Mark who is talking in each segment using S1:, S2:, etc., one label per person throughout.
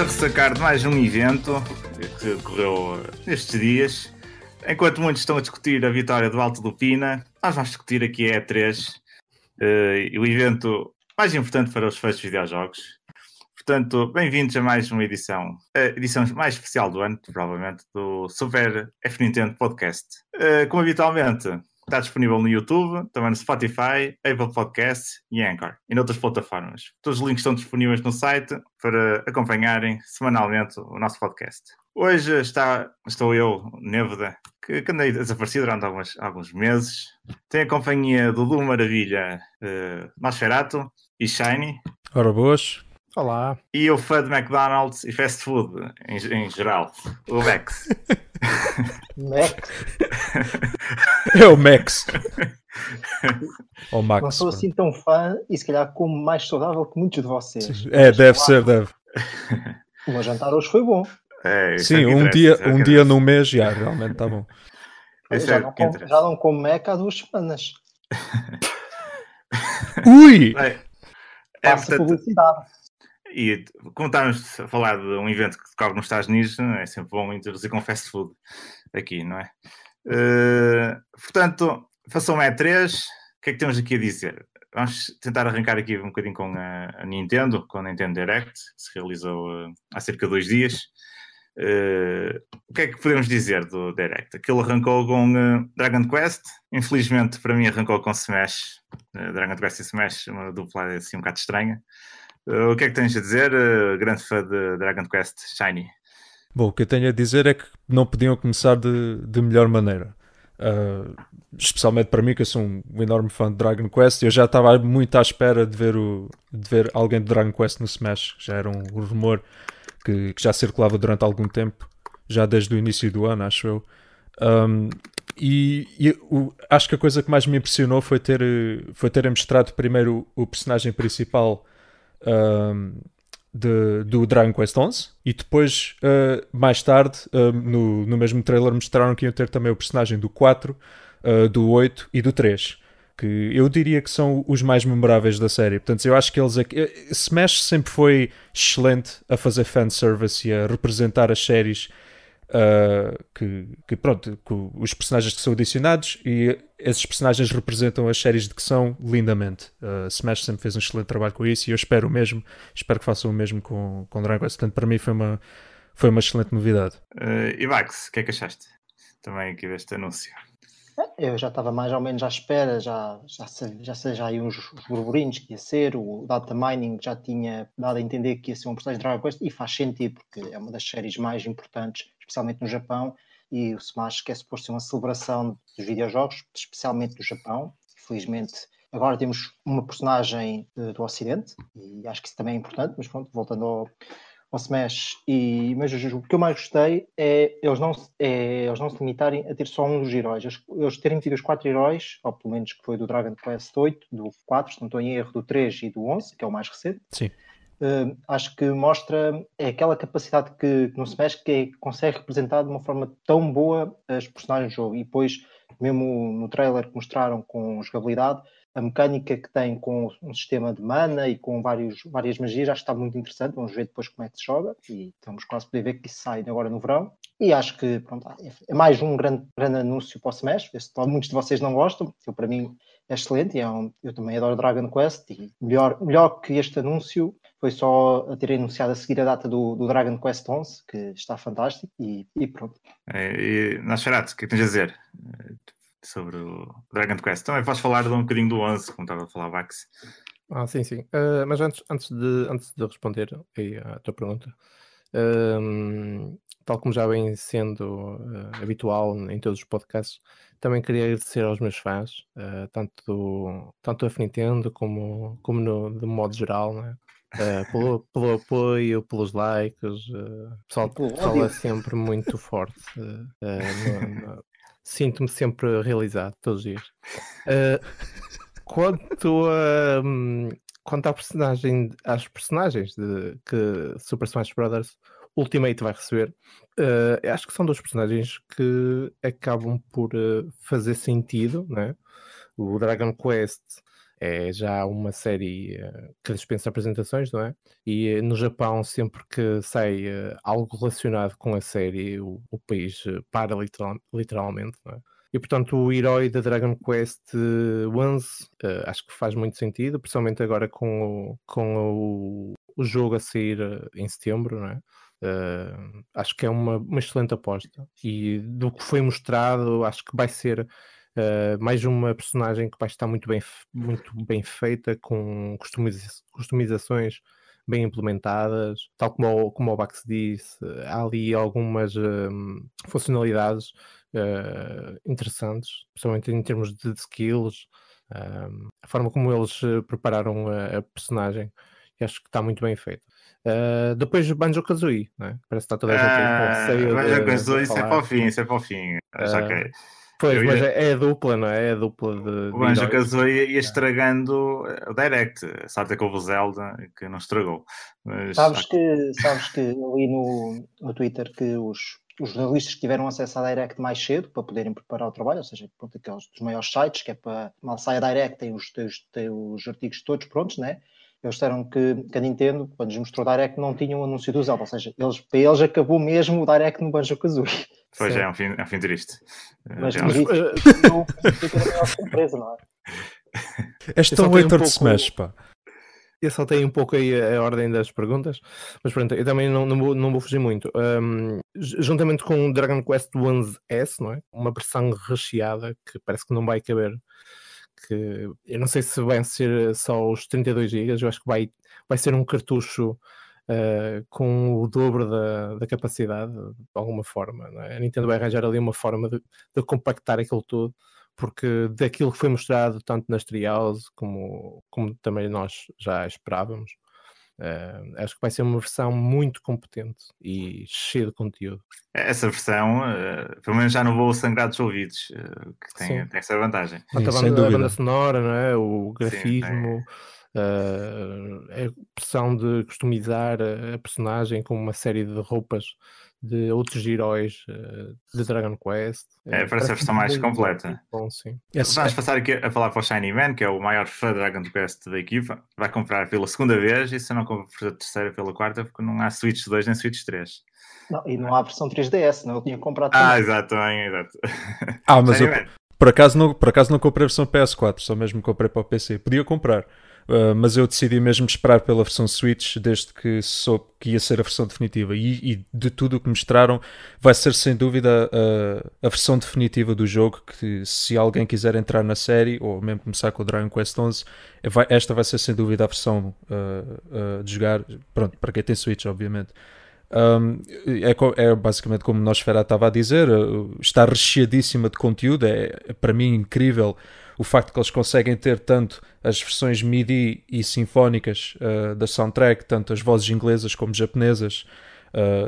S1: a ressacar de mais um evento que ocorreu nestes dias. Enquanto muitos estão a discutir a vitória do Alto do Pina, nós vamos discutir aqui a E3, uh, eh, o evento mais importante para os fãs de videojogos. Portanto, bem-vindos a mais uma edição, a edição mais especial do ano, provavelmente, do Super F Nintendo Podcast. Uh, como habitualmente, Está disponível no YouTube, também no Spotify, Apple Podcasts e Anchor e noutras plataformas. Todos os links estão disponíveis no site para acompanharem semanalmente o nosso podcast. Hoje está, estou eu, Neveda, que, que andei desaparecido durante alguns, alguns meses. Tenho a companhia do Lu Maravilha, uh, eh, Nosferatu e Shiny.
S2: Ora boas. Olá.
S1: E o fã de McDonald's e fast food em, em geral. O Max. Max. é
S2: o Max. Max. Não sou assim
S3: tão fã e se calhar como mais saudável que muitos de vocês. É, Mas, deve claro, ser, deve. O meu jantar hoje foi bom.
S1: É, é Sim, um dia, é
S2: um dia no mês já, realmente
S1: está bom. É já, não
S3: como, já, não como, Mac há duas semanas.
S1: Ui! É, é, Passa portanto, publicidade. E como estávamos a falar de um evento que decorre nos Estados Unidos, é sempre bom introduzir com fast food aqui, não é? Uh, portanto, façam uma E3, o que é que temos aqui a dizer? Vamos tentar arrancar aqui um bocadinho com a, a Nintendo, com a Nintendo Direct, que se realizou uh, há cerca de dois dias. Uh, o que é que podemos dizer do Direct? Aquilo arrancou com uh, Dragon Quest, infelizmente para mim arrancou com Smash, uh, Dragon Quest e Smash, uma dupla assim um bocado estranha. Eh, o que é que tens a dizer, eh, grande fã de Dragon Quest Shiny?
S2: Bom, o que eu tenho a dizer é que não podiam começar de, de melhor maneira. Uh, especialmente para mim, que eu sou um enorme fã de Dragon Quest, eu já estava muito à espera de ver, o, de ver alguém de Dragon Quest no Smash, já era um rumor que, que já circulava durante algum tempo, já desde o início do ano, acho eu. Um, ehm, e, e o, acho que a coisa que mais me impressionou foi, ter, foi terem mostrado primeiro o, o personagem principal um, de, do Dragon Quest XI e depois, uh, mais tarde, uh, no, no mesmo trailer, mostraram que iam ter também o personagem do 4, uh, ah, do 8 e do 3. Que eu diria que são os mais memoráveis da série. Portanto, eu acho que eles. Aqui, eh, Smash sempre foi excelente a fazer fanservice e a representar as séries que, que, pronto, que os personagens que são adicionados e esses personagens representam as séries de que são lindamente. Uh, Smash sempre fez um excelente trabalho com isso e eu espero o mesmo, espero que façam o mesmo com, com Dragon Quest. Portanto, para mim foi uma, foi uma excelente novidade.
S3: Uh, e
S1: Max, o que é que achaste também aqui deste anúncio?
S3: É, eu já estava mais ou menos à espera, já, já, sei, já sei já aí uns burburinhos que ia ser, o Data Mining já tinha dado a entender que ia ser um personagem de Dragon Quest e faz sentido porque é uma das séries mais importantes, especialmente no Japão, e o Smash que é suposto ser uma celebração dos videojogos, especialmente do Japão. Infelizmente, agora temos uma personagem eh, do Ocidente, e acho que isso também é importante, mas pronto, voltando ao, ao Smash. E, mas o que eu mais gostei é eles não, é, eles não se limitarem a ter só um dos heróis, eles, eles terem tido os quatro heróis, ou pelo menos que foi do Dragon Quest 8, do 4, se não estou em erro, do 3 e do 11, que é o mais recente. Sim uh, acho que mostra é aquela capacidade que, que se mexe, que é, consegue representar de uma forma tão boa as personagens do jogo. E depois, mesmo no trailer que mostraram com jogabilidade, a mecânica que tem com um sistema de mana e com vários, várias magias, acho que está muito interessante. Vamos ver depois como é que se joga e vamos quase poder ver que isso sai agora no verão. E acho que pronto, é, é mais um grande, grande anúncio para o Smash. se muitos de vocês não gostam, eu para mim é excelente. E é um, eu também adoro Dragon Quest e melhor, melhor que este anúncio foi só a ter anunciado a seguir a data do, do Dragon Quest 11, que está fantástico, e, e pronto.
S1: É, e, Nasferatu, o é que tens a dizer eh, sobre o Dragon Quest? Também podes falar de um bocadinho do 11, como estava a falar Vax.
S4: Ah, sim, sim. Uh, mas antes, antes, de, antes de responder à tua pergunta, ehm, tal como já vem sendo uh, habitual em todos os podcasts, também queria agradecer aos meus fãs, uh, tanto, do, tanto da Nintendo como, como no, modo geral, né? uh, pelo, pelo, apoio, pelos likes. Uh, eh, o pessoal, pessoal é sempre muito forte. Uh, Sinto-me sempre realizado todos os dias. quanto a. Um, quanto à personagem, às personagens de, que Super Smash Brothers Ultimate vai receber, uh, acho que são dois personagens que acabam por uh, fazer sentido, né? O Dragon Quest é já uma série eh, que dispensa apresentações, não é? E eh, no Japão, sempre que sai eh, algo relacionado com a série, o, o país para literal, literalmente, não é? E portanto, o herói da Dragon Quest Once uh, acho que faz muito sentido, principalmente agora com o, com o, o jogo a sair em setembro, não é? Uh, acho que é uma, uma excelente aposta. E do que foi mostrado, acho que vai ser Uh, mais uma personagem que vai estar muito bem, muito bem feita, com customiza customizações bem implementadas, tal como o, como o Bax disse, há ali algumas ehm, funcionalidades uh, interessantes, principalmente em termos de, skills, ehm, a forma como eles eh, prepararam a, a personagem, acho que está muito bem feito. Uh, depois Banjo Kazooie, né? parece que está toda a gente ah, com receio. Banjo Kazooie, isso é isso é
S1: fofinho. Uh, já que...
S4: Pois, ia... mas é, é, a dupla, não é? É dupla de. O Banjo Kazooie
S1: e ia, ia estragando eh, o Direct. Sabe que houve o Zelda que não estragou. Mas... Sabes, tá
S3: que, sabes que eu li no, no Twitter que os, os jornalistas que tiveram acesso à Direct mais cedo para poderem preparar o trabalho, ou seja, pronto, aqueles dos maiores sites, que é para mal sai a Direct, tem os, tem, os, tem os artigos todos prontos, né? Eles disseram que, que a Nintendo, quando nos mostrou o Direct, não tinham um anúncio do Zelda, ou seja, eles, para eles acabou mesmo o Direct no Banjo Kazooie.
S1: Pois é, é um, fim, é um fim triste. Eh, mas, eh, não, fica a
S3: surpresa, não é?
S1: És tão um pouco... de Smash,
S4: pá. Eu saltei um pouco aí a, a, ordem das perguntas, mas pronto, eu também não, não, vou, não vou fugir muito. Um, juntamente com o Dragon Quest 11S, não é? Uma versão recheada que parece que não vai caber. Que eu não sei se vai ser só os 32 GB, eu acho que vai, vai ser um cartucho uh, com o dobro da, da, capacidade, de alguma forma. É? A Nintendo vai arranjar ali uma forma de, de compactar aquilo todo, porque daquilo que foi mostrado, tanto nas Treehouse como, como também nós já esperávamos, Uh, acho que vai ser uma versão muito competente
S1: e cheia de conteúdo. É, essa versão, uh, pelo menos já não vou sangrar dos ouvidos, uh, que tem, tem, essa vantagem. Sim, a, banda, a banda
S4: sonora, não é? o grafismo, Sim, a ah, opção é de customizar a personagem com uma série de roupas de outros heróis ah, de Dragon Quest. É, é parece a versão mais completa.
S1: Bom, sim. É Vamos é. passar aqui a falar para o Shiny Man, que é o maior fã de Dragon Quest da equipa. Vai comprar pela segunda vez e se não comprar pela terceira, pela quarta, porque não há Switch 2 nem Switch 3.
S3: Não, e não há versão 3DS, não? Eu tinha comprado Ah, exato,
S1: exato.
S2: Ah, mas eu, por, acaso não, por acaso não comprei a versão PS4, só mesmo comprei para o PC. Podia comprar. Ah, mas eu decidi mesmo esperar pela versão Switch desde que soube que ia ser a versão definitiva. E, e de tudo o que mostraram, vai ser sem dúvida a, ah, a versão definitiva do jogo. Que se alguém quiser entrar na série ou mesmo começar com o Dragon Quest 11, é, vai, esta vai ser sem dúvida a versão uh, uh, de jogar. Pronto, para quem tem Switch, obviamente. Um, é, é, basicamente como Nosferatu estava a dizer, está recheadíssima de conteúdo, é para mim incrível o facto que eles conseguem ter tanto as versões MIDI e sinfónicas uh, da soundtrack, tanto as vozes inglesas como japonesas,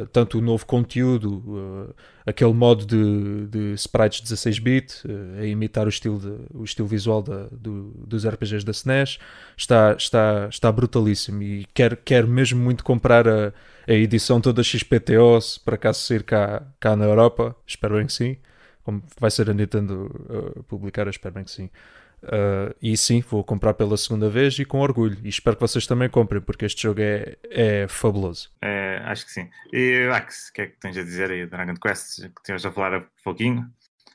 S2: uh, tanto o novo conteúdo, uh, aquele modo de, de sprites 16-bit, a imitar o estilo, de, o estilo visual da, do, dos RPGs da SNES, está, está, está brutalíssimo e quero, mesmo muito comprar a, a edição toda XPTO, se por acaso sair cá, cá na Europa, espero bem que sim. Como vai ser a Nintendo uh, publicar, eu espero bem que sim. Uh, e sim, vou comprar pela segunda vez e com orgulho. E espero que vocês também comprem, porque este jogo é, é fabuloso.
S1: É, acho que sim. E Max, o que é que tens a dizer aí da Dragon Quest? Que tínhamos a falar há pouquinho?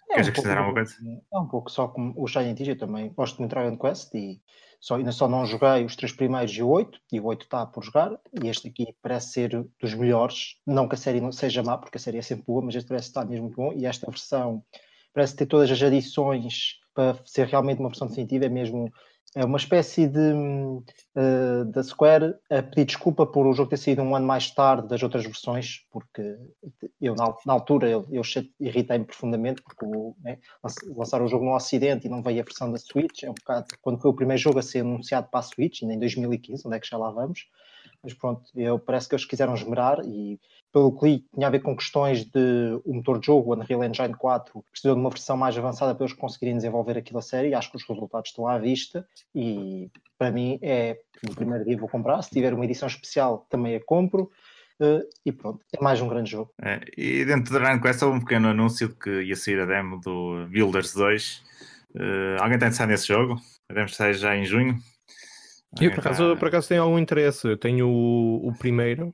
S3: É Queres um acrescentar alguma coisa? É um pouco só como o Giant eu também. Gosto muito de Dragon Quest e só, ainda só não joguei os três primeiros e o oito, e o oito está por jogar, e este aqui parece ser dos melhores, não que a série não seja má, porque a série é sempre boa, mas este parece estar mesmo muito bom, e esta versão parece ter todas as adições para ser realmente uma versão definitiva, é mesmo é uma espécie de uh, da Square a pedir desculpa por o jogo ter saído um ano mais tarde das outras versões, porque eu na, na altura eu, eu irritei-me profundamente porque o, né, lançaram o jogo no Ocidente e não veio a versão da Switch, é um bocado quando foi o primeiro jogo a ser anunciado para a Switch, ainda em 2015, onde é que já lá vamos, mas pronto, eu, parece que eles quiseram esmerar e pelo que li, tinha a ver com questões de o motor de jogo, o Unreal Engine 4, precisou de uma versão mais avançada para eles conseguirem desenvolver aquilo a e acho que os resultados estão à vista e para mim é no primeiro dia vou comprar, se tiver uma edição especial também a compro. Uh, e pronto, é mais um grande jogo.
S1: É, e dentro do de Ranquest é houve um pequeno anúncio que ia sair a demo do Builders 2. Uh, eh, alguém está interessado nesse jogo? A demo sai já em junho. eu por acaso,
S4: tá- por acaso tenho algum interesse. Eu tenho o, o primeiro,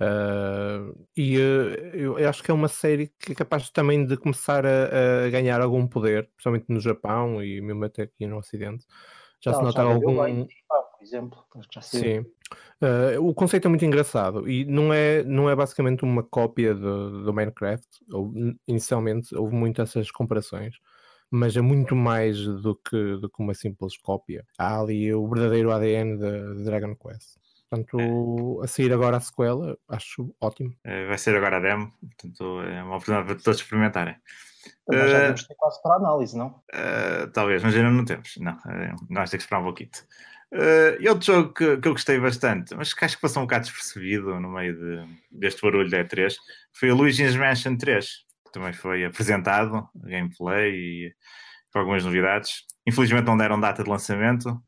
S4: Uh, e eh, eu, eu, acho que é uma série que é capaz também de começar a, a, ganhar algum poder, principalmente no Japão e mesmo até aqui no Ocidente. Já não, se nota já algum. Bem,
S3: por exemplo, Sim.
S4: Uh, o conceito é muito engraçado e não é, não é basicamente uma cópia do, do Minecraft. Ou, inicialmente houve muitas essas comparações mas é muito mais do que, do que uma simples cópia. Há ali o verdadeiro ADN de, de Dragon Quest. Portanto, é. a sair agora a sequela, acho ótimo.
S1: É, vai ser agora a demo, portanto, é uma oportunidade para todos experimentarem.
S3: Mas já eh, temos ter quase para análise, não?
S1: Uh, talvez, mas ainda não temos. Não, eh, nós temos que esperar um pouquinho Uh, e outro jogo que, que, eu gostei bastante, mas que acho que passou um bocado despercebido no meio de, deste barulho da E3, foi o Luigi's Mansion 3, que também foi apresentado, gameplay e com algumas novidades. Infelizmente não deram data de lançamento,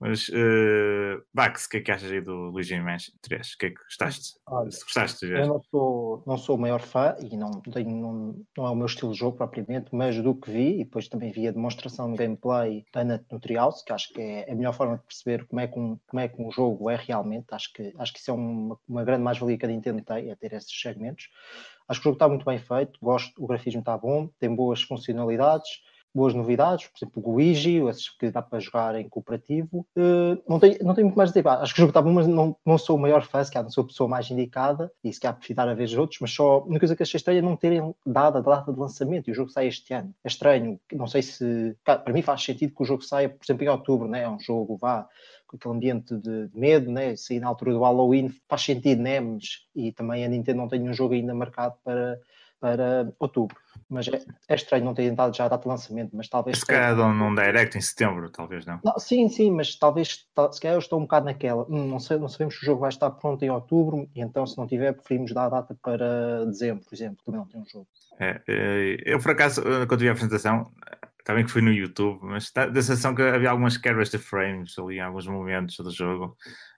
S1: mas uh, Bax, o que é que achas aí do Luigi Mansion 3? O que é que gostaste? Olha, Se gostaste eu não
S3: sou, não sou o maior fã e não, tenho, não, não é o meu estilo de jogo propriamente, mas do que vi, e depois também vi a demonstração de gameplay da no Treehouse, que acho que é a melhor forma de perceber como é que um, como é que um jogo é realmente. Acho que, acho que isso é uma, uma grande mais-valia que a Nintendo tem, é ter esses segmentos. Acho que o jogo está muito bem feito, gosto, o grafismo está bom, tem boas funcionalidades boas novidades, por exemplo, o Luigi, esses que dá para jogar em cooperativo. Uh, não, tenho, não tenho muito mais a dizer. acho que o jogo está bom, mas não, não sou o maior fã, se calhar não sou a pessoa mais indicada, e se calhar prefiro dar a vez outros, mas só uma coisa que achei estranha é não terem dado a data de lançamento e o jogo sai este ano. É estranho, não sei se. Cara, para mim faz sentido que o jogo saia, por exemplo, em outubro, né? é um jogo, vá, com aquele ambiente de, de medo, né? sair na altura do Halloween faz sentido, né? mas e também a Nintendo não tem um jogo ainda marcado para para outubro. Mas é, é estranho não terem dado já a data de lançamento, mas talvez. Se calhar não
S1: num direct em setembro, talvez não.
S3: não. Sim, sim, mas talvez, se calhar eu estou um bocado naquela. Hum, não, sei, não sabemos se o jogo vai estar pronto em outubro, e então se não tiver, preferimos dar a data para dezembro, por exemplo, também não tem um jogo.
S1: É, é eu, por acaso, eh, quando vi a apresentação, também que fui no YouTube, mas tá, da sensação que havia algumas quebras de frames ali em alguns momentos do jogo,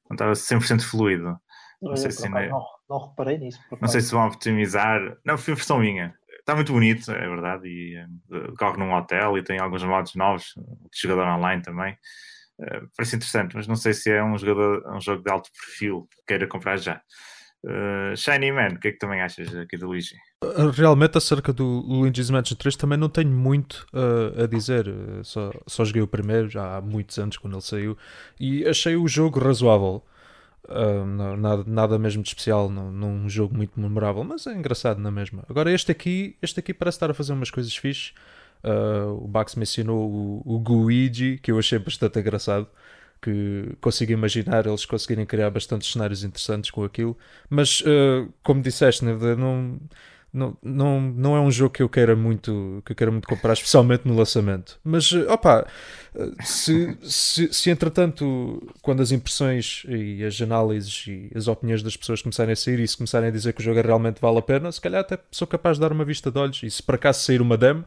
S1: não estava 100% fluido.
S3: Não, sei se é. não, não, reparei nisso. Não sei se
S1: vão optimizar. Não, foi versão minha. Está muito bonito, é verdade. E um, eh, corre num hotel e tem alguns modos novos, de jogador online também. Uh, parece interessante, mas não sei se é um, jogador, um jogo de alto perfil que queira comprar já. Uh, Shiny Man, o que é que também achas aqui do Luigi?
S2: Realmente acerca do Luigi's Mansion 3 também não tenho muito uh, a dizer, só, só joguei o primeiro já há muitos anos quando ele saiu e achei o jogo razoável. Uh, nada, nada mesmo de especial não, num jogo muito memorável, mas é engraçado na mesma. Agora este aqui, este aqui parece estar a fazer umas coisas fixe. Uh, o Bax mencionou o, o Guigi, que eu achei bastante engraçado, que consigo imaginar eles conseguirem criar bastantes cenários interessantes com aquilo, mas uh, como disseste, né, não, não, não, não é um jogo que eu queira muito que eu queira muito comprar, especialmente no lançamento. Mas eh, opa, eh, se, se, se entretanto, quando as impressões e as análises e as opiniões das pessoas começarem a sair e se começarem a dizer que o jogo é realmente vale a pena, se calhar até sou capaz de dar uma vista de olhos e se para cá sair uma demo,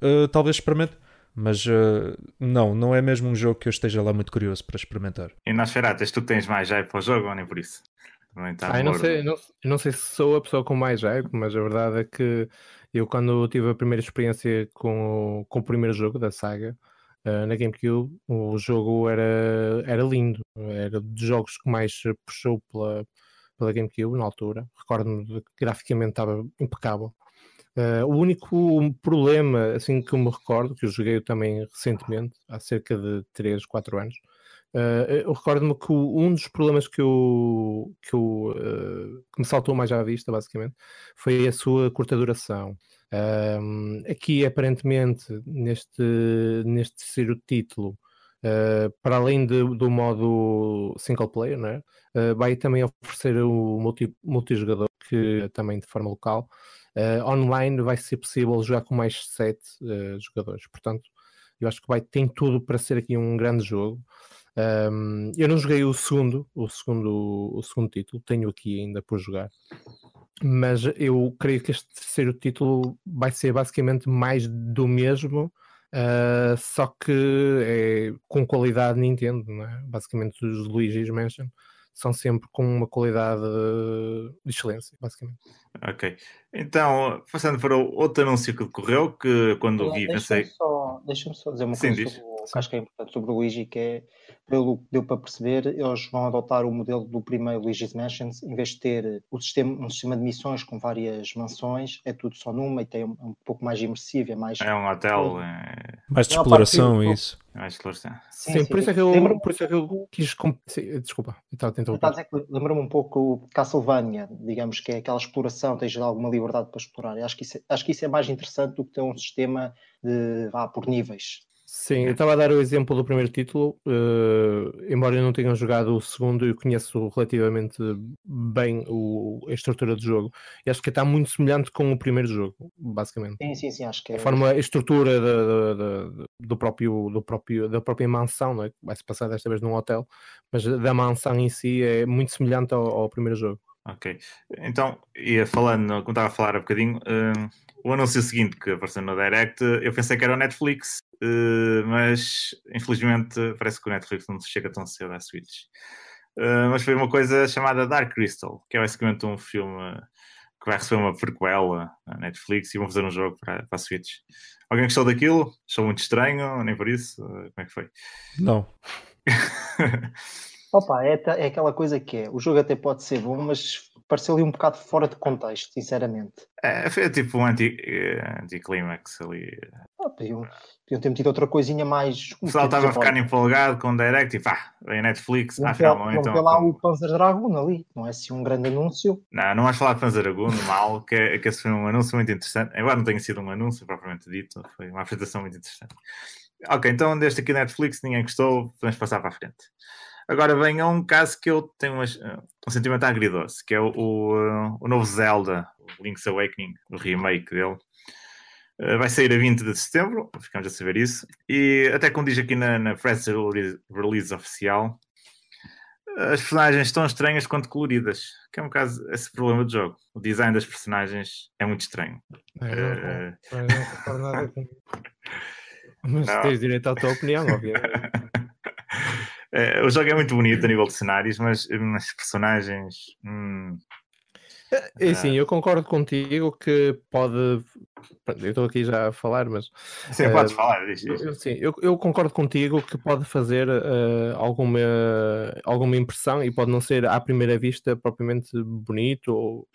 S2: uh, talvez experimente. Mas uh, não, não é mesmo um jogo que eu esteja lá muito curioso para experimentar.
S1: E nas Feratas, tu tens mais já para o jogo ou nem por isso? Também está não, sei, não,
S4: não, sei se sou a pessoa com mais hype, mas a verdade é que eu, quando tive a primeira experiência com, com o primeiro jogo da saga, uh, na GameCube, o jogo era, era lindo. Era dos jogos que mais puxou pela, pela GameCube na altura. Recordo-me que graficamente estava impecável. Uh, o único problema assim que eu me recordo, que eu joguei também recentemente, há cerca de 3, 4 anos, Uh, eu recordo-me que o, um dos problemas que, eu, que, eu, uh, que me saltou mais à vista, basicamente, foi a sua curta duração. Um, aqui, aparentemente, neste, neste terceiro título, uh, eh, para além de, do modo single player, né, vai também oferecer o multi, multijogador, que também de forma local. online vai ser possível jogar com mais sete jogadores. Portanto, eu acho que vai, tem tudo para ser aqui um grande jogo. Um, eu não joguei o segundo, o segundo, o segundo título, tenho aqui ainda por jogar, mas eu creio que este terceiro título vai ser basicamente mais do mesmo, uh, só que é com qualidade Nintendo, é? basicamente os Luigi's Mansion são sempre com uma qualidade de excelência, basicamente.
S1: Ok. Então, passando para o outro anúncio que decorreu, que quando é, vi pensei...
S3: deixa-me só dizer uma Sim, coisa diz. sobre que acho que é importante sobre o Luigi, que é, pelo que deu para perceber, eles vão adotar o modelo do primeiro Luigi's Mansions, em vez de ter eh, o sistema, um sistema de missões com várias mansões, é tudo só numa e tem um, um pouco mais imersivo, é mais... É um hotel... É... Mais de é exploração, não, é isso. Mais exploração. Sim, sim, sim, por, isso é que eu, lembro...
S4: por isso é que eu quis... Sim, desculpa, estava a
S3: lembra-me um pouco Castlevania, digamos que é aquela exploração, tens alguma liberdade para explorar. acho que isso, é, acho que isso é mais interessante do que ter um sistema de, vá, por níveis
S4: Sim, eu né? estava a dar o exemplo do primeiro título, uh, embora eu não tenha jogado o segundo, eu conheço relativamente bem o, a estrutura do jogo. E acho que está muito semelhante com o primeiro jogo, basicamente.
S3: Sim, sim, sim, acho que é. A forma,
S4: a estrutura da, do próprio, do próprio, da própria mansão, não é? vai-se passar desta vez num hotel, mas da mansão em si é muito semelhante ao, ao primeiro jogo.
S1: Ok. Então, ia falando, como estava a falar há um bocadinho, uh, o anúncio seguinte que apareceu no Direct, eu pensei que era o Netflix, uh, mas infelizmente parece que o Netflix não chega tão cedo à Switch. Uh, mas foi uma coisa chamada Dark Crystal, que é basicamente um filme que vai receber uma prequela na Netflix e vão fazer um jogo para, para a Switch. Alguém gostou daquilo? Achou muito estranho? Nem por isso? Como é que foi? Não.
S3: Opa, é, é aquela coisa que é. O jogo até pode ser bom, mas pareceu ali um bocado fora de contexto, sinceramente.
S1: É, foi tipo um anti, eh, clímax ali.
S3: Ah, podiam, podiam ter metido outra coisinha mais. O pessoal estava a tipo, ficar
S1: empolgado com o Direct e pá, vem Netflix. Não afinal. É final, não, então. lá
S3: o Panzer Dragoon ali, não é assim um grande anúncio.
S1: Não, não vais falar de Panzer Dragoon, mal, que, é, que esse foi um anúncio muito interessante. Embora não tenha sido um anúncio propriamente dito, foi uma apresentação muito interessante. Ok, então deste aqui Netflix ninguém gostou, podemos passar para a frente. Agora vem a um caso que eu tenho um sentimento agridoce, que é o, o, o novo Zelda, o Link's Awakening, o remake dele. Vai sair a 20 de setembro, ficamos a saber isso. E até como diz aqui na, na press release oficial, as personagens estão estranhas quanto coloridas, que é um caso esse problema do jogo. O design das personagens é muito estranho. É, é,
S4: é, Mas não. tens direito à tua opinião,
S1: obviamente. Uh, o jogo é muito bonito a nível de cenários, mas, mas personagens. Hum,
S4: é, é sim, eu concordo contigo que pode. Eu estou aqui já a falar, mas. Sim, uh, podes falar, diz, diz. Sim, eu, eu, concordo contigo que pode fazer uh, alguma, alguma impressão e pode não ser à primeira vista propriamente bonito ou.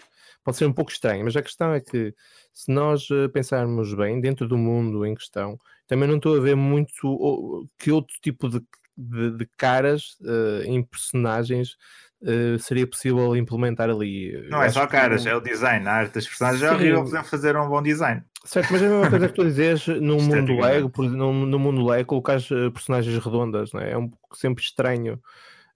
S4: Pode ser um pouco estranho, mas a questão é que se nós pensarmos bem dentro do mundo em questão, também não estou a ver muito que outro tipo de de, de caras uh, em personagens uh, seria possível implementar ali. Não Eu é só caras, que... é o
S1: design, a arte das personagens Sim. é horrível fazer, fazer um bom design.
S4: Certo, mas é a mesma coisa que tu dizes no mundo Lego, no, no mundo Lego, colocar eh, personagens redondas, não é? é um pouco sempre estranho.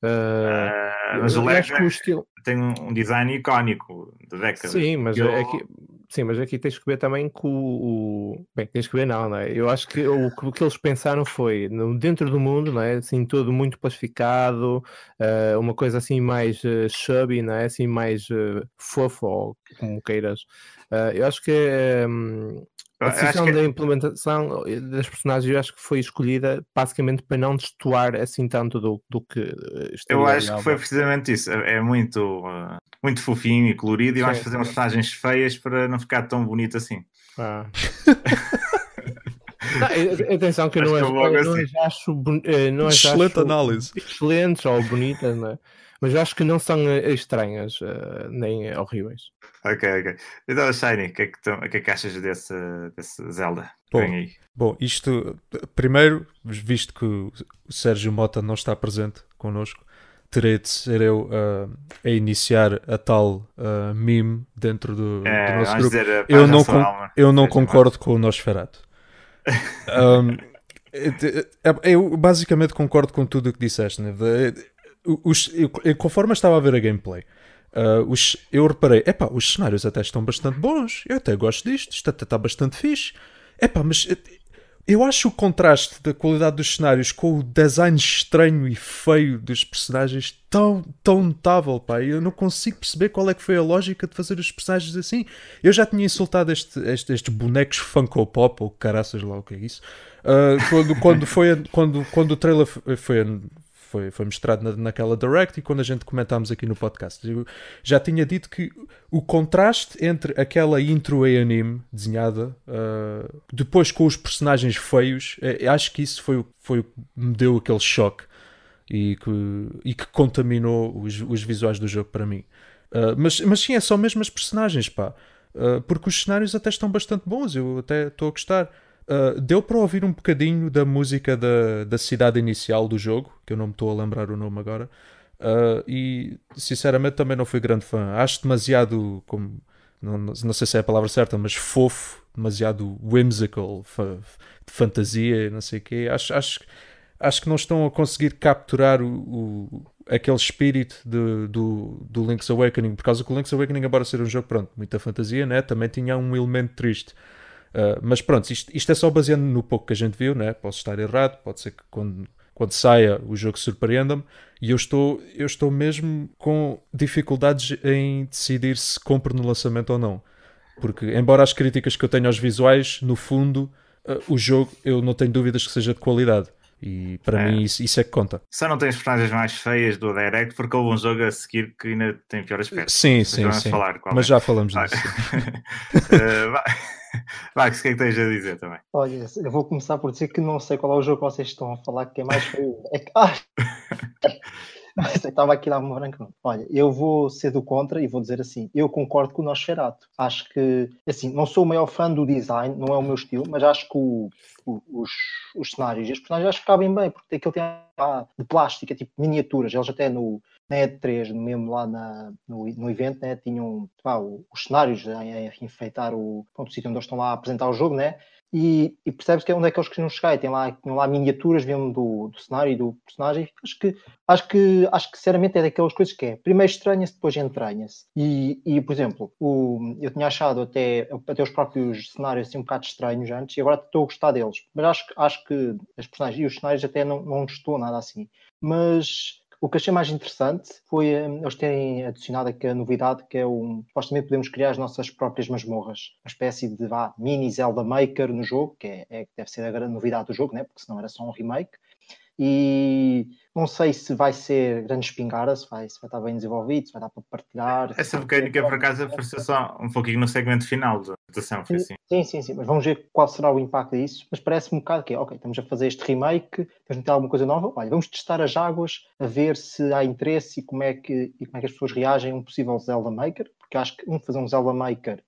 S4: Uh, mas o Lego
S1: é- tem um design icónico de década. Sim, mas eu... é que
S4: Sim, mas aqui tens que ver também que o. Bem, tens que ver, não, não é? Eu acho que o, o que eles pensaram foi no, dentro do mundo, não é? Assim, todo muito plastificado, uh, uma coisa assim mais uh, chubby, não é? Assim, mais uh, fofo, ou como queiras. Uh, eu acho que. Um, ehm, a decisão que... da implementação das personagens eu acho que foi escolhida basicamente para não destoar assim tanto do, do que Eu acho que foi
S1: precisamente isso. É, é muito muito fofinho e colorido e vais fazer umas postagens feias para não ficar tão bonito assim. Ah.
S4: Não, atenção que eu não, eu acho, assim. não acho, não é é assim. é acho eh, excelente análise excelentes ou bonitas, mas eu acho que não são eh, estranhas eh, nem
S1: horríveis. Ok, ok. Então, Shiny, o que, é que, tu, que, é que achas desse, desse Zelda?
S2: Bom, bom, isto primeiro, visto que o Sérgio Mota não está presente connosco, terei de ser eu uh, a iniciar a tal uh, meme dentro do, é, do nosso grupo. Dizer, eu, não eu não concordo com o Nosferatu. um, é, eu basicamente concordo com tudo o que disseste. Né? Os, eu, conforme estava a ver a gameplay, uh, os, eu reparei: epá, os cenários até estão bastante bons. Eu até gosto disto, isto até está bastante fixe. Epá, mas eu acho o contraste da qualidade dos cenários com o design estranho e feio dos personagens tão, tão notável, pá. Eu não consigo perceber qual é que foi a lógica de fazer os personagens assim. Eu já tinha insultado este, este, estes bonecos Funko Pop, ou caraças lá, o que é isso, uh, quando, quando, foi, quando, quando o trailer foi, foi, foi mostrado na, naquela direct e quando a gente comentámos aqui no podcast. Eu já tinha dito que o contraste entre aquela intro e anime desenhada, uh, depois com os personagens feios, é, é, acho que isso foi, foi o que me deu aquele choque e que, e que contaminou os, os visuais do jogo para mim. Uh, mas, mas sim, é só mesmo as personagens, pá. Uh, porque os cenários até estão bastante bons, eu até estou a gostar. Ah, deu para ouvir um bocadinho da música da, da cidade inicial do jogo, que eu não me estou a lembrar o nome agora, uh, e sinceramente também não fui grande fã. Acho demasiado, como, não, não sei se é a palavra certa, mas fofo, demasiado whimsical, fa, de fantasia, não sei o quê. Acho, acho, acho que não estão a conseguir capturar o, o aquele espírito de, do, do Link's Awakening, por causa que o Link's Awakening, embora ser um jogo, pronto, muita fantasia, né? também tinha um elemento triste. Ah, mas pronto, isto, isto, é só baseando no pouco que a gente viu, né? posso estar errado, pode ser que quando, quando saia o jogo surpreenda-me e eu estou, eu estou mesmo com dificuldades em decidir se compro no lançamento ou não. Porque, embora as críticas que eu tenho aos visuais, no fundo, uh, o jogo eu não tenho dúvidas que seja de qualidade. E para é. mim isso, isso, é que conta.
S1: Só não tens personagens mais feias do Direct porque houve um jogo a seguir que ainda tem pior aspecto. Sim, Mas sim, sim. Mas é. já falamos disso. Max, eh, o que é que tens a dizer também?
S3: Olha, eu vou começar por dizer que não sei qual é o jogo que vocês estão a falar que é mais feio. É que... Ah! Mas estava aqui lá uma branca. Olha, eu vou ser do contra e vou dizer assim: eu concordo com o Nosferatu. Acho que, assim, não sou o maior fã do design, não é o meu estilo, mas acho que o, Tipo, os, os cenários. E os personagens acho que cabem bem, porque aquilo tem lá de plástica tipo miniaturas. Eles até no na E3, mesmo lá na, no, no evento, né, tinham pá, os cenários a, a enfeitar o, ponto sítio onde eles estão lá a apresentar o jogo, né? e, e percebes que é onde é que eles queriam chegar. E tem lá, tem lá miniaturas mesmo do, do cenário e do personagem. Acho que, acho que, acho que sinceramente é daquelas coisas que é primeiro estranha-se, depois entranha-se. E, e, por exemplo, o, eu tinha achado até, até os próprios cenários assim um bocado estranhos antes e agora estou a gostar deles. Mas acho, acho que as personagens e os cenários até não, não estou nada assim. Mas o que achei mais interessante foi hum, eles terem adicionado aqui a novidade que é o. Supostamente podemos criar as nossas próprias masmorras. Uma espécie de vá, mini Zelda Maker no jogo, que é, é, deve ser a grande novidade do jogo, né? porque senão era só um remake e não sei se vai ser grande espingarda, se vai, se vai estar bem desenvolvido, se vai dar para partilhar.
S1: Essa mecânica, por acaso, apareceu só um pouquinho no segmento final da apresentação, foi
S3: assim. Sim, sim, sim, mas vamos ver qual será o impacto disso. Mas parece-me um bocado que, é, ok, estamos a fazer este remake, vamos meter alguma coisa nova, olha, vamos testar as águas, a ver se há interesse e como é que, e como é que as pessoas reagem a um possível Zelda Maker porque acho que um, fazer um Zelda Maker,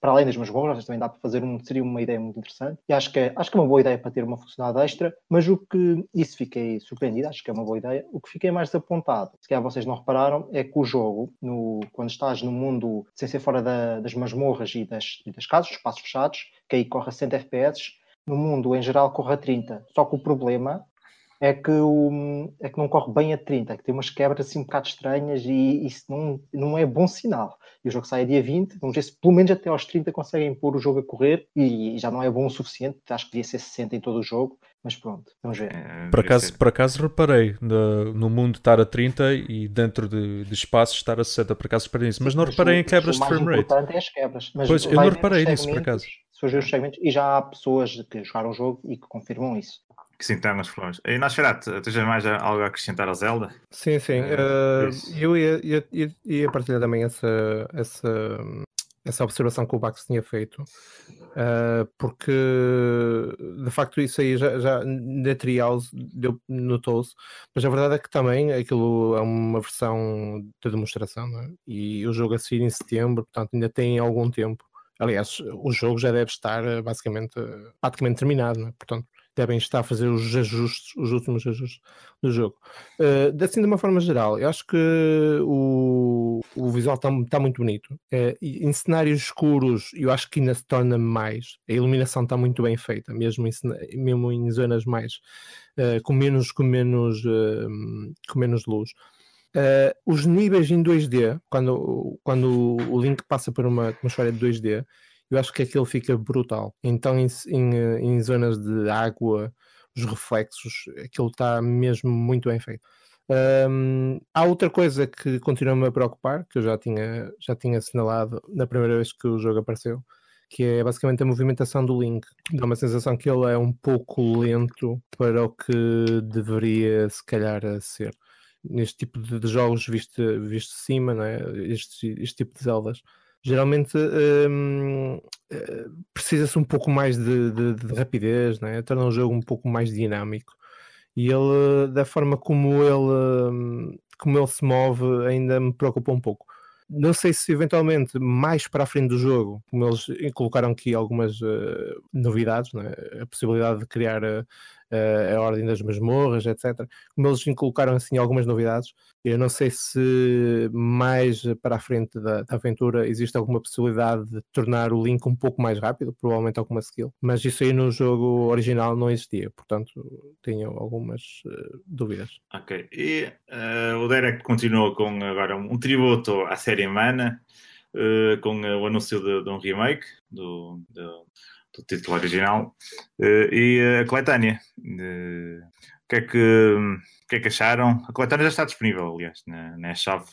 S3: para além das masmorras também dá para fazer um, seria uma ideia muito interessante. E acho que, é, acho que é uma boa ideia para ter uma funcionalidade extra, mas o que, isso fiquei surpreendido, acho que é uma boa ideia. O que fiquei mais desapontado, se calhar vocês não repararam, é que o jogo, no, quando estás no mundo, sem ser fora da, das masmorras e das, e das casas, espaços fechados, que aí corre a 100 FPS, no mundo em geral corre a 30. Só que o problema é que, o, é que não corre bem a 30, é que tem umas quebras assim um bocado estranhas e isso não, não é bom sinal. E o jogo sai a dia 20, vamos ver se pelo menos até aos 30 conseguem pôr o jogo a correr e, e já não é bom o suficiente, acho que devia ser 60 em todo o jogo, mas pronto, vamos ver. É, por, acaso,
S2: por acaso reparei no, no, mundo estar a 30 e dentro de, de espaços estar a 60, por acaso reparei nisso, mas não reparei em quebras de frame rate. O importante
S3: é as quebras. Mas pois, eu não reparei nisso por acaso. os segmentos e já há pessoas que jogaram o jogo e que confirmam isso
S1: que se entrar nos problemas. E Nosferatu, tens mais algo a acrescentar ao Zelda? Sim, sim. Uh,
S4: eu ia, ia, ia, ia, partilhar também essa, essa, essa observação que o Bax tinha feito, uh, porque de facto isso aí já, já na Treehouse notou-se, mas a verdade é que também aquilo é uma versão de demonstração, é? e o jogo a sair em setembro, portanto ainda tem algum tempo. Aliás, o jogo já deve estar basicamente praticamente terminado, é? portanto devem estar a fazer os ajustes, os últimos ajustes do jogo. Uh, assim, de uma forma geral, eu acho que o, o visual está tá muito bonito. Uh, em cenários escuros, eu acho que ainda se torna mais. A iluminação está muito bem feita, mesmo em, mesmo em zonas mais uh, com menos, com menos, uh, com menos luz. Uh, os níveis em 2D, quando, quando o Link passa por uma história de 2D, eu acho que aquilo fica brutal. Então, em, em, eh, em zonas de água, os reflexos, aquilo está mesmo muito bem feito. Um, há outra coisa que continua-me a preocupar, que eu já tinha, já tinha assinalado na primeira vez que o jogo apareceu, que é basicamente a movimentação do Link. Dá uma sensação que ele é um pouco lento para o que deveria, se calhar, ser. Neste tipo de jogos visto, visto de cima, não é? este, este tipo de zeldas geralmente um, eh, precisa-se um pouco mais de, de, de rapidez, né? torna o jogo um pouco mais dinâmico. E ele, da forma como ele, hum, como ele se move, ainda me preocupa um pouco. Não sei se eventualmente mais para a frente do jogo, como eles colocaram aqui algumas uh, novidades, né? a possibilidade de criar uh, uh, a Ordem das Masmorras, etc. Como eles colocaram assim algumas novidades, eu não sei se mais para a frente da, da, aventura existe alguma possibilidade de tornar o Link um pouco mais rápido, provavelmente alguma skill, mas isso aí no jogo original não existia, portanto tenho algumas uh, dúvidas.
S1: Ok, e uh, o Derek continuou com agora um, um tributo à série Mana. Uh, com uh, o anúncio de, de, um remake do, do do título original, eh, e a coletânea. Eh, o que, é que, o que é que acharam? A coletânea já está disponível, aliás, na, na chave.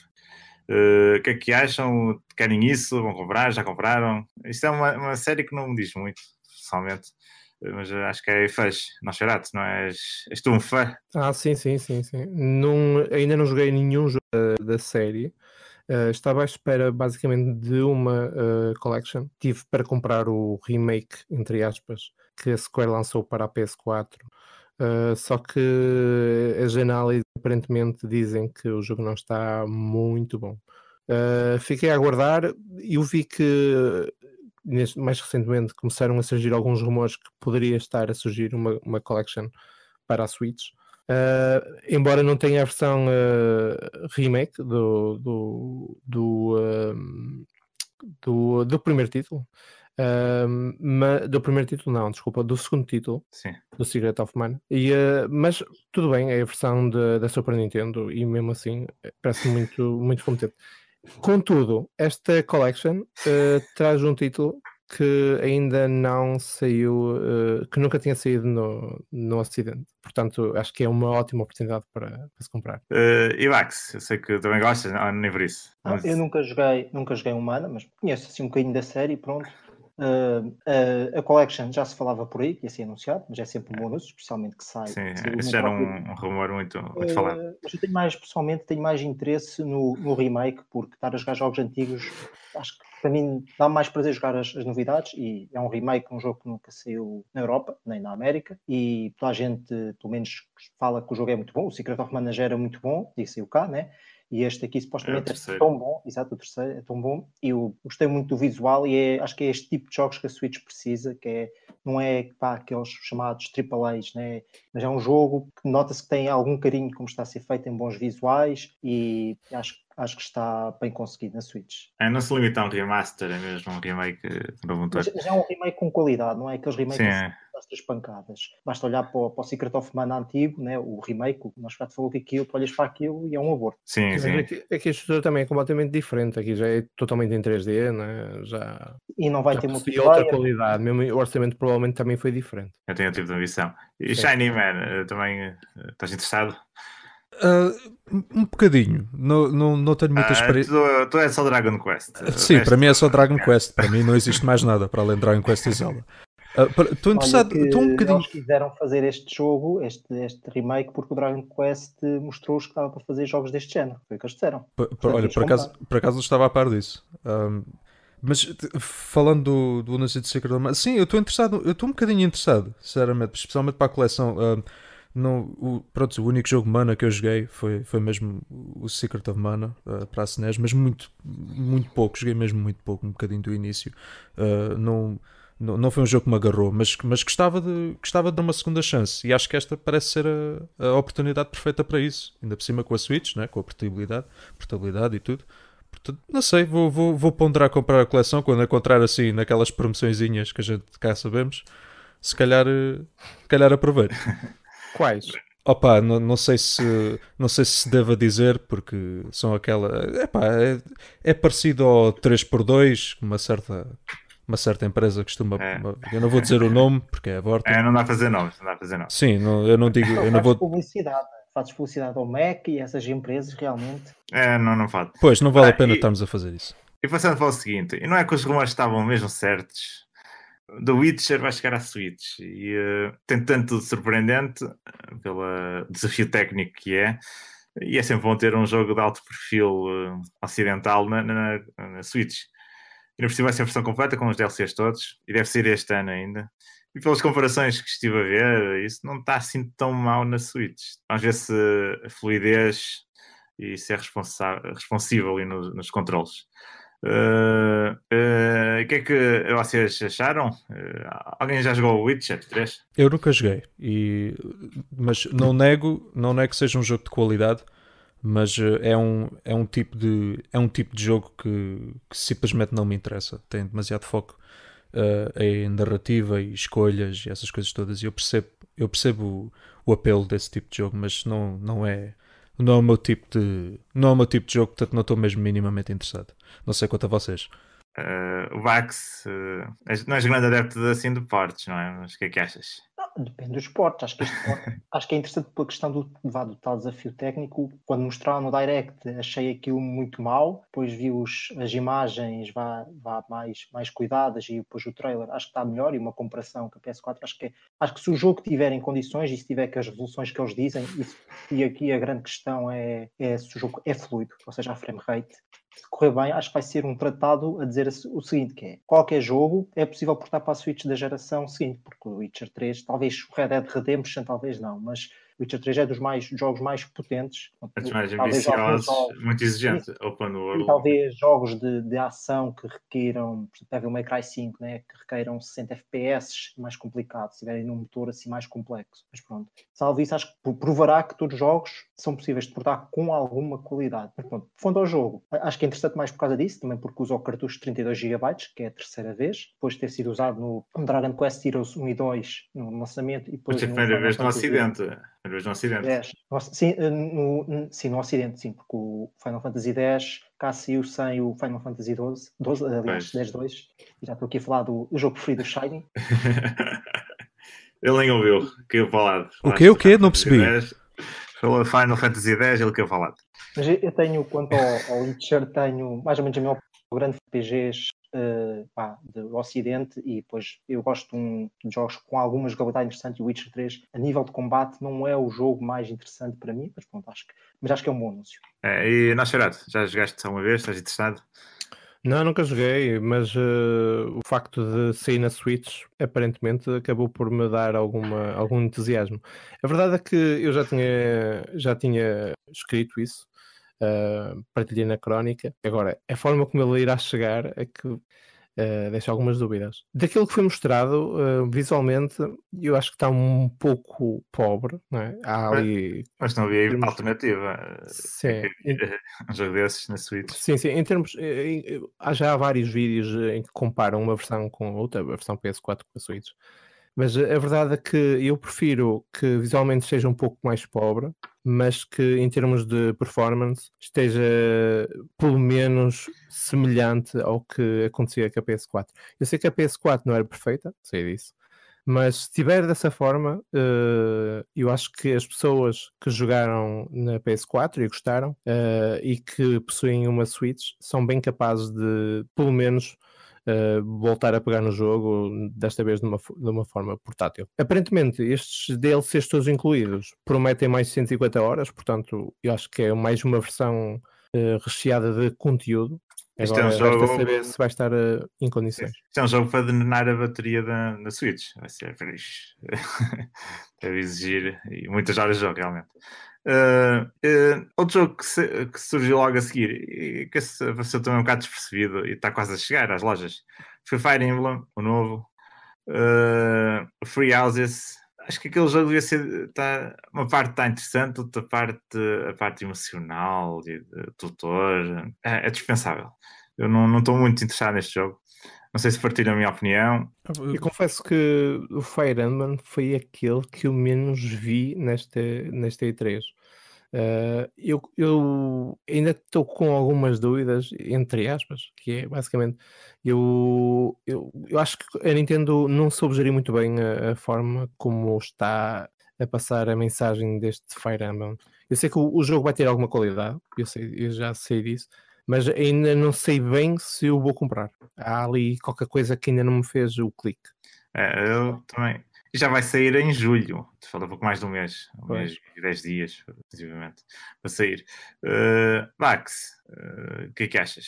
S1: Eh, o que é que acham? Querem isso? Vão comprar? Já compraram? Isto é uma, uma série que não me diz muito, pessoalmente mas acho que é fãs, não Xerato, é? não és, és tu um fã?
S4: Ah, sim, sim, sim, sim. ainda não joguei nenhum jogo da, da série, Uh, estava à espera basicamente de uma uh, collection. Tive para comprar o remake, entre aspas, que a Square lançou para a PS4. Uh, eh, só que as análises aparentemente dizem que o jogo não está muito bom. fiquei a aguardar. Eu vi que mais recentemente começaram a surgir alguns rumores que poderia estar a surgir uma, uma collection para a Switch. Uh, embora não tenha a versão uh, remake do do, do, ah, do, do, primeiro título, mas, do primeiro título, não, desculpa, do segundo título Sim. do Secret of man E, uh, mas tudo bem, é a versão de, da Super Nintendo e mesmo assim eh, parece muito, muito competente. Contudo, esta collection traz um título que ainda não saiu, uh, que nunca tinha saído no, no Ocidente. Portanto, acho que é uma ótima oportunidade para, para se comprar.
S1: Uh, eh, Ivax, eu sei que também gostas, não, ah, nem por isso.
S3: Mas... Ah, eu nunca joguei, nunca joguei Humana, mas conheço assim um bocadinho da série, e pronto. Uh, a, Collection já se falava por aí, que ia ser anunciado, mas é sempre um bom anúncio, especialmente que sai. Sim, isso era um, um,
S1: rumor muito, ah, muito uh, falado.
S3: Mas eu tenho mais, pessoalmente, tenho mais interesse no, no remake, porque estar a jogar jogos antigos, acho que para mim dá mais prazer jogar as, as, novidades e é um remake, um jogo que nunca saiu na Europa, nem na América, e toda a gente, pelo menos, fala que o jogo é muito bom, o Secret of Mana já era muito bom, disse o cá, né? e este aqui supostamente é, é tão bom, exato, o terceiro é tão bom. e Eu gostei muito do visual e é, acho que é este tipo de jogos que a Switch precisa, que é, não é pá, aqueles chamados AAAs, né? mas é um jogo que nota-se que tem algum carinho como está a ser feito em bons visuais e acho que acho que está bem conseguido na Switch.
S1: É, não se limita a um remaster, é mesmo um remake eh, para vontade. é
S3: um remake com qualidade, não é aqueles remakes Sim, é estas pancadas. Basta olhar para o, para o Secret of Mana antigo, né, o remake, o Nosferatu falou que aquilo, tu olhas para aquilo e é um aborto. Sim, sim. Aqui,
S4: é aqui é a estrutura também é completamente diferente, aqui já é totalmente em 3D, né? já... E não vai já ter e outra qualidade, mesmo o orçamento provavelmente também foi diferente.
S1: Eu tenho outro tipo de ambição. E sim. Shiny Man, eh, também eh, estás interessado?
S2: Uh, um bocadinho, não, não, não tenho muita ah, experiência.
S1: Uh, tu, é só Dragon Quest. Sim, para
S2: mim é só Dragon Quest. Para mim não existe mais nada para além de Dragon Quest e Zelda. Estou ah, interessado, estou
S3: um bocadinho. Eles quiseram fazer este jogo, este, este remake, porque o Dragon Quest mostrou-os que estava para fazer jogos deste género. Foi o que eles disseram. P Portanto, olha, por acaso,
S2: por acaso não estava a par disso. Um, mas falando do, do Lunas de Sacred Alma, sim, eu estou interessado, eu estou um bocadinho interessado, sinceramente, especialmente para a coleção. Um, não, o, pronto, o único jogo Mana que eu joguei foi, foi mesmo o Secret of Mana uh, para a SNES, mas muito, muito pouco, joguei mesmo muito pouco, um bocadinho do início. Uh, não não foi um jogo que me agarrou, mas, mas gostava, de, gostava de dar uma segunda chance e acho que esta parece ser a, a oportunidade perfeita para isso, ainda por cima com a Switch, né? com a portabilidade, portabilidade e tudo. Portanto, não sei, vou, vou, vou ponderar comprar a coleção quando encontrar assim naquelas promoçõezinhas que a gente cá sabemos. Se calhar, se calhar aproveito. Quais? Opa, não, não, sei se não sei se deva dizer, porque são aquela. é, é parecido ao 3x2, uma certa uma certa empresa costuma. É. Eu não vou dizer o nome porque é aborto. É, não dá a fazer nomes, não dá a fazer nomes. Sim, não, eu não digo. eu não vou...
S3: publicidade. Fazes publicidade ao Mac e essas empresas realmente.
S2: É, não, não faz. Pois, não vale ah, a pena e, estarmos a fazer isso.
S3: E passando para o
S1: seguinte, e não é que os rumores estavam mesmo certos. The Witcher vai chegar à Switch e uh, tem tanto de surpreendente eh, pelo desafio técnico que é. E é sempre bom ter um jogo de alto perfil uh, ocidental na, na, na Switch. Ainda não cima ser é a versão completa com os DLCs todos e deve ser este ano ainda. E pelas comparações que estive a ver, isso não está assim tão mal na Switch. Vamos ver se a fluidez e se é responsável ali nos, nos controles. Eh, eh, o uh, uh, que é que vocês acharam? Uh, alguém já jogou o Witcher 3?
S2: Eu nunca joguei, e... mas não nego, não nego que seja um jogo de qualidade mas eh, é um, é um, tipo, de, é um tipo de jogo que, que simplesmente não me interessa. Tem demasiado foco uh, em narrativa e escolhas e essas coisas todas. E eu percebo, eu percebo o, o, apelo desse tipo de jogo, mas não, não é. Não é, o meu tipo de, não é o meu tipo de jogo, portanto não estou mesmo minimamente interessado. Não sei quanto a vocês.
S1: Uh, o Vax uh, não és grande adepto assim de portes, não é? Mas o que é que achas?
S3: Não, depende dos portes. Acho que, acho que é interessante pela questão do, vá, do tal desafio técnico. Quando mostraram no Direct, achei aquilo muito mal. Depois vi os, as imagens vá, vá mais, mais cuidadas e depois o trailer. Acho que está melhor e uma comparação com a PS4. Acho que, acho que se o jogo tiver em condições e se tiver com as resoluções que eles dizem, isso, e aqui a grande questão é, é se o jogo é fluido, ou seja, a frame rate correr bem, acho que vai ser um tratado a dizer o seguinte, que é, qualquer jogo é possível portar para a Switch da geração seguinte, porque o Witcher 3, talvez o Red Dead Redemption, talvez não, mas Witcher 3 é dos mais, jogos mais potentes. Os mais ambiciosos, jogos, muito exigente, e, open world. E talvez jogos de, de ação que requeram, exemplo, o May Cry 5, né, que requeram 60 FPS, mais complicado, se tiverem num motor assim mais complexo. Mas pronto, salvo isso, acho que provará que todos os jogos são possíveis de portar com alguma qualidade. Mas pronto, quanto ao jogo, acho que é interessante mais por causa disso, também porque usa o cartucho de 32 GB, que é a terceira vez, depois de ter sido usado no Dragon Quest Heroes 1 e 2 no lançamento. E depois é a primeira vez no acidente
S1: no Ocidente.
S3: Sim, eh, no, sim, no Ocidente, sim, porque o Final Fantasy X cá saiu sem o Final Fantasy XII, 12 eh, aliás, 10-2. Já estou aqui a falar do jogo preferido do Shining.
S1: ele nem ouviu, que eu falado.
S2: O quê, o quê? Não percebi.
S1: Falou Final Fantasy X, ele que eu falado.
S3: Mas eu tenho, quanto ao, ao Witcher, tenho mais ou menos a minha opinião grande RPGs uh, pá, do Ocidente e depois eu gosto de, um, de jogos com alguma jogabilidade interessante e o Witcher 3 a nível de combate não é o jogo mais interessante para mim, mas pronto, acho que, mas acho que é um bom anúncio.
S1: É, e Nascerado, já jogaste uma vez? Estás interessado? Não, nunca
S4: joguei, mas uh, o facto de sair na Switch aparentemente acabou por me dar alguma, algum entusiasmo. A verdade é que eu já tinha, já tinha escrito isso, uh, partilhei na crónica. Agora, a forma como ele irá chegar é que uh, ah, deixa algumas dúvidas. Daquilo que foi mostrado, uh, visualmente, eu acho que está um pouco pobre, não é? Há ali... Mas não havia termos...
S1: alternativa. Sim. É um jogo desses na Switch. Sim, sim. Em termos... Eh, eh,
S4: há já vários vídeos eh, em que comparam uma versão com outra, a versão PS4 com a Switch. Mas a verdade é que eu prefiro que visualmente seja um pouco mais pobre, mas que em termos de performance esteja pelo menos semelhante ao que acontecia com a PS4. Eu sei que a PS4 não era perfeita, sei disso, mas se tiver dessa forma, eh, eu acho que as pessoas que jogaram na PS4 e gostaram eh, e que possuem uma Switch são bem capazes de, pelo menos, eh, voltar a pegar no jogo, desta vez de uma, de uma forma portátil. Aparentemente, estes DLCs todos incluídos prometem mais de 150 horas, portanto, eu acho que é mais uma versão uh, recheada de conteúdo isto é um jogo. saber
S1: se vai estar uh, em condições. Isto é um jogo para drenar a bateria da, da Switch. Vai ser feliz. Deve exigir muitas horas de jogo, realmente. Uh, uh, outro jogo que, se, que, surgiu logo a seguir e que apareceu também um bocado despercebido e está quase a chegar às lojas foi Fire Emblem, o novo. Free Houses, acho que aquele jogo devia ser. Tá, uma parte está interessante, outra parte, a parte emocional, de, de tutor, é, é, dispensável. Eu não estou muito interessado neste jogo. Não sei se partilham a minha opinião.
S4: Eu confesso que o Fire Emblem foi aquele que eu menos vi nesta, nesta E3. Eh, eu, eu, ainda estou com algumas dúvidas, entre aspas, que é basicamente eu, eu, eu acho que a Nintendo não soube gerir muito bem a, a forma como está a passar a mensagem deste Fire Emblem. Eu sei que o, o jogo vai ter alguma qualidade, eu, sei, eu já sei disso, mas ainda não sei bem se eu vou comprar. Há ali qualquer coisa que ainda não me fez o clique.
S1: É, eu também já vai sair em julho. um pouco mais de um mês, um mês e 10 dias, possivelmente para sair. Uh, Max, eh, o uh, que é que achas?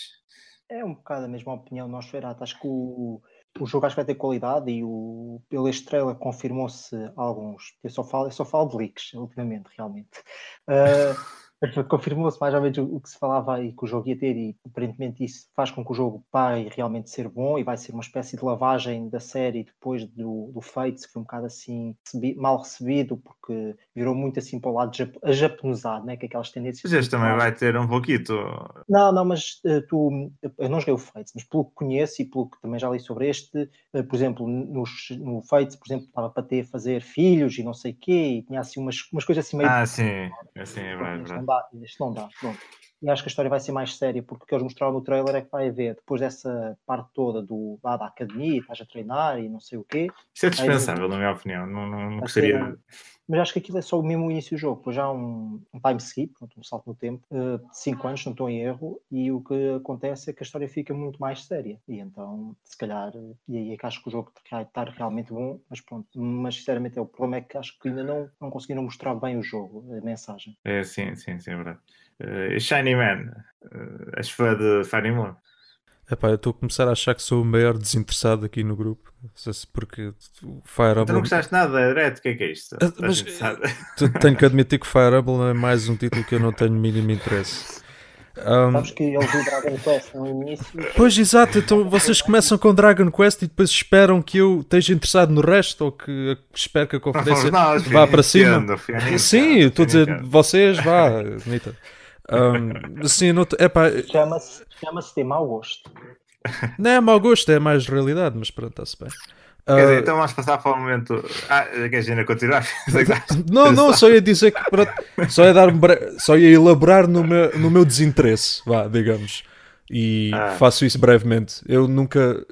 S3: É um bocado a mesma opinião nós Ferato. Acho que o, o jogo acho que vai ter qualidade e o, pela estrela confirmou-se alguns. Eu só falo, eu só falo de leaks ultimamente, realmente. Uh, Confirmou-se mais ou menos o que se falava aí que o jogo ia ter, e aparentemente isso faz com que o jogo pare realmente ser bom e vai ser uma espécie de lavagem da série depois do, do Fates, que foi um bocado assim mal recebido, porque virou muito assim para o lado japonesado, né? que aquelas tendências. Mas este também
S1: vai ter um pouquito.
S3: Não, não, mas eh, tu, eu não joguei o Fates, mas pelo que conheço e pelo que também já li sobre este, eh, por exemplo, no no Fates, por exemplo, estava para ter fazer filhos e não sei o quê, e tinha assim umas, umas coisas assim meio. Ah,
S1: sim, assim, é verdade. É remember
S3: in the snow now. e acho que a história vai ser mais séria, porque o que eles mostraram no trailer é que vai haver, depois dessa parte toda do, lá da academia, estás a treinar e não sei o quê. Isso é dispensável,
S1: na minha opinião, não, não, não gostaria. Ser,
S3: mas acho que aquilo é só o mesmo início do jogo, pois há um, um time skip, um salto no tempo, eh, de 5 anos, não estou em erro, e o que acontece é que a história fica muito mais séria. E então, se calhar, e aí é que acho que o jogo vai estar realmente bom, mas pronto, mas sinceramente é o problema é que acho que ainda não, não conseguiram mostrar bem o jogo, a mensagem.
S1: É, sim, sim, sim, é verdade. Uh, Shiny Man, uh, és fã de Fire Moon? Epá, eu estou a começar
S2: a achar que sou o maior desinteressado aqui no grupo. Não sei se porque o Fire Emblem. Tu não gostaste
S1: nada, Red? O que é que é isto? Ah, mas,
S2: tenho que admitir que Fire Emblem é mais um título que eu não tenho mínimo interesse. Um... Sabes
S1: que eles o Dragon Quest no início. Pois
S2: exato, então vocês começam com Dragon Quest e depois esperam que eu esteja interessado no resto ou que espero que a conferência não, não, vá para cima. Sim, estou a dizer, vocês vá, Nita. Um, assim, não, epá, chama-se,
S1: chama-se de mau gosto.
S2: Não é mau gosto, é mais realidade, mas pronto, está-se bem. Uh... Quer dizer, ah, então
S1: vamos passar para o momento. Ah, queres ainda continuar? não, não, só
S2: ia dizer que. Pronto, só, ia dar só ia elaborar no meu, no meu desinteresse, vá, digamos. E ah. faço isso brevemente. Eu nunca.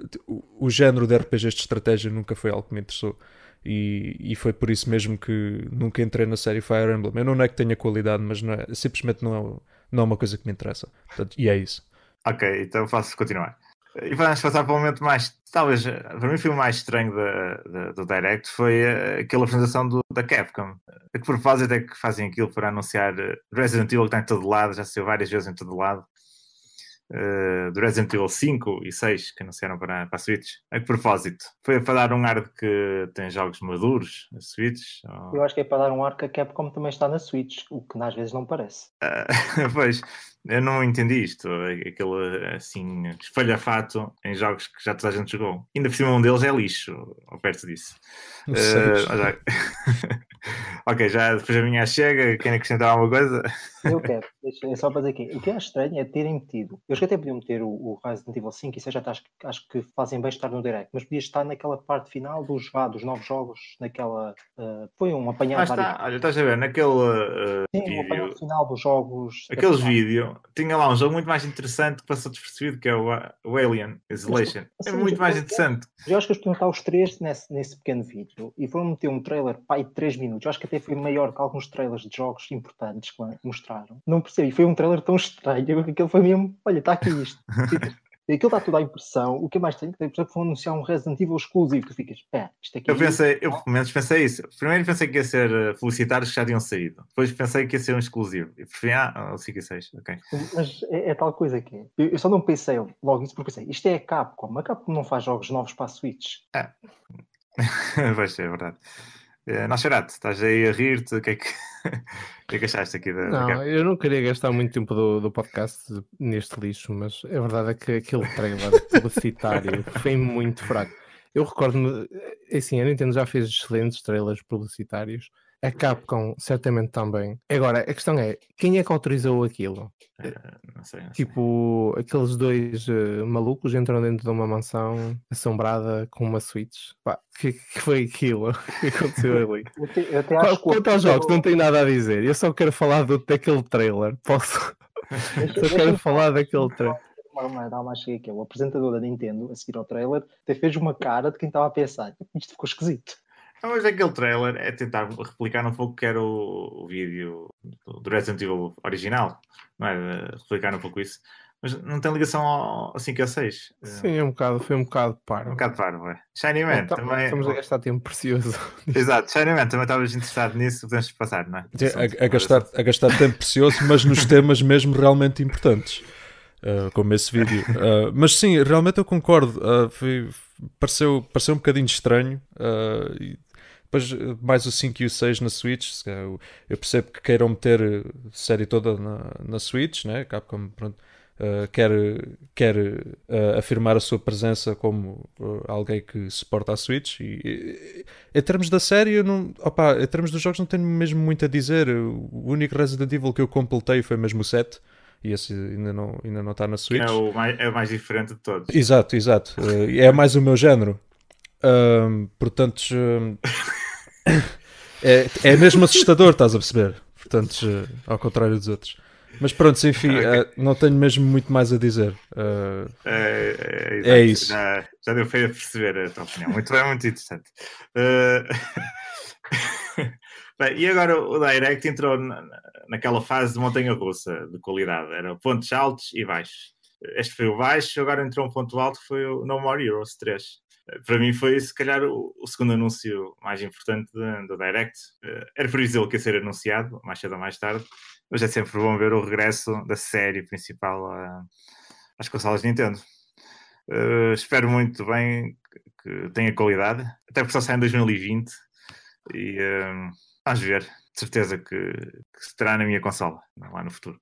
S2: O género de RPGs de estratégia nunca foi algo que me interessou. E, e, foi por isso mesmo que nunca entrei na série Fire Emblem. Eu não é que tenha qualidade, mas não é, simplesmente não
S1: é, não é uma coisa que me interessa. Portanto, e é isso. Ok, então faço continuar. E vamos passar para o um momento mais. Talvez, para mim, foi o mais estranho da, da, do Direct foi eh, aquela apresentação do, da Capcom. A que propósito é que fazem aquilo para anunciar eh, Resident Evil que está em todo lado, já saiu várias vezes em todo lado. Eh, do Resident Evil 5 e 6 que anunciaram para, para a Switch. A que propósito? Foi para dar um ar de que tem jogos maduros na Switch? Ou...
S3: Eu acho que é para dar um ar que a Capcom também está na Switch, o que às vezes não parece.
S1: Uh, pois, eu não entendi isto, aquele assim, espalhafato em jogos que já toda a gente jogou. Ainda por cima um deles é lixo, ou perto disso. Uh, eh, já... ok, já depois a minha chega, querem acrescentar alguma coisa?
S3: Eu quero, é só só fazer aqui. O que é estranho é terem metido. que até podiam meter o, o Resident Evil 5 e 6, acho, acho que fazem bem estar no direct, mas podia estar naquela parte final dos, ah, dos novos jogos, naquela. Uh, foi um apanhado. Ah, está,
S1: olha, estás a ver, naquele. Uh, Sim, vídeo... um apanhado
S3: final dos jogos.
S1: Aqueles vídeos tinha lá um jogo muito mais interessante que passou despercebido, que é o, o Alien Isolation. assim, é muito mais interessante.
S3: Eu acho que eles perguntaram os três nesse, nesse pequeno vídeo e foram meter um trailer pai de 3 minutos. Eu acho que até foi maior que alguns trailers de jogos importantes que mostraram. Não percebi, foi um trailer tão estranho que aquele foi mesmo, olha, está aqui isto. E aquilo dá toda a impressão. O que é mais tem que ter impressão que anunciar um Resident Evil exclusivo. Tu ficas, pá, isto aqui. Eu é pensei,
S1: eu pelo menos pensei isso. Primeiro pensei que ia ser felicitários eh, que já tinham saído. Depois pensei que ia ser um exclusivo. E por fim, ah, ah o 5 e 6, ok.
S3: Mas é, é tal coisa que é. eu, eu, só não pensei logo isso porque pensei, isto é a Capcom. A Capcom não faz jogos novos para a Switch. Ah.
S1: Vai ser, é verdade. Uh, estás aí a rir-te, o que, é que... que, é que achaste aqui? Da, não,
S3: eu não queria
S4: gastar muito tempo do, do podcast neste lixo, mas a verdade é que aquele trailer publicitário foi muito fraco. Eu recordo-me, eh, é assim, a Nintendo já fez excelentes trailers publicitários, a Capcom certamente também. Agora, a questão é, quem é que autorizou aquilo?
S1: Ah, não sei, não
S4: tipo, sei. aqueles dois uh, malucos entram dentro de uma mansão assombrada com uma Switch. Pá, que, que foi aquilo que aconteceu ali? Quanto aos jogos, não tenho nada a dizer. Eu só quero falar do, daquele trailer. Posso?
S3: só quero
S4: falar daquele trailer
S3: o apresentador da Nintendo, a seguir ao trailer, até fez uma cara de quem estava a pensar, tipo, isto ficou esquisito. Ah, mas aquele
S1: trailer é tentar replicar um pouco o que era o, o vídeo do Resident Evil original, não é? Replicar um pouco isso. Mas não tem ligação ao, 5 ou ao 6. Sim, é um bocado, foi um bocado paro. Um bocado não é. Shiny Man então, também. É estamos a gastar tempo precioso. Exato, Shiny Man também estavas interessado nisso, podemos passar, não é?
S2: a, a, gastar, a gastar tempo precioso, mas nos temas mesmo realmente importantes. Eh, como esse vídeo. Uh, mas sim, realmente eu concordo. Uh, foi, pareceu, pareceu um bocadinho estranho. E depois, mais o 5 e o 6 na Switch. Eu, eu percebo que queiram meter a série toda na, na Switch, né? Capcom, pronto. Uh, quer, quer uh, afirmar a sua presença como uh, alguém que suporta a Switch. E, e, e, em termos da série, não, opa, em termos dos jogos, não tenho mesmo muito a dizer. O único Resident Evil que eu completei foi mesmo o 7 e esse ainda não, ainda não está na é Switch. É o mais, é o mais diferente de todos. Exato, exato. Eh, é mais o meu género. portanto, é, é mesmo assustador, estás a perceber? Portanto, eh, ao contrário dos outros. Mas pronto, enfim, okay. Eh, não tenho mesmo muito mais a dizer.
S1: Uh, é, é, é, isso. Já, já deu feio a perceber a tua opinião. Muito bem, muito interessante. Uh... Bem, e agora o Direct entrou na, naquela fase de montanha-russa de qualidade. Era pontos altos e baixos. Este foi o baixo, agora entrou um ponto alto que foi o No More Heroes 3. Para mim foi, se calhar, o, o segundo anúncio mais importante do, Direct. Eh, era previsível que ia ser anunciado, mais cedo ou mais tarde, mas é sempre bom ver o regresso da série principal a, eh, às consolas Nintendo. Uh, espero muito bem que tenha qualidade, até porque só sai em 2020 e uh, Vamos ver, de certeza que, que estará na minha consola lá no futuro.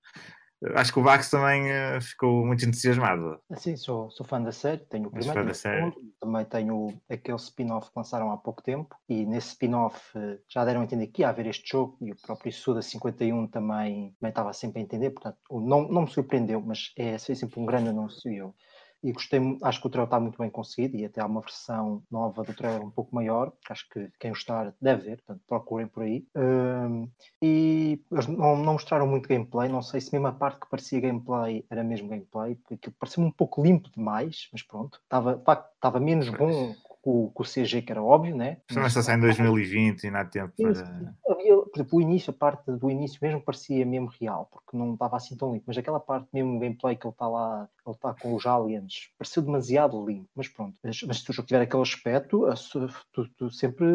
S1: Acho que o Vax também uh, ficou muito entusiasmado.
S3: Sim, sou, sou fã da série, tenho o primeiro, fã o segundo. também tenho aquele spin-off que lançaram há pouco tempo e nesse spin-off uh, já deram a entender que ia haver este jogo e o próprio Suda 51 também, também estava sempre a entender, portanto não, não me surpreendeu, mas é, sempre um grande anúncio e eu e gostei, acho que o trail está muito bem conseguido e até há uma versão nova do trail um pouco maior, acho que quem gostar deve ver, portanto procurem por aí. Um, e eles não, não, mostraram muito gameplay, não sei se mesmo a parte que parecia gameplay era mesmo gameplay, porque pareceu-me um pouco limpo demais, mas pronto, estava, estava menos bom com, com o CG, que era óbvio, né? Se não está em
S1: 2020 e não há tempo para... Isso,
S3: havia, por exemplo, o início, a parte do início mesmo parecia mesmo real, porque não estava assim tão limpo, mas aquela parte mesmo gameplay que ele está lá, ele está com os aliens, pareceu demasiado limpo, mas pronto. Mas, mas se o jogo tiver aquele aspecto, estou sempre,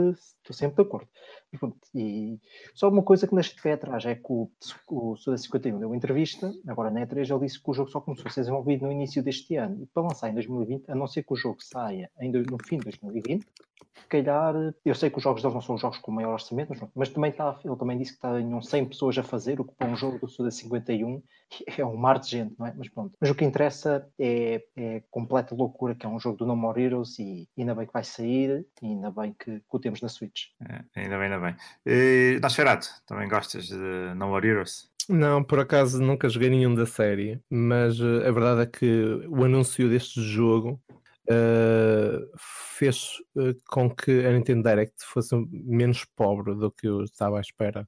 S3: sempre de acordo. E só uma coisa que de pé atrás é que o, o Suda 51 deu uma entrevista, agora na E3 ele disse que o jogo só começou a ser desenvolvido no início deste ano. E para lançar em 2020, a não ser que o jogo saia no fim de 2020, calhar, eu sei que os jogos deles não são os jogos com maior orçamento, mas, mas também está, ele também disse que tinham 100 pessoas a fazer, o que para um jogo do Suda 51 é um mar de gente, não é? Mas pronto. Mas o que interessa é, é completa loucura, que é um jogo do No More Heroes e ainda bem que vai sair e ainda bem que, que o temos na Switch. É, ainda
S1: bem, ainda bem. E, Nosferatu, também gostas de No More Heroes?
S3: Não, por acaso
S4: nunca joguei nenhum da série, mas eh, a verdade é que o anúncio deste jogo eh, fez eh, com que a Nintendo Direct fosse menos pobre do que eu estava à espera.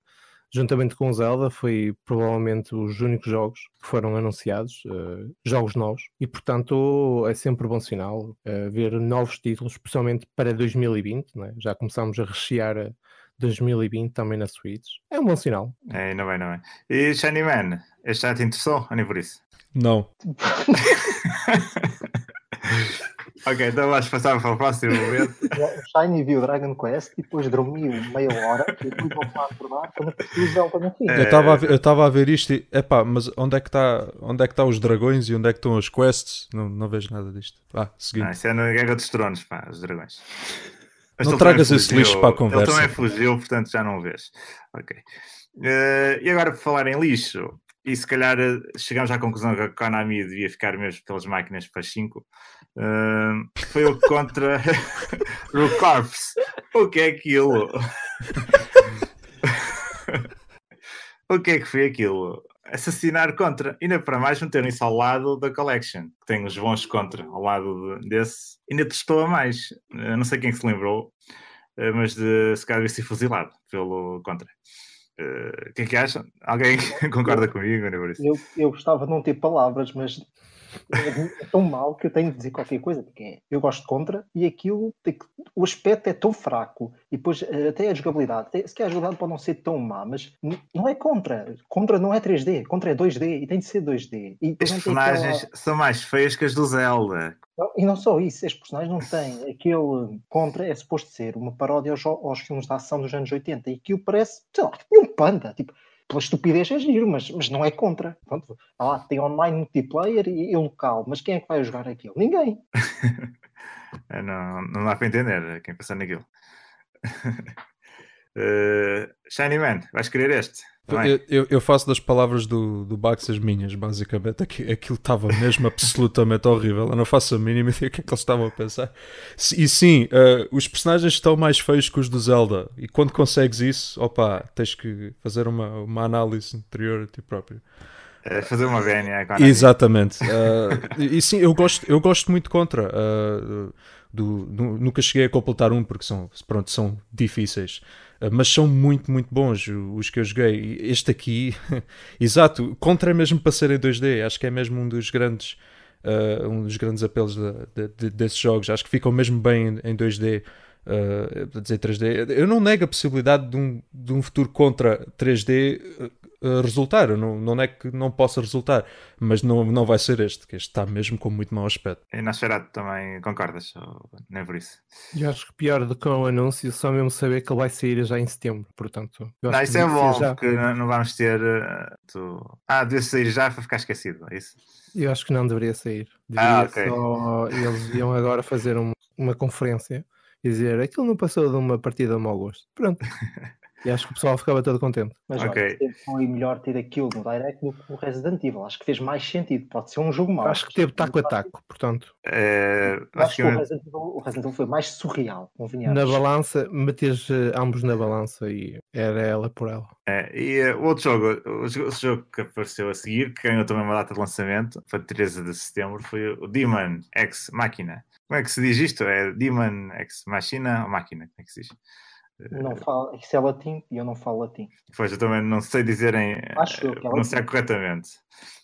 S4: Juntamente com Zelda, foi provavelmente os únicos jogos que foram anunciados, uh, jogos novos, e portanto é sempre bom sinal uh, ver novos títulos, especialmente para 2020, né? já começámos a rechear. 2020 também na
S1: Switch. É um bom sinal. É, não é, não é. E Shiny Man, este já te interessou, nem por isso? Não. Ok, então vamos passar para o próximo momento.
S3: O Shiny viu Dragon Quest e depois dormiu meia hora e depois voltou a acordar quando preciso para no Eu
S2: estava a ver isto e, epá, mas onde é que está onde é que tá os dragões e onde é que estão as quests? Não, não vejo nada disto. Ah, seguinte. Não ah, isso
S1: é na Guerra dos Tronos, pá, os dragões. Mas não tragas esse lixo para a conversa. Ele também fugiu, portanto já não o vês. Ok. Uh, e agora, por falar em lixo, e se calhar eh, chegámos à conclusão que a Konami devia ficar mesmo pelas máquinas para 5. Uh, foi o contra o Corps. O que é aquilo? o que é que foi aquilo? Assassinar contra. Ainda para mais meter isso ao lado da Collection, que tem os bons contra ao lado desse. Ainda testou a mais. Eu não sei quem é se lembrou, eh, mas de se calhar devia ser fuzilado pelo contra. Eh, o que é que acham? Alguém concorda comigo comigo? Eu,
S3: eu gostava de não ter palavras, mas é tão mal que eu tenho de dizer qualquer coisa, porque é, eu gosto de contra e aquilo, o aspecto é tão fraco e depois eh, até a jogabilidade, até, se quer a jogabilidade pode não ser tão má, mas não é contra. Contra não é 3D, contra é 2D e tem de ser 2D. E as personagens aquela...
S1: são mais feias que as do Zelda.
S3: E não só isso, as personagens não têm aquele contra, é suposto ser uma paródia aos, aos filmes de ação dos anos 80 e aquilo parece, sei lá, tipo um panda, tipo pela estupidez é giro, mas, mas não é contra. Pronto, tem online multiplayer e, e local, mas quem é que vai jogar aquilo? Ninguém.
S1: É, não, não dá para entender é, quem passar naquilo. uh, Shiny Man, vais querer este? Então,
S2: eu, eu, faço das palavras do, do Bax as minhas, basicamente. Aquilo estava mesmo absolutamente horrível. Eu não faço a mínima ideia do que é que eles estavam a pensar. E sim, uh, os personagens estão mais feios que os do Zelda. E quando consegues isso, opa, tens que fazer uma, uma análise interior a ti próprio.
S1: É fazer uma vénia agora. Exatamente. Uh,
S2: e sim, eu gosto, eu gosto muito contra. Uh, do, do, nunca cheguei a completar um porque são, pronto, são difíceis. Ah, mas são muito, muito bons os que eu joguei. Este aqui, exato, contra é mesmo para serem 2D, acho que é mesmo um dos grandes. Uh, um dos grandes apelos de, de, de, desses jogos, acho que ficam mesmo bem em, em 2D, uh, ah, dizer 3D. Eu não nego a possibilidade de um, de um futuro contra 3D eh, resultar. Não, não é que não possa resultar, mas não, não vai ser este, que este está mesmo com muito mau aspecto.
S1: E Nosferatu também concordas? Nem por isso.
S2: E acho que pior do que o anúncio, só mesmo saber que ele vai sair já em
S4: setembro, portanto. Não, isso é bom, já... porque não
S1: vamos ter. Eh, tu... Ah, devia sair já para ficar esquecido, é isso?
S4: Eu acho que não deveria sair. Deveria ah, okay. só... Eles iam agora fazer um, uma conferência e dizer aquilo não passou de uma partida mau gosto.
S3: Pronto.
S4: E acho que o pessoal ficava todo contente. Mas okay.
S3: olha, foi melhor ter aquilo no Direct do que o Resident Evil. Acho que fez mais sentido. Pode ser um jogo mau. Acho que teve taco a taco, portanto. É... Acho que o Resident, Evil, o Resident Evil foi mais surreal, convenhamos. Na
S4: balança, meteres eh, ambos na balança e era ela por ela.
S1: É, e eh, o outro jogo, o jogo que apareceu a seguir, que ganhou também uma data de lançamento, foi 13 de setembro, foi o Demon X Machina. Como é que se diz isto? É Demon X Machina ou Máquina? Como é que se diz?
S3: Não fala, isso é, é latim e eu não falo latim.
S1: Pois, eu também não sei dizer em.
S3: Acho que é
S1: eh, corretamente.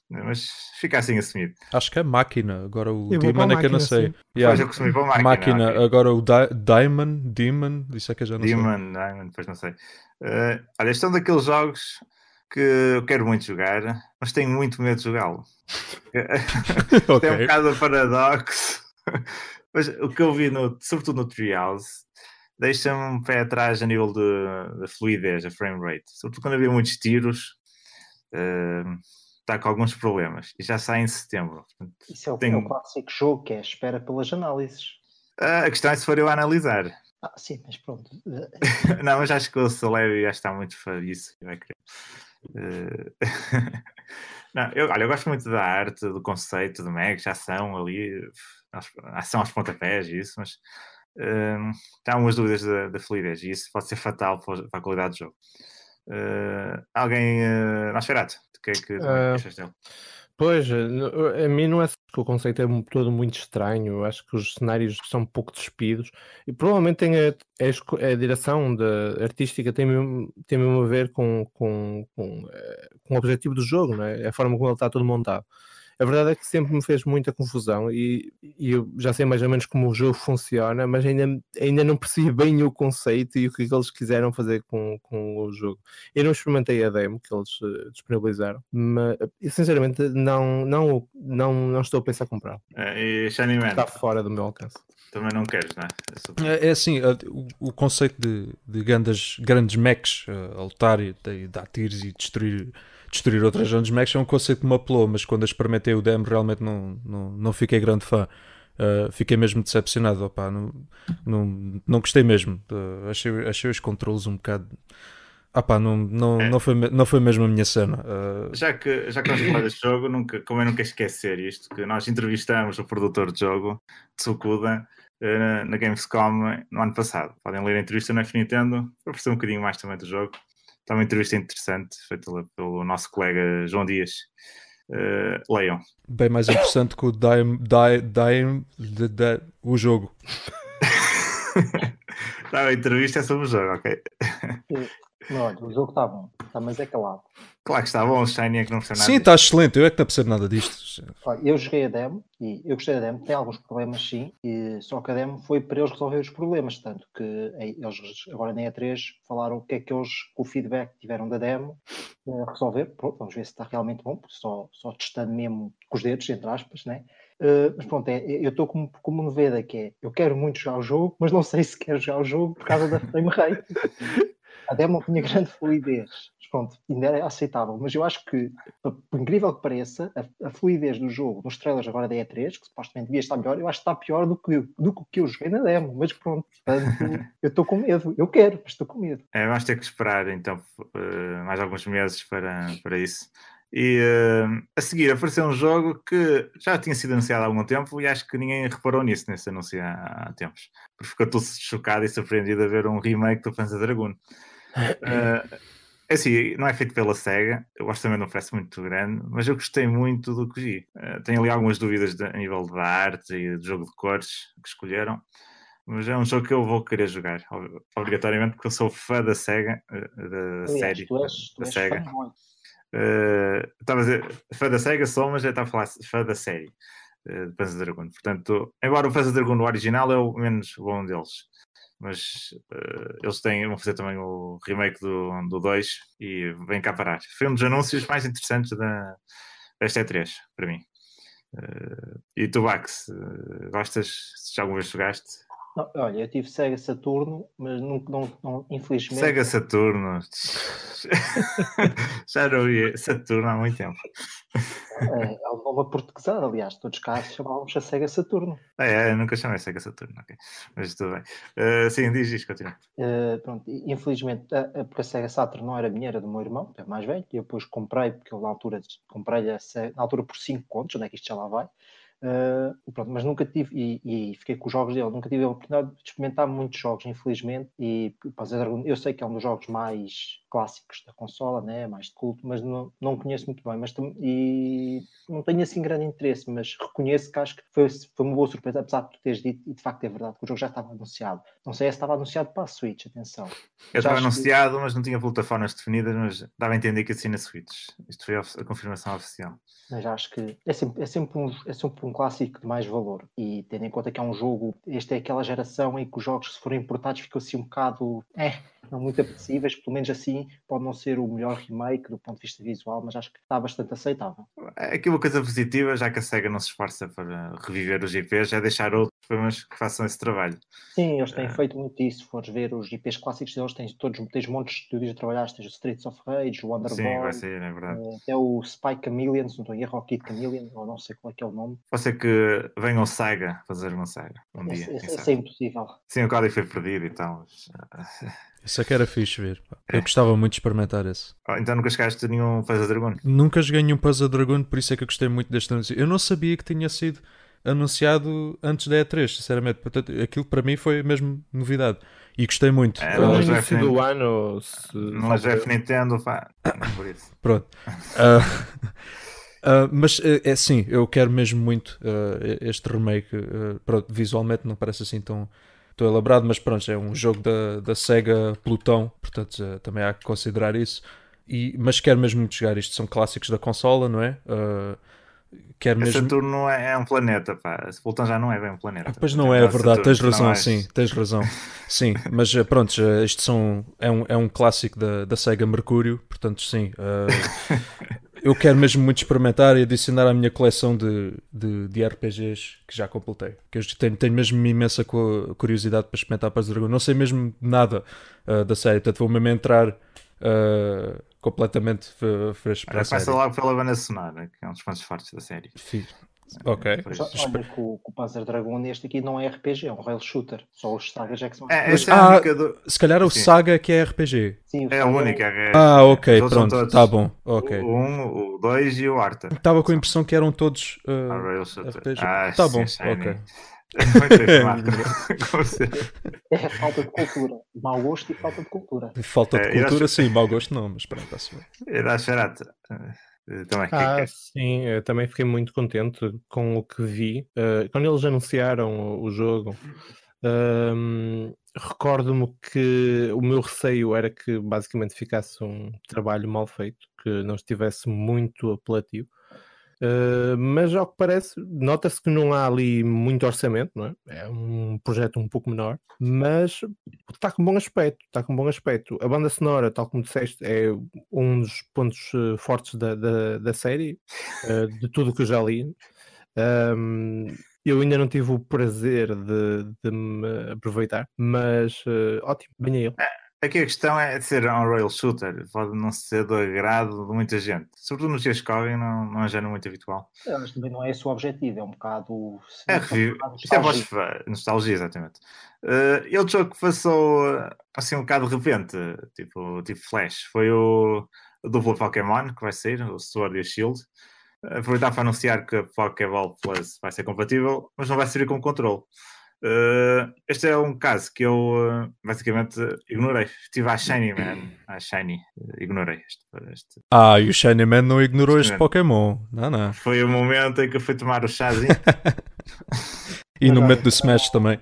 S1: Mas fica assim assumido. Acho que é máquina. Agora o eu Demon é que eu não sei. Assim. Yeah. Pois, eu máquina. máquina.
S2: Okay. Agora o Diamond, Diamond, Demon, isso é que eu já não Demon,
S1: sei. Diamond, pois não sei. Uh, olha, este é um daqueles jogos que eu quero muito jogar, mas tenho muito medo de jogá-lo. okay. é um bocado paradoxo. mas o que eu vi, no, sobretudo no Treehouse, deixa-me um pé atrás a nível da fluidez, a frame rate. Sobretudo quando havia muitos tiros, uh, ehm, está com alguns problemas. E já sai em setembro. Portanto,
S3: Isso é o, tenho... é o clássico jogo que é a espera pelas análises.
S1: Uh, a questão é se for eu a analisar.
S3: Ah, sim, mas pronto.
S1: não, mas acho que o Celebi já está muito fã disso. Vai querer. Uh... não, eu, olha, eu gosto muito da arte, do conceito, do Meg, já são ali, ação aos pontapés e isso, mas um, há umas dúvidas da, da, fluidez e isso pode ser fatal para a qualidade do jogo. Uh, alguém uh, ah, Nosferatu, o que é que uh, achas dele?
S4: Pois, a mim não é assim que o conceito é todo muito estranho. Eu acho que os cenários são um pouco despidos e provavelmente tem a, a, a direção da artística tem mesmo, tem mesmo a ver com, com, com, com o objetivo do jogo, não é? a forma como ele está todo montado. A verdade é que sempre me fez muita confusão e, e eu já sei mais ou menos como o jogo funciona, mas ainda, ainda não percebi bem o conceito e o que é eles quiseram fazer com, com o jogo. Eu não experimentei a demo que eles eh, disponibilizaram, mas
S2: sinceramente não, não, não, não estou a pensar em comprar.
S1: É, é Está fora do meu alcance. Também não queres, não é?
S2: É, é, é assim, eh, o, o, conceito de, de grandes, grandes mechs uh, a lutar e, de, dar tiros e destruir destruir outras Dungeon Max é um conceito que me apelou, mas quando experimentei o demo realmente não, não, não fiquei grande fã. Uh, fiquei mesmo decepcionado, opá, não, não, não gostei mesmo. Uh, achei, achei os controles um bocado. Ah pá, não, não, é. não, foi, não foi mesmo a minha cena.
S1: Uh... Já que já que nós falamos deste jogo, nunca, como eu nunca esquecer isto, que nós entrevistamos o produtor de jogo, Tsukuda, eh, na Gamescom no ano passado. Podem ler a entrevista na Nintendo para perceber um bocadinho mais também do jogo. Está uma entrevista interessante, feita pelo nosso colega João Dias. Uh, leiam.
S2: Bem mais interessante que o Dime, Dime, Dime, o jogo.
S1: Está a entrevista é sobre o jogo, ok?
S3: Não, o jogo está bom, tá, mas é calado. Claro que está bom, o Shiny é que não percebe nada. Sim, está
S2: excelente, eu é que não percebo nada disto.
S3: eu joguei a demo e eu gostei da demo, tem alguns problemas sim, e só que a demo foi para eles resolver os problemas, tanto que eles agora na E3 falaram o que é que eles, com o feedback que tiveram da demo, eh, resolver. Pronto, vamos ver se está realmente bom, só, só testando mesmo com os dedos, entre aspas, né? Uh, mas pronto, é, eu estou como, como Neveda, que é eu quero muito jogar o jogo, mas não sei se quero jogar o jogo por causa da frame rate. a demo tinha grande fluidez. pronto, ainda era aceitável. Mas eu acho que, por incrível que pareça, a, a fluidez do jogo dos trailers agora da E3, que supostamente devia estar melhor, eu acho que está pior do que, do que o eu joguei na demo. Mas pronto, portanto, eu estou com medo. Eu quero, mas estou com medo.
S1: É, vamos ter que esperar então eh, mais alguns meses para, para isso. E uh, a seguir apareceu um jogo que já tinha sido anunciado há algum tempo e acho que ninguém reparou nisso nesse anúncio há, há tempos. Porque ficou todo chocado e surpreendido a ver um remake do Panzer Dragoon.
S3: Uh,
S1: é assim, não é feito pela SEGA, eu orçamento também não parece muito grande, mas eu gostei muito do que vi. Uh, tenho ali algumas dúvidas de, a nível da arte e do jogo de cores que escolheram, mas é um jogo que eu vou querer jogar, obrigatoriamente, porque eu sou fã da SEGA, eh, da Aliás, série tu és, tu da SEGA. Estava uh, a dizer, fã da SEGA sou, mas já está a falar fã da série uh, de Panzer Dragoon. Portanto, embora o Panzer Dragoon original é o menos bom deles mas uh, eles têm, vão fazer também o remake do, do 2 e vem cá parar. Foi um dos anúncios mais interessantes da, desta E3, para mim. Uh, e tu, Bax, uh, gostas? Se já alguma vez jogaste?
S3: Não, olha, eu tive Sega Saturno, mas não, não infelizmente. Sega
S1: Saturno. já não ia. Saturno há muito tempo.
S3: É, uma portuguesada, aliás, todos cá chamávamos a Sega Saturno.
S1: É, é, nunca chamei Sega Saturno, ok. Mas tudo bem. Uh, sim, diz, diz, continua.
S3: Uh, pronto, infelizmente, a, a, porque a Sega Saturno não era minha, era do meu irmão, que é mais velho, e eu depois comprei, porque eu na altura comprei a Sega, na altura por 5 contos, onde é que isto já lá vai, Uh, pronto, mas nunca tive, e, e, fiquei com os jogos dele, nunca tive a oportunidade de experimentar muitos jogos, infelizmente. E eu sei que é um dos jogos mais clássicos da consola, né? mais de culto, mas não, não conheço muito bem. Mas, e não tenho assim grande interesse, mas reconheço que acho que foi, foi uma boa surpresa, apesar de tu teres dito, e de facto é verdade, que o jogo já estava anunciado. Não sei se estava anunciado para a Switch, atenção. Eu estava anunciado,
S1: que... mas não tinha plataformas definidas, mas dava a entender que ia na Switch. Isto foi a, confirmação oficial.
S3: Mas acho que é sempre, é sempre um. É sempre um clássico de mais valor. E tendo em conta que é um jogo, esta é aquela geração em que os jogos, se forem importados, ficam assim um bocado. É, não muito apetecíveis, pelo menos assim, pode não ser o melhor remake do ponto de vista visual, mas acho que está bastante aceitável.
S1: É aqui uma coisa positiva, já que a SEGA não se esforça para reviver os IPs, é deixar outros problemas que façam esse trabalho.
S3: Sim, eles têm é. feito muito isso. Se fores ver os IPs clássicos deles, tens todos tens montes de estúdios a trabalhar, tens o Streets of Rage, o Underworld. Sim, vai ser, é verdade. Eh, até o Spy Chameleons, não estou a erro, o Kid Chameleon, ou não sei qual é que é o nome.
S1: Pode ser que venham um Saga fazer uma Sega. um dia. Isso, isso é impossível. Sim, o código foi perdido então...
S2: Isso é que era fixe ver. É. Eu gostava muito de experimentar esse. Oh,
S1: então nunca chegaste a nenhum Puzzle Dragon?
S2: Nunca joguei nenhum Puzzle Dragon, por isso é que eu gostei muito deste anúncio. Eu não sabia que tinha sido anunciado antes da E3, sinceramente. Portanto, aquilo para mim foi mesmo novidade. E gostei muito. É, no início do
S1: ano. Se... Não, Nintendo, é Jeff por isso.
S2: Pronto. Uh... Uh, mas uh, é sim, eu quero mesmo muito uh, este remake. Eh, pronto, visualmente não parece assim tão, tão elaborado, mas pronto, é um jogo da, da Sega Plutão, portanto também há que considerar isso. E, mas quero mesmo muito jogar isto. São clássicos da consola, não é? Ah, quero mesmo... Saturno
S1: é, é um planeta, pá. Plutão já não é bem um planeta. Ah, pois não é, é verdade, Saturno, tens razão, és... sim,
S2: tens razão. sim, mas pronto, isto são, é, um, é um clássico da, da Sega Mercúrio, portanto, sim. Uh, eu quero mesmo muito experimentar e adicionar à minha coleção de, de, de RPGs que já completei. Que eu tenho, tenho mesmo imensa curiosidade para experimentar para Dragon. Não sei mesmo nada uh, da série, portanto vou mesmo entrar uh, completamente ah, fresco para Começa logo pela
S1: banda sonora, que é um dos pontos fortes da série. Filho, Ok.
S3: Só, olha, que o, que o Panzer Dragon este aqui não é RPG, é um rail shooter. Só os sagas é que são é, RPG. É ah, do... Se calhar o Sim.
S2: Saga que é RPG.
S3: Sim, é o único. É, é... Ah, ok,
S2: pronto, tá bom.
S3: Okay. O 1, um, o 2 e o Arta.
S2: Estava com a impressão que eram todos uh, ah, a ah, rail shooter. RPG. Ah, tá bom, sim, é ok.
S3: é falta de cultura, mau gosto e falta de cultura. Falta de é, cultura,
S2: sim, mau gosto não, mas pronto, tá está-se bem. Era a charata. Eh, também. Ah, sim,
S4: eu também fiquei muito contente com o que vi. Uh, quando eles anunciaram o jogo, ehm, recordo-me que o meu receio era que basicamente ficasse um trabalho mal feito, que não estivesse muito apelativo. Uh, mas ao que parece, nota-se que não há ali muito orçamento, não é? É um projeto um pouco menor, mas está com bom aspecto, está com bom aspecto. A banda sonora, tal como disseste, é um dos pontos eh, fortes da, da, da série, uh, de tudo que eu já li. Um, ehm, eu ainda não tive o prazer de, de me aproveitar, mas uh, ótimo, venha ele.
S1: Ah, Aqui a questão é de ser um Royal Shooter, pode não ser do agrado de muita gente. Sobretudo no que não, não é género muito habitual.
S3: Eu é, também não é esse o objetivo, é um bocado. É review. Isto é voz
S1: nostalgia, exatamente. Uh, eh, ele jogo que passou assim um bocado de repente, tipo, tipo Flash, foi o, o duplo Pokémon que vai sair, o Sword e o Shield. Aproveitar para anunciar que a Pokéball Plus vai ser compatível, mas não vai servir como controle. Uh, este é um caso que eu uh, basicamente ignorei. Estive à Shiny Man. À Shiny. Eh, ignorei este, este. Ah, e o
S2: Shiny Man não ignorou este, este Pokémon. Não,
S3: não. Foi o momento
S1: em que eu fui tomar o chazinho. e no momento
S2: do Smash também.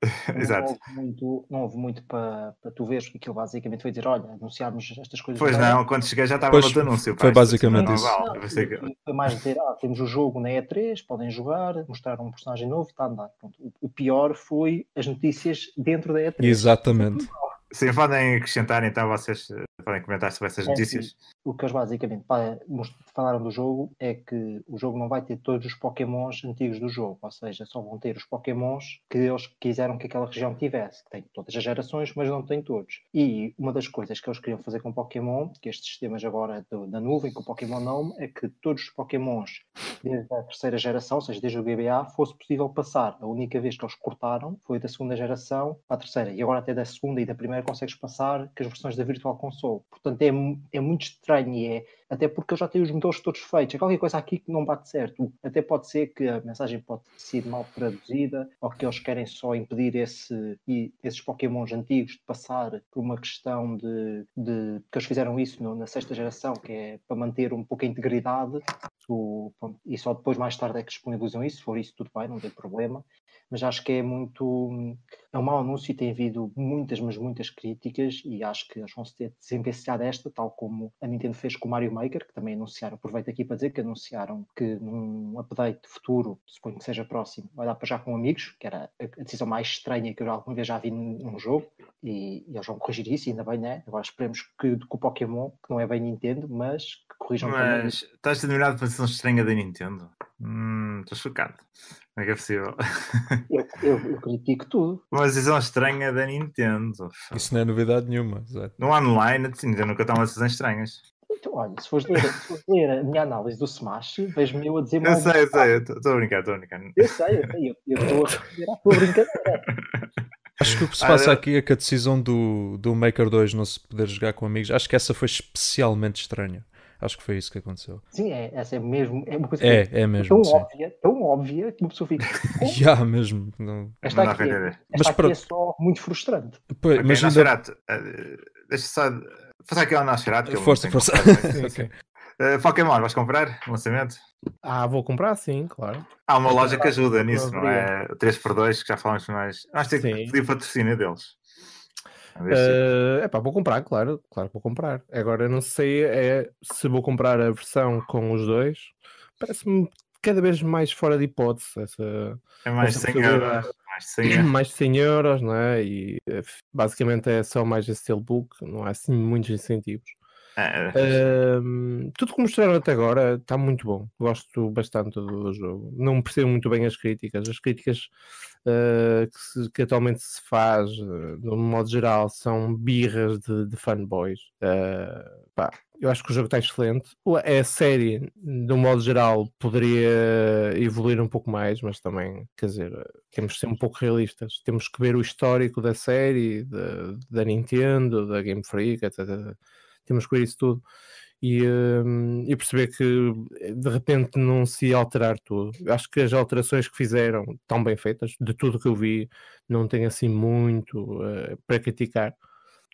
S2: Não Exato.
S3: Houve muito, não houve muito para, para tu veres, porque aquilo basicamente foi dizer: olha, anunciámos estas coisas. Pois não, quando cheguei já estava outro anúncio. Foi assim basicamente é isso. Não, não, foi mais dizer: ah, temos o jogo na E3, podem jogar, mostrar um personagem novo, está a andar. O, o pior foi as notícias dentro da E3.
S1: Exatamente. Então, Sim, podem acrescentar então, vocês eh, podem comentar sobre essas é, notícias.
S3: o que eles basicamente falaram do jogo é que o jogo não vai ter todos os Pokémons antigos do jogo, ou seja, só vão ter os Pokémons que eles quiseram que aquela região tivesse, que tem todas as gerações, mas não tem todos. E uma das coisas que eles queriam fazer com Pokémon, que estes sistemas agora do, da nuvem, com o Pokémon Nome, é que todos os Pokémons desde a terceira geração, ou seja, desde o GBA, fosse possível passar. A única vez que eles cortaram foi da segunda geração à terceira, e agora até da segunda e da primeira maneira consegues passar que as versões da Virtual Console. Portanto, é, é muito estranho e é, até porque eu já tenho os motores todos feitos. Há é qualquer coisa aqui que não bate certo. Até pode ser que a mensagem pode ter sido mal traduzida ou que eles querem só impedir esse, esses Pokémons antigos de passar por uma questão de, de que eles fizeram isso no, na sexta geração, que é para manter um pouco a integridade e só depois mais tarde é que disponibilizam isso, se for isso tudo bem, não tem problema mas acho que é muito é um mau anúncio e tem havido muitas, mas muitas críticas e acho que eles vão se ter desenvencilhado esta, tal como a Nintendo fez com o Mario Maker, que também anunciaram, aproveito aqui para dizer que anunciaram que num update futuro, suponho que seja próximo, vai dar para já com amigos, que era a decisão mais estranha que eu alguma vez já vi num jogo, e, e eles vão corrigir isso, ainda bem, né? Agora esperemos que, que o Pokémon, que não é bem Nintendo, mas que corrijam mas, também.
S1: Estás admirado pela decisão estranha da Nintendo? Hum, estou chocado. Como é que é possível?
S3: Eu, eu, eu critico tudo.
S1: Uma decisão estranha da Nintendo. Isso não é novidade nenhuma. Exatamente. No online, a Nintendo nunca toma decisões estranhas.
S3: Então, olha, se fores ler, ler a minha análise do Smash, vejo-me eu a dizer Eu sei,
S1: eu sei, estou a brincar, estou a brincar. Eu sei, eu estou a responder à brincadeira. Acho que o que
S2: se ah, passa aqui é que a decisão do, do Maker 2 não se poder jogar com amigos, acho que essa foi especialmente estranha. Acho que foi isso que aconteceu.
S3: Sim, é, essa é mesmo. É uma coisa é, é, mesmo, tão sim. óbvia, tão óbvia que uma pessoa fica. Já, yeah, mesmo. Não... Esta não aqui, é, esta mas aqui para... é só muito frustrante. Pois,
S1: okay, mas ainda... Será, eh, deixa só Faz aqui ao que Força, força. sim, sim. Uh, Pokémon, vais comprar lançamento? Ah, vou comprar sim, claro. Há uma loja que ajuda nisso, não, não é? 3x2, que já falamos mais. Acho que tem pedir patrocínio deles.
S4: Uh, eh, pá, vou comprar, claro, claro vou comprar. Agora não sei é, se vou comprar a versão com os dois. Parece-me cada vez mais fora de hipótese essa, é mais sem graça é. mais de 100, mais de 100 euros, não é? E eh, basicamente é só mais esse book, não há assim muitos incentivos. Ah, tudo que mostraram até agora está muito bom. Gosto bastante do jogo. Não percebo muito bem as críticas. As críticas uh, que, se, que, atualmente se faz, uh, de um modo geral, são birras de, de fanboys. Uh, pá, eu acho que o jogo está excelente. É, a série, de um modo geral, poderia evoluir um pouco mais, mas também, quer dizer, temos de ser um pouco realistas. Temos que ver o histórico da série, da, da Nintendo, da Game Freak, etc. Temos que ver isso tudo. E, hum, e, perceber que de repente não se alterar tudo. Acho que as alterações que fizeram estão bem feitas, de tudo que eu vi, não tem assim muito uh, para criticar.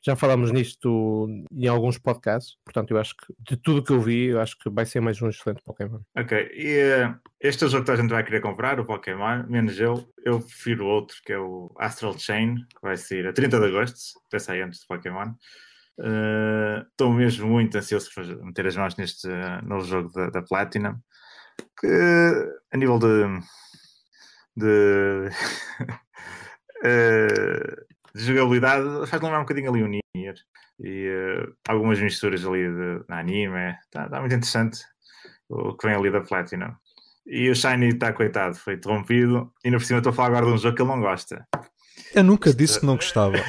S4: Já falámos nisto em alguns podcasts, portanto, eu acho que de tudo que eu vi, eu acho que vai ser mais um excelente Pokémon.
S1: Ok, e uh, eh, este é o jogo que a gente vai querer comprar, o Pokémon, menos eu. Eu prefiro outro, que é o Astral Chain, que vai sair a 30 de agosto, até antes do Pokémon. Eh, estou uh, mesmo muito ansioso por meter as mãos neste uh, novo jogo da, da Platinum, que a nível de. de uh, de jogabilidade faz lembrar um bocadinho ali o Nier e uh, algumas misturas ali de, na anime. Está tá muito interessante o que vem ali da Platinum. E o Shiny está coitado, foi interrompido. E no por cima estou a falar agora de um jogo que ele não gosta.
S2: Eu nunca Isto... disse que não é- gostava.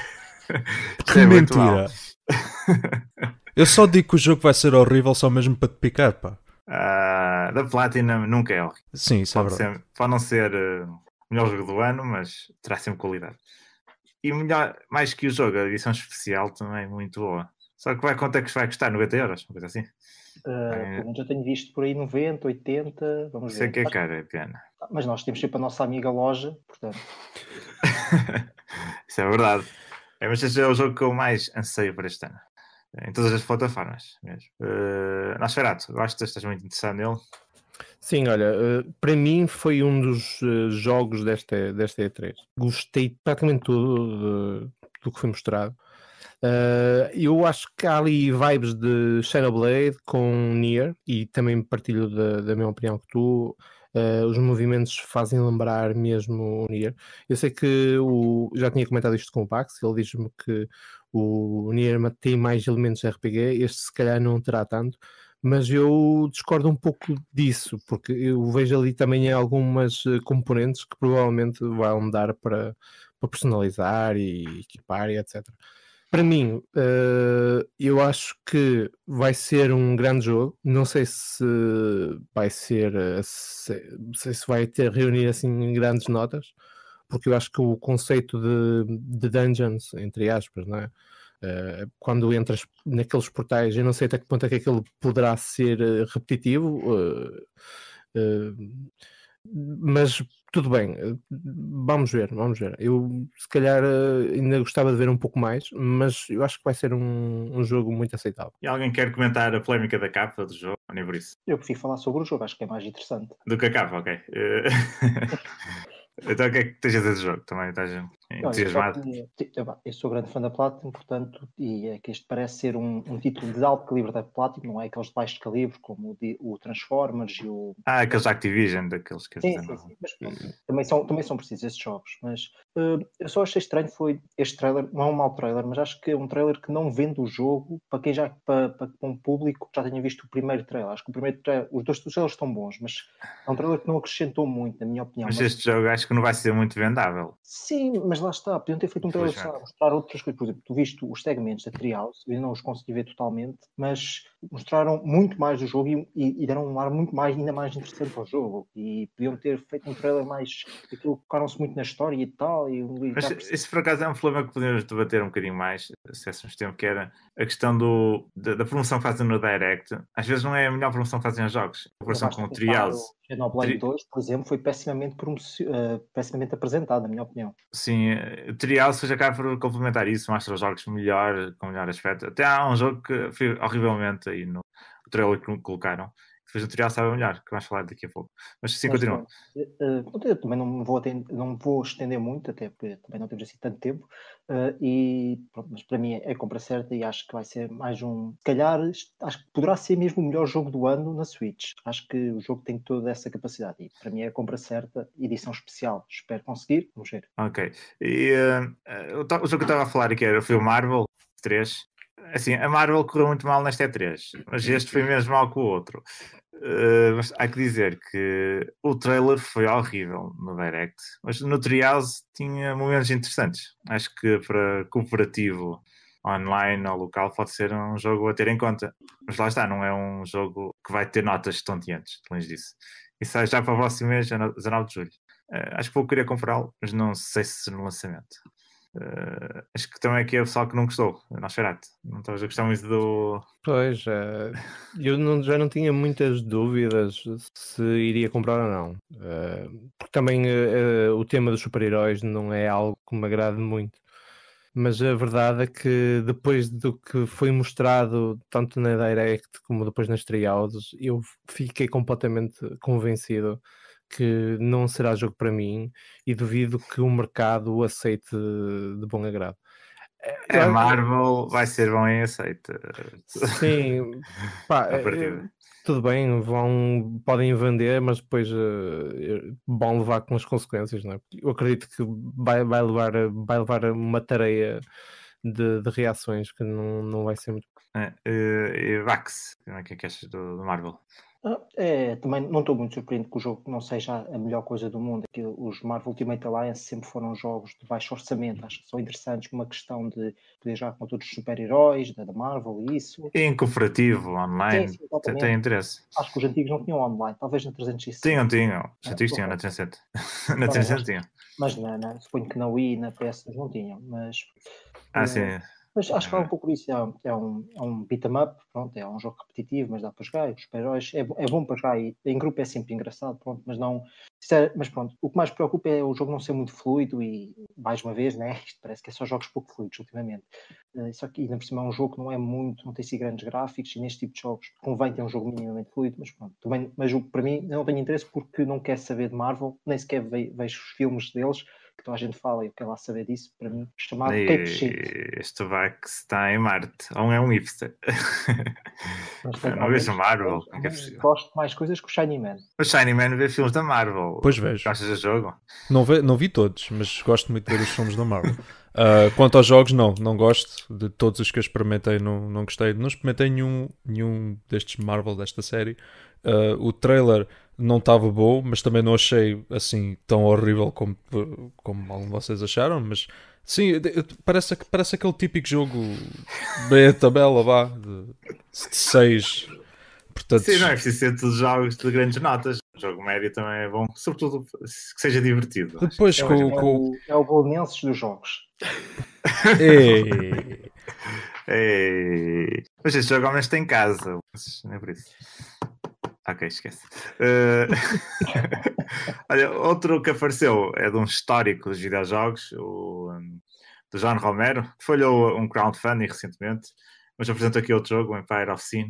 S2: É que é mentira. Eu só digo que o jogo vai ser horrível só mesmo para te picar, pá.
S1: Uh, da Platinum nunca é horrível. Sim, isso é pode é verdade. Ser, pode não ser eh, o uh, melhor jogo do ano, mas terá sempre qualidade. E melhor, mais que o jogo, a edição especial também é muito boa. Só que vai quanto é que vai custar? 90 euros? Uma coisa assim?
S3: Uh, é. Eu tenho visto por aí 90, 80, vamos Sei ver. que é
S1: cara, é pena.
S3: Mas nós temos sempre a nossa amiga loja, portanto.
S1: Isso é verdade. É, mas este é o jogo que eu mais anseio para este ano. Em todas as plataformas mesmo. Uh, Nosferatu, acho que estás muito interessado nele. Sim, olha, eh, para mim foi um dos eh, jogos desta, desta E3.
S4: Gostei praticamente todo eh, do que foi mostrado. eu acho que há ali vibes de Shadowblade com Nier e também partilho da, da minha opinião que tu. Uh, os movimentos fazem lembrar mesmo o Nier. Eu sei que o, já tinha comentado isto com o Pax, ele diz-me que o Nier tem mais elementos de RPG, este se calhar não terá tanto, mas eu discordo um pouco disso, porque eu vejo ali também algumas eh, componentes que provavelmente vão dar para, para personalizar e equipar e etc. Para mim, uh, eu acho que vai ser um grande jogo. Não sei se vai ser, eh, se, sei se vai ter reunir assim grandes notas, porque eu acho que o conceito de, de dungeons, entre aspas, não é? Eh, quando entras naqueles portais, eu não sei até que ponto é que aquilo poderá ser eh, repetitivo, uh, mas tudo bem, vamos ver, vamos ver. Eu se calhar ainda gostava de ver um pouco mais, mas eu acho que vai ser um, um jogo
S3: muito aceitável.
S1: E alguém quer comentar a polémica da capa do jogo, isso.
S3: Eu prefiro falar sobre o jogo, acho que é mais interessante.
S1: Do que a capa, ok. então o que é que tens a dizer do jogo também? Estás entusiasmado.
S3: Eu, sou grande fã da Platinum, portanto, e é que este parece ser um, um título de alto calibre da Platinum, não é aqueles de baixo calibre como o, o Transformers e o.
S1: Ah, aqueles Activision, daqueles que sim, sim, é?
S3: sim, mas, também, são, também são precisos esses jogos. Mas uh, eu só achei estranho foi este trailer, não é um mau trailer, mas acho que é um trailer que não vende o jogo para quem já para, para um público que já tenha visto o primeiro trailer. Acho que o primeiro trailer, os dois trailers estão bons, mas é um trailer que não acrescentou muito, na minha opinião. Mas, mas este
S1: jogo acho que não vai ser muito vendável.
S3: Sim, mas mas lá está, podiam ter feito um trailer a mostrar outras coisas. Por exemplo, tu viste os segmentos da Treehouse, eu não os consegui ver totalmente, mas mostraram muito mais do jogo e, e, deram um ar muito mais, ainda mais interessante ao jogo. E podiam ter feito um trailer mais. aquilo focaram-se muito na história e tal. E, e Mas
S1: esse por acaso é um problema que podemos debater um bocadinho mais, se tivéssemos tempo, que era a questão do, da, da, promoção que fazem no Direct. Às vezes não é a melhor promoção que fazem aos jogos. A promoção com o Trials.
S3: Xenoblade Tri... 2, por exemplo, foi pessimamente, promocio... Uh, eh, pessimamente apresentado, na minha opinião.
S1: Sim, eh, o Trials seja cá por complementar isso, mostra os jogos melhor, com melhor aspecto. Até há um jogo que foi horrivelmente aí no trailer que colocaram. Depois no tutorial sabe melhor, que vais falar daqui a pouco. Mas sim, continua.
S3: Eh, eh, eu também não vou, atender, não vou estender muito, até porque também não temos assim tanto tempo. Uh, e, pronto, mas para mim é compra certa e acho que vai ser mais um. Se calhar, acho que poderá ser mesmo o melhor jogo do ano na Switch. Acho que o jogo tem toda essa capacidade. E para mim é compra certa, edição especial. Espero conseguir. Vamos ver.
S1: Ok. E, uh, o, o jogo que eu estava a falar aqui era o filme Marvel 3 assim, a Marvel correu muito mal neste E3, mas este foi menos mal que o outro. Uh, mas há que dizer que o trailer foi horrível no Direct, mas no Trials tinha momentos interessantes. Acho que para cooperativo online ou local pode ser um jogo a ter em conta. Mas lá está, não é um jogo que vai ter notas estonteantes, longe disso. Isso sai já para o próximo mês, 19 de julho. Uh, acho que vou querer comprá-lo, mas não sei se no lançamento. Uh, acho que também aqui é o pessoal que não gostou, Nosferatu. Não estás a gostar muito do.
S4: Pois, uh, eu não, já não tinha muitas dúvidas se iria comprar ou não. Uh, porque também o tema dos super-heróis não é algo que me agrade muito. Mas a verdade é que depois do que foi mostrado, tanto na Direct como depois nas Trials, eu fiquei completamente convencido que não será jogo para mim e duvido que o mercado o aceite de bom agrado. Eh, a
S1: Marvel vai ser bom em aceita.
S4: Sim, pá, eh, tudo bem, vão, podem vender, mas depois uh, levar com as consequências, não é? Eu acredito que vai, vai, levar, vai levar uma tareia de, de reações que não, não vai ser muito.
S1: Uh, uh, Vax, como é que é que achas do, do Marvel?
S3: Ah, é, também não estou muito surpreendido que o jogo não seja a melhor coisa do mundo. que os Marvel Ultimate Alliance sempre foram jogos de baixo orçamento, acho que são interessantes por uma questão de poder jogar com todos os super-heróis da, Marvel e isso. Em é cooperativo, online, sim, sim, tem interesse. Acho que os antigos não tinham online, talvez na 360. Tinham, tinham. É, os antigos tinham na
S1: 37. na 37 tinham.
S3: Mas suponho que na Wii, na PS não tinham, mas... Ah, eh, sim. Mas acho que é um pouco isso, é um, é um, é um beat em up, pronto, é um jogo repetitivo, mas dá para jogar, Os super heróis é, é bom para jogar, e em grupo é sempre engraçado, pronto, mas não, é, mas pronto, o que mais preocupa é o jogo não ser muito fluido e, mais uma vez, né, isto parece que é só jogos pouco fluidos ultimamente, uh, só que ainda por cima é um jogo que não é muito, não tem assim grandes gráficos, e neste tipo de jogos convém ter um jogo minimamente fluido, mas pronto, também, mas para mim não tenho interesse porque não quero saber de Marvel, nem sequer vejo os filmes deles, que toda a gente fala e eu quero lá saber disso, para mim, chamado e... Tech Shit.
S1: Este Vax está em Marte, ou é um hipster. não, vejo Marvel.
S3: É, é eh, gosto mais coisas que o Shiny Man.
S1: O Shiny Man vê filmes da Marvel. Pois vejo. Gostas de jogo?
S2: Não, ve não vi todos, mas gosto muito de ver os filmes da Marvel. Uh, quanto aos jogos, não, não gosto. De todos os que eu experimentei, não, não gostei. Não experimentei nenhum, nenhum destes Marvel desta série. Uh, o trailer não estava bom, mas também não achei assim tão horrível como, como alguns de vocês acharam, mas sim, parece, parece aquele típico jogo bem a tabela, vá,
S1: de 6. Portanto, sim, não é preciso ser todos jogos de grandes notas. O jogo médio também é bom, sobretudo que seja divertido. Depois é, com,
S3: é o Bolonenses dos jogos.
S1: Ei. É. É. Mas este jogo ao menos tem casa, nem por isso. Ok, esquece. Uh... Olha, outro que apareceu é de um histórico dos videojogos, o, um, do John Romero, que falhou um crowdfunding recentemente, mas apresenta aqui outro jogo, o Empire of Sin.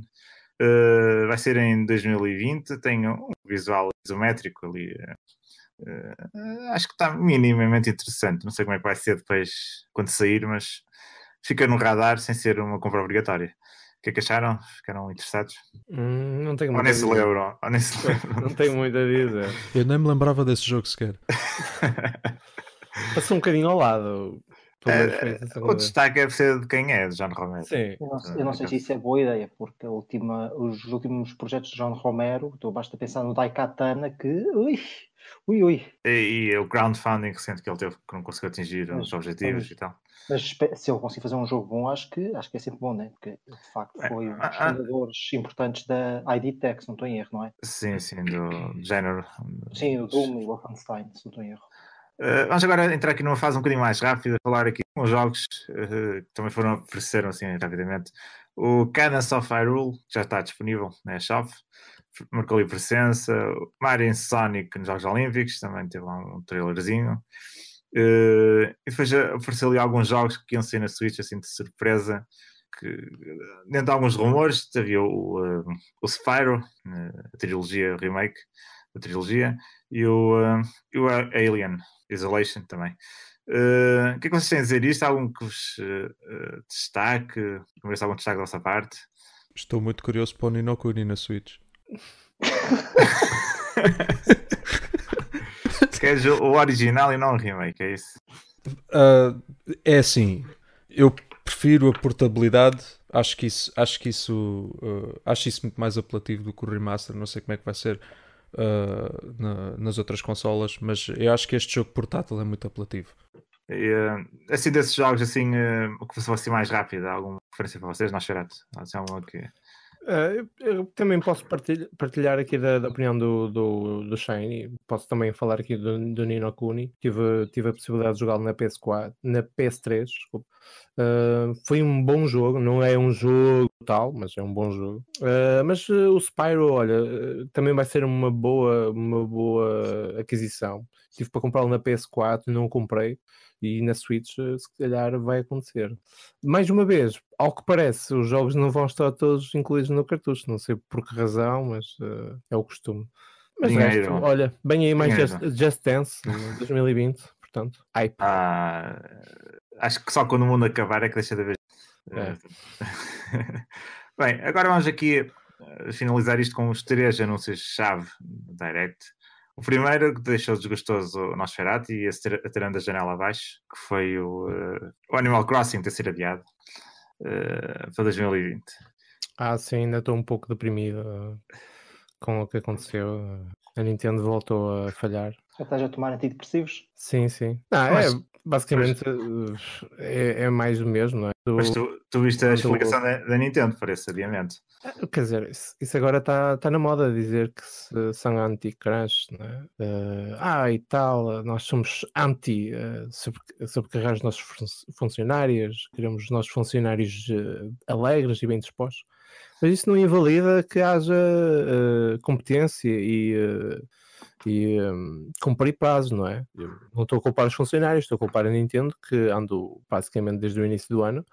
S1: Uh, vai ser em 2020, tem um visual isométrico ali. Uh, acho que está minimamente interessante. Não sei como é que vai ser depois quando sair, mas fica no radar sem ser uma compra obrigatória que é que acharam? Ficaram interessados?
S4: Hum, não tenho muito.
S2: Não tenho
S1: muito a dizer. Eu nem me lembrava desse jogo sequer. Passou um bocadinho ao lado. Uh, o destaque é ser de quem é, de John Romero. Sim. Eu
S3: não, eu não sei se isso é boa ideia, porque última, os últimos projetos de John Romero, estou basta pensar no Daikatana, que. Ui, ui, ui.
S1: E, e o crowdfunding recente que ele teve, que não conseguiu atingir os objetivos e tal.
S3: Mas se eu conseguir fazer um jogo bom, acho que, acho que é sempre bom, né? Porque de facto é. foi um dos fundadores importantes da ID Tech, se não estou em erro, não é?
S1: Sim, sim, do género.
S3: Sim, o Doom e o Wolfenstein, se não estou em erro.
S1: Uh, vamos agora entrar aqui numa fase um bocadinho mais rápida, falar aqui com os jogos uh, que também foram ofereceram assim rapidamente. O Cadence of Rule, que já está disponível na né, shop, marcou ali presença. O Mario Sonic nos Jogos Olímpicos, também teve lá um trailerzinho. Uh, e depois apareceu eh, ali alguns jogos que iam sair na Switch, assim de surpresa. Que, eh, dentro de alguns rumores, havia o, uh, o Spyro, a trilogia remake, a trilogia, e o, uh, e o Alien Isolation também. Uh, o que é que vocês têm a dizer disto? Há algum que vos uh, destaque? Conversa algum destaque da vossa parte?
S2: Estou muito curioso para o Ninokuni na Switch.
S1: Queres o original e não o remake, é isso?
S2: Uh, é assim, eu prefiro a portabilidade. Acho que isso, acho que isso, uh, acho isso muito mais apelativo do que o remaster. Não sei como é que vai ser uh, na, nas outras consolas, mas eu acho que este jogo portátil é muito apelativo.
S1: E, assim, desses jogos, assim, o que fosse assim mais rápido, alguma referência para vocês? Não, Xerato? Não, é que.
S4: Eh, eu, também posso partilhar, partilhar aqui da, da, opinião do, do, do Shane posso também falar aqui do, do Nino Kuni. Tive, tive a possibilidade de jogá-lo na PS4, na PS3, desculpa. Uh, foi um bom jogo, não é um jogo brutal, mas é um bom jogo. Uh, mas uh, o Spyro, olha, uh, também vai ser uma boa, uma boa aquisição. Tive para comprá-lo na PS4, não o comprei. E na Switch, se calhar, vai acontecer. Mais uma vez, ao que parece, os jogos não vão estar todos incluídos no cartucho. Não sei por que razão, mas é o costume. Mas resto, olha, bem aí mais Just, Just, Dance 2020, portanto,
S1: hype. Ah, acho que só quando o mundo acabar é que deixa de haver é. Bem, agora vamos aqui eh, finalizar isto com os três anúncios-chave direct. O primeiro que deixou desgostoso o Nosferatu e atirando a janela abaixo, que foi o, uh, o Animal Crossing ter sido adiado uh, para 2020.
S4: Ah, sim, ainda estou um pouco deprimido com o que aconteceu. A Nintendo voltou a falhar.
S3: Já estás a tomar antidepressivos?
S4: Sim, sim. Ah, Mas... é, Basicamente mas... Eh, é, é, mais o mesmo, não é? Do, mas tu, tu viste a explicação do...
S3: da, Nintendo
S1: para esse adiamento.
S4: Ah, quer dizer, isso, isso agora está tá na moda dizer que se, são anti-crunch, não é? Uh, ah, e tal, nós somos anti uh, sobrecarregar os nossos fun funcionários, queremos os nossos funcionários uh, alegres e bem dispostos. Mas isso não invalida que haja competência e e um, cumprir prazo, não é? Eu não estou a culpar os funcionários, estou a culpar a Nintendo, que ando basicamente desde o início do ano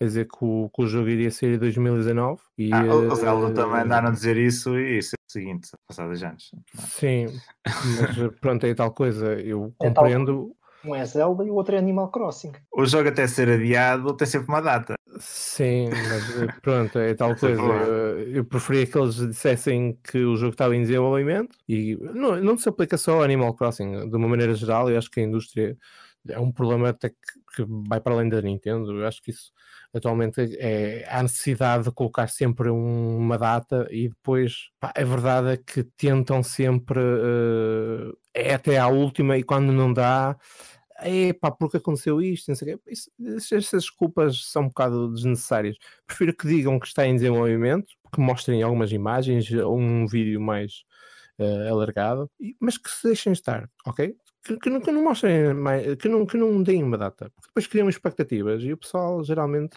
S4: a dizer que o, que o jogo iria sair em 2019.
S3: E, ah, o eh, Zelda uh, também andaram a dizer
S1: isso e isso é o seguinte, passados anos.
S4: Sim, mas eh, pronto, é tal coisa, eu é compreendo.
S3: Um é Zelda e o outro é Animal Crossing.
S1: O jogo até ser adiado tem sempre uma data.
S4: Sim, mas eh, pronto, é tal coisa. Eh, eu, preferia que eles dissessem que o jogo estava em desenvolvimento e não, não se aplica só ao Animal Crossing. De uma maneira geral, eu acho que a indústria é um problema até que, que vai para além da Nintendo. Eu acho que isso atualmente é, há necessidade de colocar sempre um, uma data e depois pá, a verdade é que tentam sempre uh, é até à última e quando não dá é pá, porque aconteceu isto, não sei o quê. essas desculpas são um bocado desnecessárias. Prefiro que digam que está em desenvolvimento, que mostrem algumas imagens ou um vídeo mais uh, alargado, mas que se deixem estar, ok? que, que, não, que, não, mostrem mais, que não, que não deem uma data, porque depois criam expectativas e o pessoal geralmente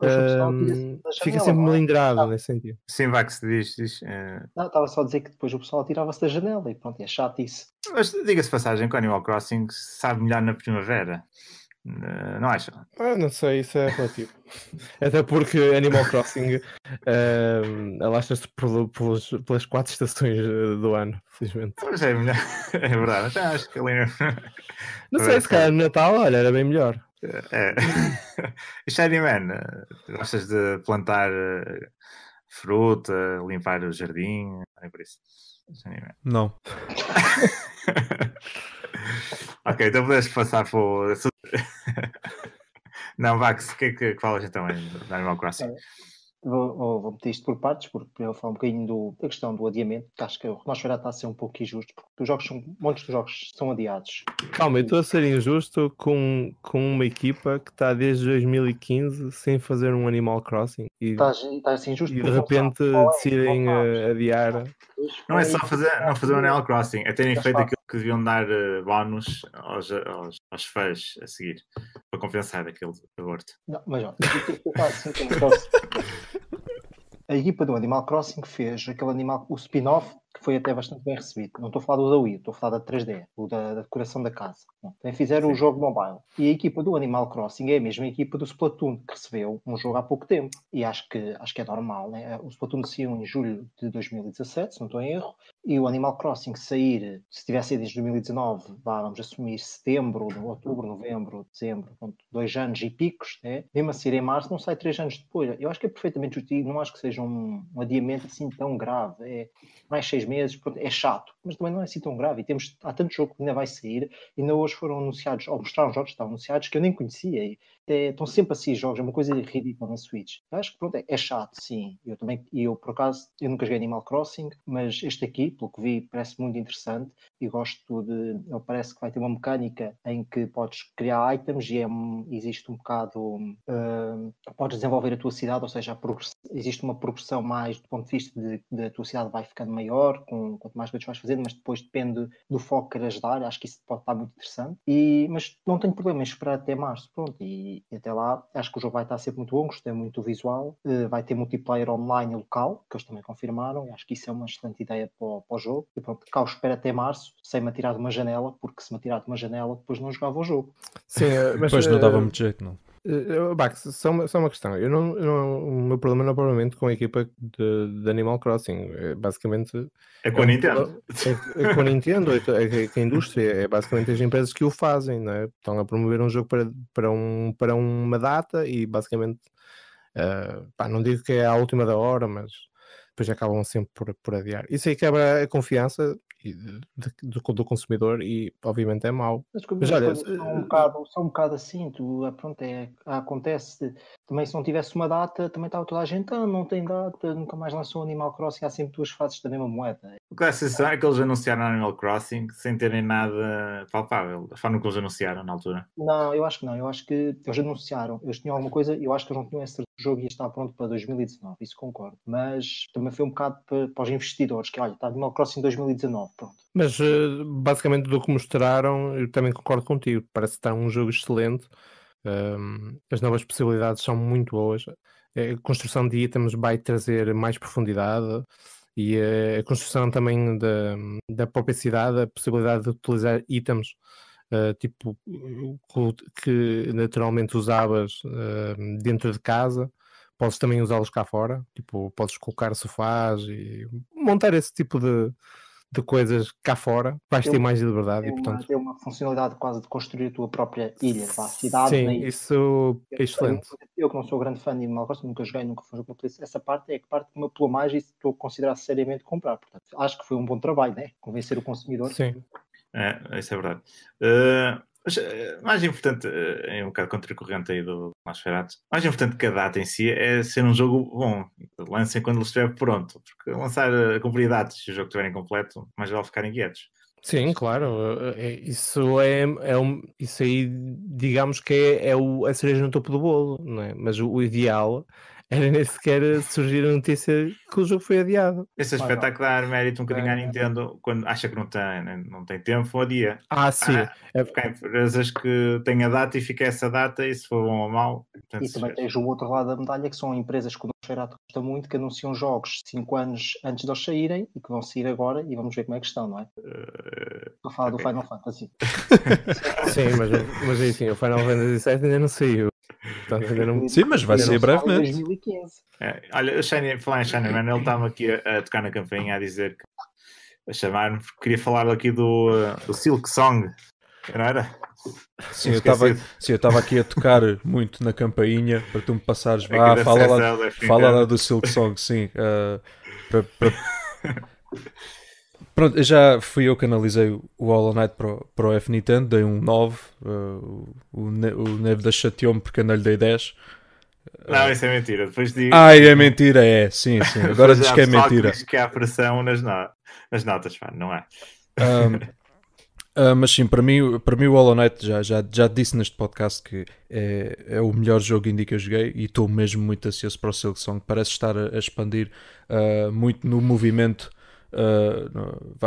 S3: pessoal hum, fica sempre
S1: é? melindrado nesse sentido. Sim, vai que se diz. diz é...
S3: Não, estava só a dizer que depois o pessoal tirava-se da janela e pronto, é chato isso.
S1: Mas diga-se passagem que o Animal Crossing sabe melhor na primavera. Não acha?
S4: Ah, não sei, isso é relativo. Até porque Animal Crossing um, ah, alastra-se pelas, pelas quatro estações ah, do ano, felizmente.
S1: Ah, mas é melhor, é verdade. até acho que ali não. sei, se calhar no Natal, olha, era bem melhor. É. E Man, gostas de plantar fruta, limpar o jardim? É por isso. Man. Não. ok, então podes passar por Não, Vax, o que é que, que falas então em Animal Crossing?
S3: Vou, vou, meter isto por partes, porque primeiro falar um bocadinho do, da questão do adiamento, que acho que o Renato Ferreira está a ser um pouco injusto, porque os jogos são, dos jogos são adiados.
S4: Calma, eu estou a ser injusto com, com uma equipa que está desde 2015 sem fazer um Animal Crossing e, estás,
S3: estás injusto e de repente
S4: é, decidem eh, adiar.
S3: Não é só fazer, não fazer um Animal
S1: Crossing, é terem feito aquilo que deviam dar uh, bónus aos, aos, aos fãs a seguir para compensar aquele aborto.
S3: Não, mas ó, a equipa do Animal Crossing fez aquele animal, o spin-off que foi até bastante bem recebido. Não estou a falar do da Wii, estou a falar da 3D, o da, da decoração da casa. Também fizeram o um jogo mobile. E a equipa do Animal Crossing é a mesma equipa do Splatoon, que recebeu um jogo há pouco tempo. E acho que, acho que é normal, né? O Splatoon saiu em julho de 2017, se não estou em erro, e o Animal Crossing sair, se tivesse saído 2019, vá, vamos assumir setembro, outubro, novembro, dezembro, pronto, dois anos e picos, né? mesmo a assim, sair em março, não sai três anos depois. Eu acho que é perfeitamente justificado, não acho que seja um, um adiamento assim tão grave. É mais seis meses, é chato mas também não é assim tão grave. E temos, há tanto jogo que ainda vai sair, ainda hoje foram anunciados, ou mostraram jogos que estão anunciados que eu nem conhecia. E, é, estão sempre assim jogos, é uma coisa ridícula na Switch. Eu acho que pronto, é, é, chato, sim. Eu também, e eu por acaso, eu nunca joguei Animal Crossing, mas este aqui, pelo que vi, parece muito interessante e gosto de. parece que vai ter uma mecânica em que podes criar items e é, existe um bocado. Uh, podes desenvolver a tua cidade, ou seja, existe uma progressão mais do ponto de vista de, de tua cidade vai ficando maior, com, quanto mais coisas vais fazer mas depois depende do foco que queiras dar, acho que isso pode estar muito interessante. E, mas não tenho problema em esperar até março, pronto, e, e até lá acho que o jogo vai estar sempre muito bom, gostei muito do visual, uh, vai ter multiplayer online e local, que eles também confirmaram, acho que isso é uma excelente ideia para o, para o jogo. E pronto, cá eu espero até março, sem me atirar de uma janela, porque se me atirar de uma janela depois não jogava o jogo. Sim, eh, mas depois não eh, dava muito jeito, não.
S4: Uh, eh, Bax, eh, só uma, só uma questão. Eu não, eu não, o meu problema não é provavelmente com a equipa de, de Animal Crossing. É basicamente. É com é a Nintendo. É, é com a Nintendo, é, é, é, a indústria. É basicamente as empresas que o fazem, não é? Estão a promover um jogo para, para, um, para uma data e basicamente. Uh, pá, não digo que é a última da hora, mas depois acabam sempre por, por adiar. Isso aí quebra a confiança do, do consumidor e obviamente é mau. Mas como Mas, olha, são,
S3: um eh, bocado, são um bocado assim, tu, ah, pronto, é, ah, acontece. Também se não tivesse uma data, também estava toda a gente, ah, não tem data, nunca mais lançou Animal Crossing, há sempre duas faces da mesma moeda.
S1: O que é sensacional é que eles anunciaram Animal Crossing sem terem nada palpável. forma que eles anunciaram na altura.
S3: Não, eu acho que não, eu acho que eles anunciaram, eles tinham alguma coisa, eu acho que eles não tinham essa o jogo ia estar pronto para 2019, isso concordo. Mas também foi um bocado para, para os investidores, que olha, está Animal Crossing 2019, pronto.
S4: Mas eh, basicamente do que mostraram, eu também concordo contigo, parece estar um jogo excelente. Ehm, as novas possibilidades são muito boas. Eh, a construção de itens vai trazer mais profundidade e eh, a construção também da, da própria cidade, a possibilidade de utilizar itens eh, tipo, que naturalmente usavas uh, dentro de casa, podes também usá-los cá fora, tipo, podes colocar sofás e montar esse tipo de, de coisas cá fora, vais tem, ter mais liberdade e portanto... Uma,
S3: tem uma funcionalidade quase de construir a tua própria ilha, a cidade. Sim,
S4: isso é excelente.
S3: Eu, eu, que não sou grande fã de Animal Crossing, nunca joguei, nunca fui jogar essa parte é que parte que me apelou mais e estou a considerar seriamente comprar, portanto acho que foi um bom trabalho, né? Convencer o consumidor. Sim.
S1: É, isso é verdade. Uh, mas, eh, mais importante, eh, é um bocado contracorrente aí do Nosferatu, mais importante que a data em si é ser um jogo bom. Lancem quando ele estiver pronto, porque lançar a cumprir datas se o jogo estiver incompleto, mais vale ficarem quietos.
S4: Sim, claro. Isso é, é um, isso aí, digamos que é, é o, a cereja no topo do bolo, não é? Mas o, o ideal era nem sequer surgir a notícia que o jogo foi adiado. Esse há que
S1: dar mérito um bocadinho é. à Nintendo, quando acha que não tem, né, não tem tempo, dia. Ah, sim. Ah, é porque há empresas que têm a data e fica
S3: essa data, e se for bom ou mau. e também tens o outro lado da medalha, que são empresas que o nosso Cheirato gosta muito, que anunciam jogos 5 anos antes de eles saírem e que vão sair agora, e vamos ver como é que estão, não é? Uh, Estou a falar okay. do Final Fantasy.
S4: sim, mas, mas enfim o Final Fantasy VII ainda não saiu. Tá sim, mas vai ser breve mesmo.
S3: 2015. É,
S1: olha, a Shania, Man, ele estava aqui a, a, tocar na campainha a dizer que a chamar-me porque queria falar aqui do, do Silk Song, não era? Sim, eu estava, sim, eu estava
S2: aqui a tocar muito na campainha para tu me passares. É vá, fala, lá, fala lá do Silk Song, sim. Uh, Pronto, já fui eu que analisei o Hollow Knight para o, para o F Nintendo, dei um 9. Uh, o, o Neve da chateou-me porque não lhe dei 10.
S1: Não, isso é mentira. Depois de ah, Ai, é, é mentira,
S2: é. Sim, sim. Agora diz que é mentira. Diz
S1: que há pressão nas, no... nas notas, pá. não é? Um,
S2: uh, ah, mas sim, para mim, para mim o Hollow Knight já, já, já disse neste podcast que é, é o melhor jogo indie que eu joguei e estou mesmo muito ansioso para o Silksong. Parece estar a, a expandir uh, muito no movimento Uh,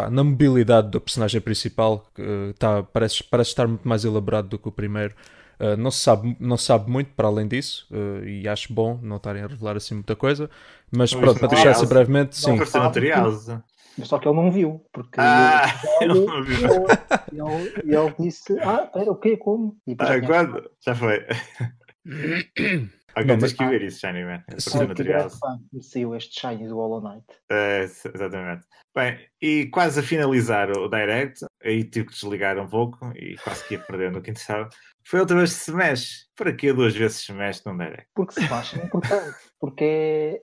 S2: na mobilidade do personagem principal, que uh, tá, parece, parece estar muito mais elaborado do que o primeiro. Uh, não, se sabe, não se sabe muito para além disso, e acho bom não estarem a revelar assim muita coisa, mas pronto, para deixar é se assim brevemente, sim.
S3: Mas só que ele não viu, porque ele, não viu. ele, disse: Ah, era o quê? Como? E, ah,
S1: já foi. Ok, não, tens que ver isso, Shiny Man. Só que
S3: quando saiu este Shiny do Hollow Knight.
S1: Uh, exatamente. Bem, e quase a finalizar o Direct, aí tive que desligar um pouco e quase que ia perder no que interessava. Foi outra vez Smash. Para que duas vezes Smash num Direct?
S3: Porque Smash é importante porque é,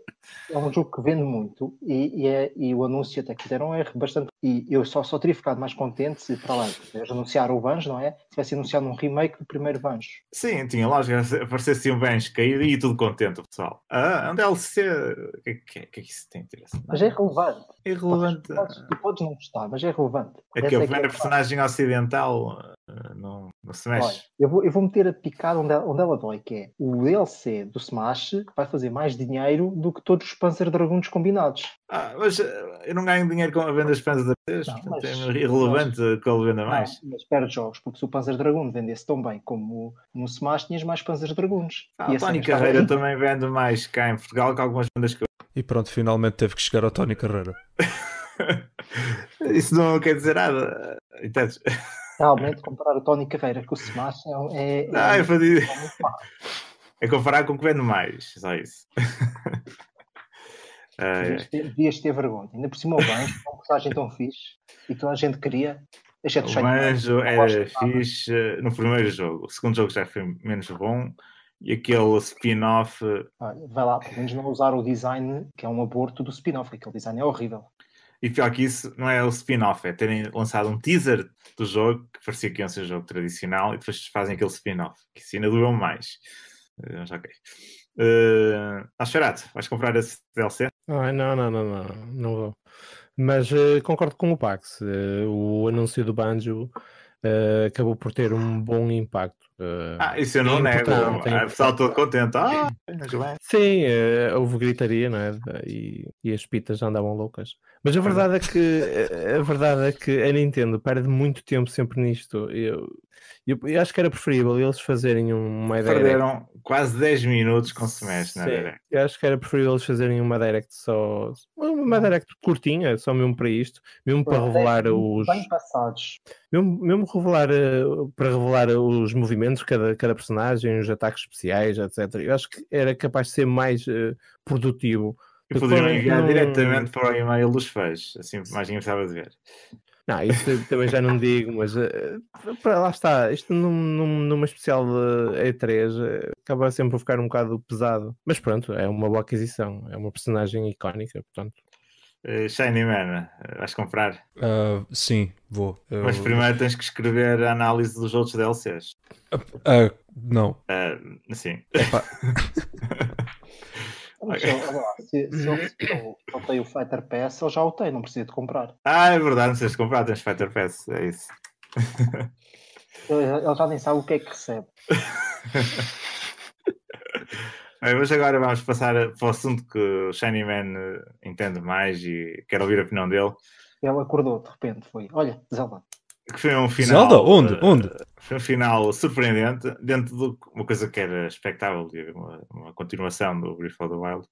S3: é um jogo que vende muito e, e, é, e o anúncio até que fizeram é bastante. E eu só, só teria ficado mais contente se, para lá, eles o Banjo, não é? se Tivesse anunciado um remake do primeiro Banjo. Sim, tinha lógica,
S1: aparecesse um Banjo caído e tudo contente, pessoal. Ah, é um DLC, o que, é que, que é que isso tem interesse?
S3: Mas é relevante. É relevante. Tu podes, tu podes não gostar, mas é relevante. Aquele primeiro é, é personagem
S1: ocidental ah, não, não se mexe. Olha,
S3: eu, vou, eu vou meter a picada onde, onde ela dói, que é o DLC do Smash vai fazer mais mais dinheiro do que todos os Panzer Dragons combinados. Ah, mas eh, eu não ganho dinheiro com a venda dos Panzer Dragons, é irrelevante mas, ele venda mais. Não, mas perde jogos, porque se o Panzer Dragon vendesse tão bem como no Smash, tinhas mais Panzer Dragons. Ah, e Tony Carreira é- também
S1: vende mais cá em Portugal que algumas vendas que eu... E pronto, finalmente teve que chegar ao Tony Carreira.
S3: Isso não quer dizer nada. Entendes? Realmente, comparar o Tony Carreira com o Smash é, é, é, ah, é, muito
S1: é comparar com o que vende mais, só isso. Ah,
S3: devias ter, ter vergonha. Ainda por cima o Banjo, é uma personagem tão fixe e que toda a gente queria, o Banjo era
S1: fixe no primeiro jogo. O segundo jogo já foi menos bom e aquele spin-off.
S3: Vai lá, pelo menos não usar o design que é um aborto do spin-off, aquele design é horrível.
S1: E pior que isso, não é o spin-off, é terem lançado um teaser do jogo que parecia que ia ser um jogo tradicional e depois fazem aquele spin-off, que isso ainda durou mais. Mas eh, ok. Uh, eh, Alcharato, vais comprar esse DLC?
S4: Ah, não, não, não, não, não vou. Mas uh, concordo com o Pax. Uh, o anúncio do Banjo uh, acabou por ter um bom impacto.
S1: Ah, ah, isso eu é não nego. É ah, o pessoal todo contente. Ah,
S4: Sim, eh, houve gritaria, não é? E, e as pitas andavam loucas. Mas a é. verdade é que eh, a verdade é que a Nintendo perde muito tempo sempre nisto. Eu, eu, eu acho que era preferível eles fazerem uma Perderam direct. Perderam
S1: quase 10 minutos com o semestre na direct.
S4: Eu acho que era preferível eles fazerem uma direct só. Uma uhum. direct curtinha, só mesmo para isto, mesmo para revelar os. Bem
S3: passados.
S4: Mesmo, mesmo revelar, eh, para revelar os movimentos entre cada, cada personagem, os ataques especiais, etc. Eu acho que era capaz de ser mais uh, produtivo.
S1: Eu podia enviar diretamente para o e-mail dos fãs, assim mais engraçado de ver. Não, isso também já não digo, mas uh,
S4: lá está, isto num, numa especial de E3 uh, acaba sempre por ficar um bocado pesado. Mas pronto, é uma boa aquisição, é uma
S1: personagem icónica, portanto, eh, Shiny Man, eh, vais comprar? Uh, sim, vou. Uh, Mas primeiro tens que escrever a análise dos outros DLCs. Uh, ah, ah, não. Eh, sim.
S3: se, eu, eu tenho o Fighter Pass, eu já o tenho, não preciso de comprar.
S1: Ah, é verdade, não precisas de comprar, tens Fighter Pass, é isso.
S3: Ele já nem sabe o que é que recebe.
S1: Bem, mas agora vamos passar para o assunto que o Shiny Man eh, entende mais e quero ouvir a opinião dele.
S3: Ele acordou de repente, foi. Olha, Zelda.
S1: Que foi um final. Zelda? Onde? Uh, Onde? Foi um final surpreendente, dentro de uma coisa que era expectável, uma, uma continuação do Brief of the Wild.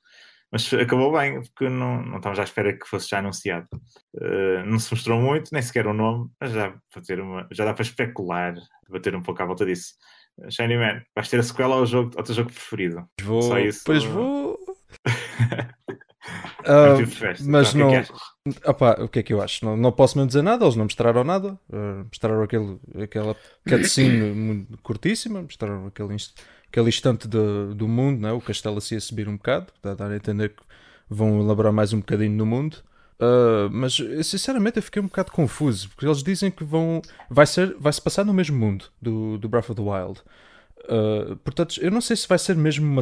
S1: Mas acabou bem, porque não, não estávamos à espera que fosse já anunciado. Uh, não se mostrou muito, nem sequer o um nome, mas já, para ter uma, já dá para especular, bater um pouco à volta disso. Man, vais ter a sequela ao, jogo, ao teu jogo preferido. Vou, Só isso. Pois vou. uh, mas não. É
S2: Opa, o que é que eu acho? Não, não posso mesmo dizer nada, eles não mostraram nada. Uh, mostraram aquele, aquela cutscene curtíssima, mostraram aquele, inst aquele instante de, do mundo, né? o castelo assim a subir um bocado, para dar a entender que vão elaborar mais um bocadinho no mundo. Uh, mas sinceramente eu fiquei um bocado confuso porque eles dizem que vão vai ser vai se passar no mesmo mundo do, do Breath of the Wild. Uh, portanto, eu não sei se vai ser mesmo uma,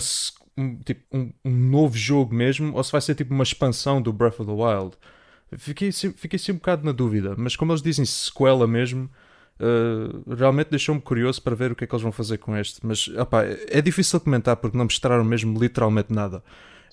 S2: um, tipo, um, um, novo jogo mesmo ou se vai ser tipo uma expansão do Breath of the Wild. Fiquei, fiquei assim um bocado na dúvida, mas como eles dizem sequela mesmo, uh, realmente deixou-me curioso para ver o que é que eles vão fazer com este. Mas é difícil comentar porque não mostraram mesmo literalmente nada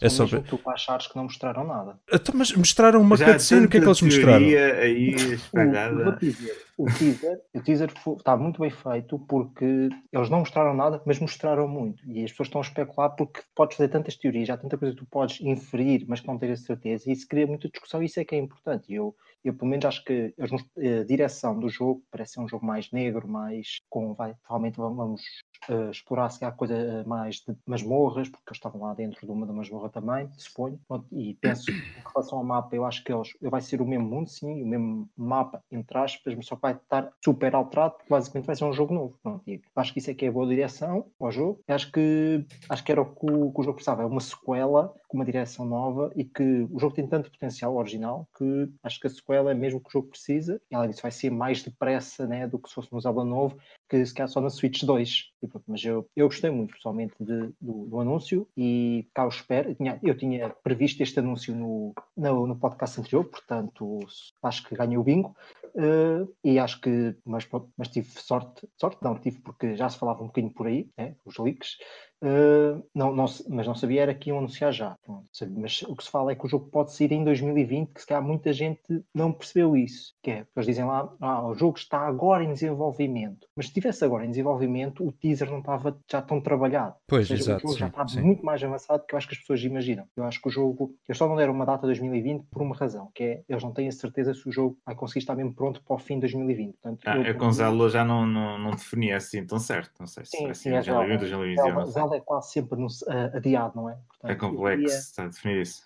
S2: é só mesmo tu
S3: para achares que não mostraram nada.
S2: Então, mas mostraram uma cutscene, o que é que eles mostraram? Aí, espalhada. O,
S3: o teaser, o teaser está muito bem feito porque eles não mostraram nada, mas mostraram muito. E as pessoas estão a especular porque podes fazer tantas teorias, há tanta coisa que tu podes inferir, mas que não tens a certeza. E isso cria muita discussão e isso é que é importante. E eu, eu pelo menos, acho que eh, a direção do jogo parece ser um jogo mais negro, mais com. Vai, provavelmente vamos uh, explorar se há coisa eh, mais de masmorras, porque eles estavam lá dentro de uma da masmorra também, suponho. E penso, em relação ao mapa, eu acho que eles, vai ser o mesmo mundo, sim, o mesmo mapa, entre aspas, mas só que vai vai estar super alterado, porque basicamente vai ser um jogo novo. Pronto, acho que isso é que é boa direção ao jogo. Acho que, acho que era o que o, que o jogo precisava, É uma sequela com uma direção nova e que o jogo tem tanto potencial original que acho que a sequela é mesmo que o jogo precisa e além disso vai ser mais depressa né, do que se fosse no Zelda novo que se calhar só na Switch 2 pronto, mas eu, eu gostei muito pessoalmente de, do, do, anúncio e cá eu espero eu tinha, eu tinha previsto este anúncio no, no, no, podcast anterior portanto acho que ganhei o bingo uh, e acho que mas, mas tive sorte sorte não tive porque já se falava um bocadinho por aí né, os leaks ah, não, não, mas não sabia era que iam anunciar já. Pronto, mas o que se fala é que o jogo pode sair em 2020, que se calhar muita gente não percebeu isso. Que é, eles dizem lá, ah, o jogo está agora em desenvolvimento. Mas se estivesse agora em desenvolvimento, o teaser não estava já tão trabalhado. Pois, seja, exato, o jogo sim, já está sim. muito mais avançado do que eu acho que as pessoas imaginam. Eu acho que o jogo, eles só não deram uma data 2020 por uma razão, que é eles não têm a certeza se o jogo vai conseguir estar mesmo pronto para o fim de 2020. Portanto, ah, eu, eu com
S1: Zelda já não, não, não assim tão certo. Não sei se sim, assim, sim, 2020, 2020, 2020,
S3: é quase sempre no, uh, adiado, não é? Portanto, é complexo
S1: a definir isso.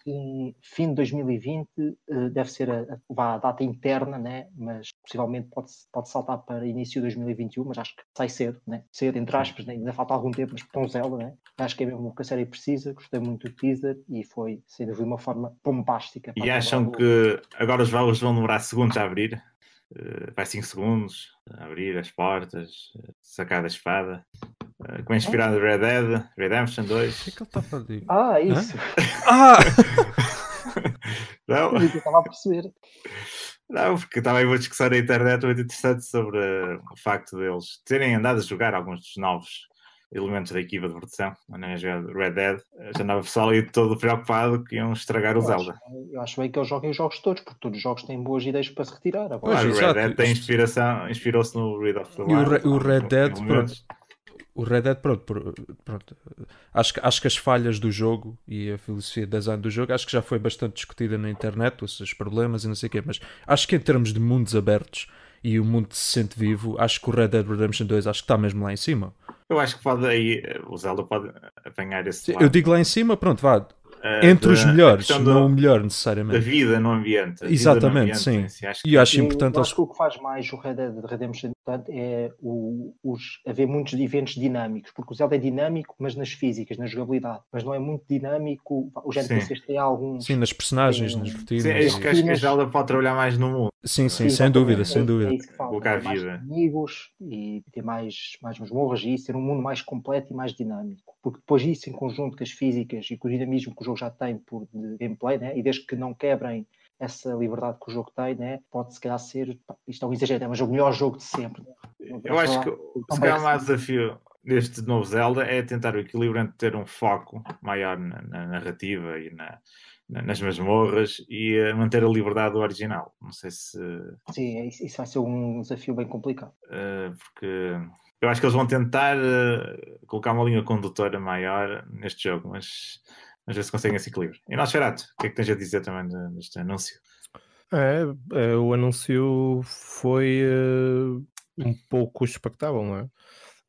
S3: Fim de 2020 uh, eh, deve ser a, a, data interna, né? mas possivelmente pode, pode saltar para início de 2021, mas acho que sai cedo, né? cedo entre aspas, né? ainda falta algum tempo, mas com né? acho que é mesmo o que a série precisa, gostei muito do teaser e foi, sem de uma forma bombástica. E
S1: acham que agora os valores vão demorar segundos a abrir? Eh, vai 5 segundos, abrir as portas, eh, sacar da espada. Eh, Como é inspirado Red Dead, Redemption 2. O que é que ele está a fazer?
S3: Ah, é isso! Hã? Ah! Não. Eu estava a perceber.
S1: Não, porque também vou discussão na internet muito interessante sobre o facto deles terem andado a jogar alguns dos novos elementos da equipa de produção, na Red Dead, já andava pessoal aí todo preocupado que iam estragar o Zelda.
S3: Acho, eu acho bem que eles joguem os jogos todos, porque todos os jogos têm boas ideias para se retirar. Agora. Pois, o Red Dead tem
S1: inspiração, inspirou-se no Read of the Wild. E o, Red Dead,
S2: o Red Dead, pronto, pronto, Acho, acho que as falhas do jogo e a filosofia de design do jogo acho que já foi bastante discutida na internet, os seus problemas e não sei o quê, mas acho que em termos de mundos abertos e o mundo se sente vivo, acho que o Red Dead Redemption 2 acho que está mesmo lá em cima.
S1: Eu acho que pode aí, eh, o Zelda pode apanhar esse. Sim, eu digo
S2: lá em cima, pronto, vá, eh, Entre os melhores, não o melhor necessariamente. Da vida no ambiente. Exatamente, no ambiente, sim. Acho e acho importante. Eu
S3: acho que o que faz mais o Red Dead Redemption é o, os, haver muitos eventos dinâmicos, porque o Zelda é dinâmico, mas nas físicas, na jogabilidade, mas não é muito dinâmico. Os NPCs tem algum Sim,
S2: nas personagens, tem, eh, nas rotinas. Sim, acho, que, acho que a
S3: Zelda pode trabalhar mais
S1: no mundo. Sim,
S2: sim, sim sem dúvida, sem é
S3: dúvida. É Colocar mais vida. amigos e ter mais, mais masmorras e isso, ter um mundo mais completo e mais dinâmico porque depois isso em conjunto com as físicas e com o dinamismo que o jogo já tem por de gameplay, né? e desde que não quebrem essa liberdade que o jogo tem, né? pode se calhar ser, isto é um exagero, é mas o melhor jogo de sempre. Né? Eu acho que se calhar o maior assim.
S1: desafio deste novo Zelda é tentar o equilíbrio entre ter um foco maior na, na narrativa e na, na, nas masmorras e eh, manter a liberdade do original. Não sei se.
S3: Sim, é isso vai ser um desafio bem complicado.
S1: Uh, porque eu acho que eles vão tentar uh, colocar uma linha condutora maior neste jogo, mas às vezes conseguem esse equilíbrio. E nós, Ferato, o que é que tens a dizer também neste anúncio?
S4: É, é o anúncio foi uh, um pouco expectável, não é?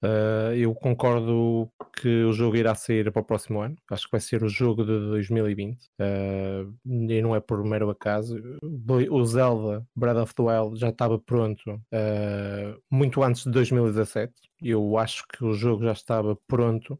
S4: Uh, eu concordo que o jogo irá sair para o próximo ano. Acho que vai ser o jogo de 2020. Uh, e não é por mero acaso. O Zelda Breath of the Wild já estava pronto uh, muito antes de 2017 eu acho que o jogo já estava pronto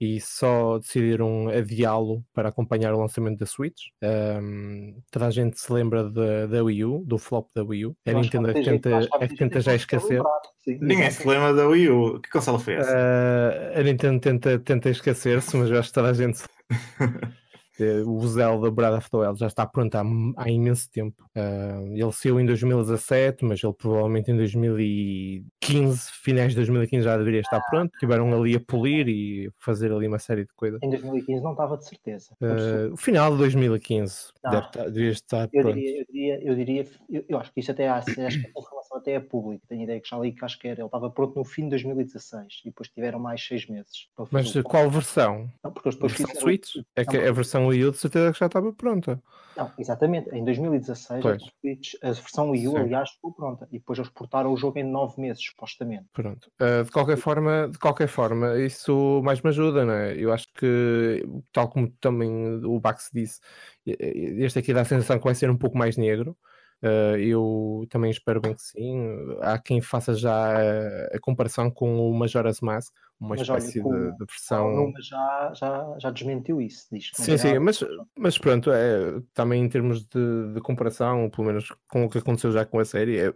S4: e só decidiram adiá-lo para acompanhar o lançamento da Switch. Um, toda a gente se lembra da, da Wii U, do flop da Wii U. A Nintendo é que tenta, que tenta já esquecer.
S1: Ninguém se lembra da Wii U. Que console foi
S4: essa? Uh, a Nintendo tenta, tenta esquecer-se, mas eu acho que toda a gente. Eh, o Zelda Breath of the Wild já está pronto há, há imenso tempo. Uh, ele saiu em 2017, mas ele provavelmente em 2015, finais de 2015 já deveria estar pronto. Tiveram ali a polir e fazer ali uma série de coisas. Em
S3: 2015 não estava de certeza.
S4: Uh, final de 2015 não, ah. deve estar, estar eu pronto. Diria,
S3: eu diria, eu, diria eu, eu, acho que isso até há, acho que a informação até é pública. Tenho ideia que já li que acho que era, ele estava pronto no fim de 2016 e depois tiveram mais seis meses. Mas
S4: qual versão? Não, porque depois versão Switch? É, que é a versão versão Wii U de certeza que já estava
S3: pronta. Não, exatamente. Em 2016 a, Switch, a versão Wii U, aliás, ficou pronta. E depois eles portaram o jogo em nove meses, supostamente. Pronto.
S4: Uh, de, qualquer forma, de qualquer forma, isso mais me ajuda, não é? Eu acho que, tal como também o Bax disse, este aqui dá a sensação que vai ser um pouco mais negro. Uh, eu também espero bem que sim. Há quem faça já a, eh, a comparação com o Majora's Mask, uma mas espécie olha, de, de, versão.
S3: Já, já, já desmentiu isso, diz que Sim, sim, mas,
S4: mas pronto, é, também em termos de, de, comparação, pelo menos com o que aconteceu já com a série, é,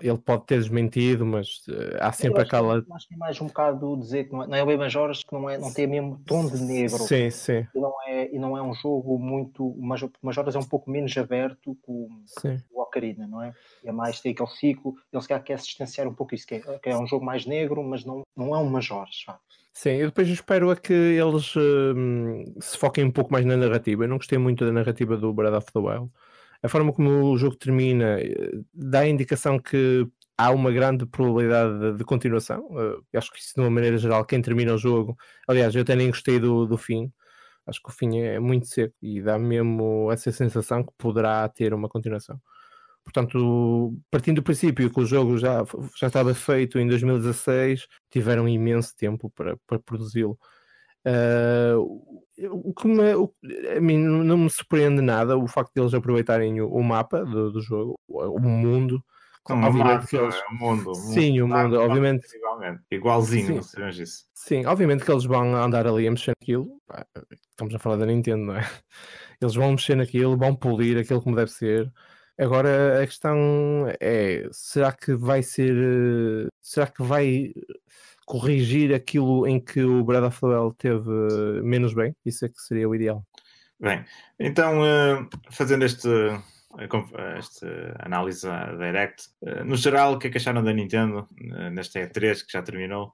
S4: ele pode ter desmentido, mas eh, há sempre acho é aquela. Eu
S3: acho que é mais um bocado dizer que não é, não é o Baby Majoras que não, é, não tem o mesmo tom de negro. Sim, sim. E não é, e não é um jogo muito. Mas o Majoras é um pouco menos aberto que o, sim. o Ocarina, não é? É mais tem aquele ciclo, ele se calhar quer se distanciar um pouco isso, que é, que é um jogo mais negro, mas não, não é um Major.
S4: Sim, eu depois espero é que eles hum, se foquem um pouco mais na narrativa. Eu não gostei muito da narrativa do Breath of the Wild. A forma como o jogo termina eh, dá a indicação que há uma grande probabilidade de, de continuação. eu eh, acho que isso, de uma maneira geral, quem termina o jogo. Aliás, eu até nem gostei do, do fim. Acho que o fim é muito seco e dá mesmo essa sensação que poderá ter uma continuação. Portanto, partindo do princípio que o jogo já, já estava feito em 2016, tiveram imenso tempo para, para produzi-lo. Uh, o que me, o, a mim não me surpreende nada o facto de eles aproveitarem o, o mapa do, do, jogo, o mundo. Como é obviamente que eles... É o mundo. Sim, o mundo, ah, obviamente. Igualzinho, sim. disso. Sim, obviamente que eles vão andar ali a mexer naquilo. estamos a falar da Nintendo, não é? Eles vão mexer naquilo, vão polir aquilo como deve ser. Agora a questão é: será que vai ser. Será que vai corrigir aquilo em que o Brad Flowell teve menos bem? Isso é que seria o ideal.
S1: Bem, então eh, fazendo este, eh, eh, esta análise direct. No geral, o que é que acharam da Nintendo nesta E3 que já terminou?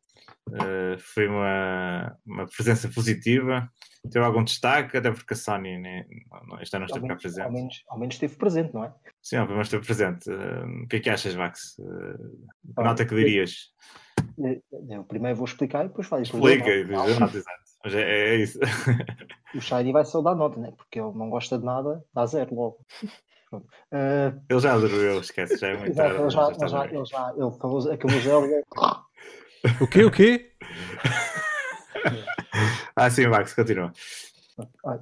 S1: Eh, foi uma, uma presença positiva. Teve algum destaque, até porque a Sony não, este ano não esteve cá presente.
S3: Ao menos, ao menos esteve presente, não é?
S1: Sim, ao menos esteve presente. Uh, o que é que achas, Max? Uh, nota que dirias?
S3: Eu primeiro vou explicar e depois falo. Explica, exato,
S1: exato. Mas é, é isso.
S3: o Shiny vai só dar nota, né? porque ele não gosta de nada, dá zero logo. Uh...
S1: Ele já adorou, esquece, já é muito Exato, tarde. Ele, já, já, ele,
S3: já, ele, já, falou, acabou zero
S1: o quê? O quê?
S3: ah, sim, Max, continua.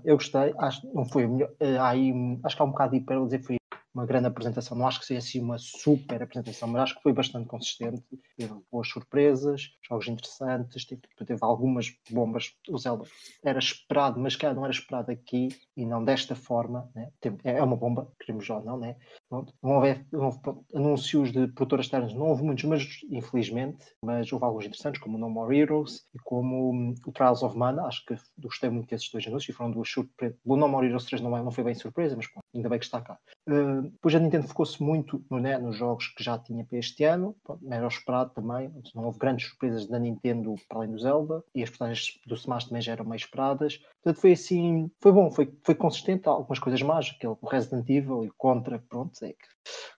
S3: eu gostei, acho, não foi melhor, eh, aí, acho que há um bocado de hipérbole dizer que foi uma grande apresentação, não acho que seja assim uma super apresentação, mas acho que foi bastante consistente, teve boas surpresas, jogos interessantes, teve, teve algumas bombas, o Zelda era esperado, mas cá não era esperado aqui, e não desta forma. Né? É, é uma bomba, queremos ou não, né? não, não houve, não houve pronto, anúncios de produtoras externas, não houve muitos, mas infelizmente, mas houve alguns interessantes, como No More Heroes e como um, o Trials of Mana, acho que gostei muito desses dois anúncios, e foram duas surpresas. O No More Heroes 3 não, é, não foi bem surpresa, mas pronto, ainda bem que está cá. Uh, depois a Nintendo focou-se muito no, né, nos jogos que já tinha para este ano, pronto, era o esperado também, não houve grandes surpresas da Nintendo para além do Zelda, e as portagens do Smash também já eram meio esperadas, portanto foi assim, foi bom, foi foi consistente, algumas coisas más, aquele Resident Evil e Contra, pronto, é que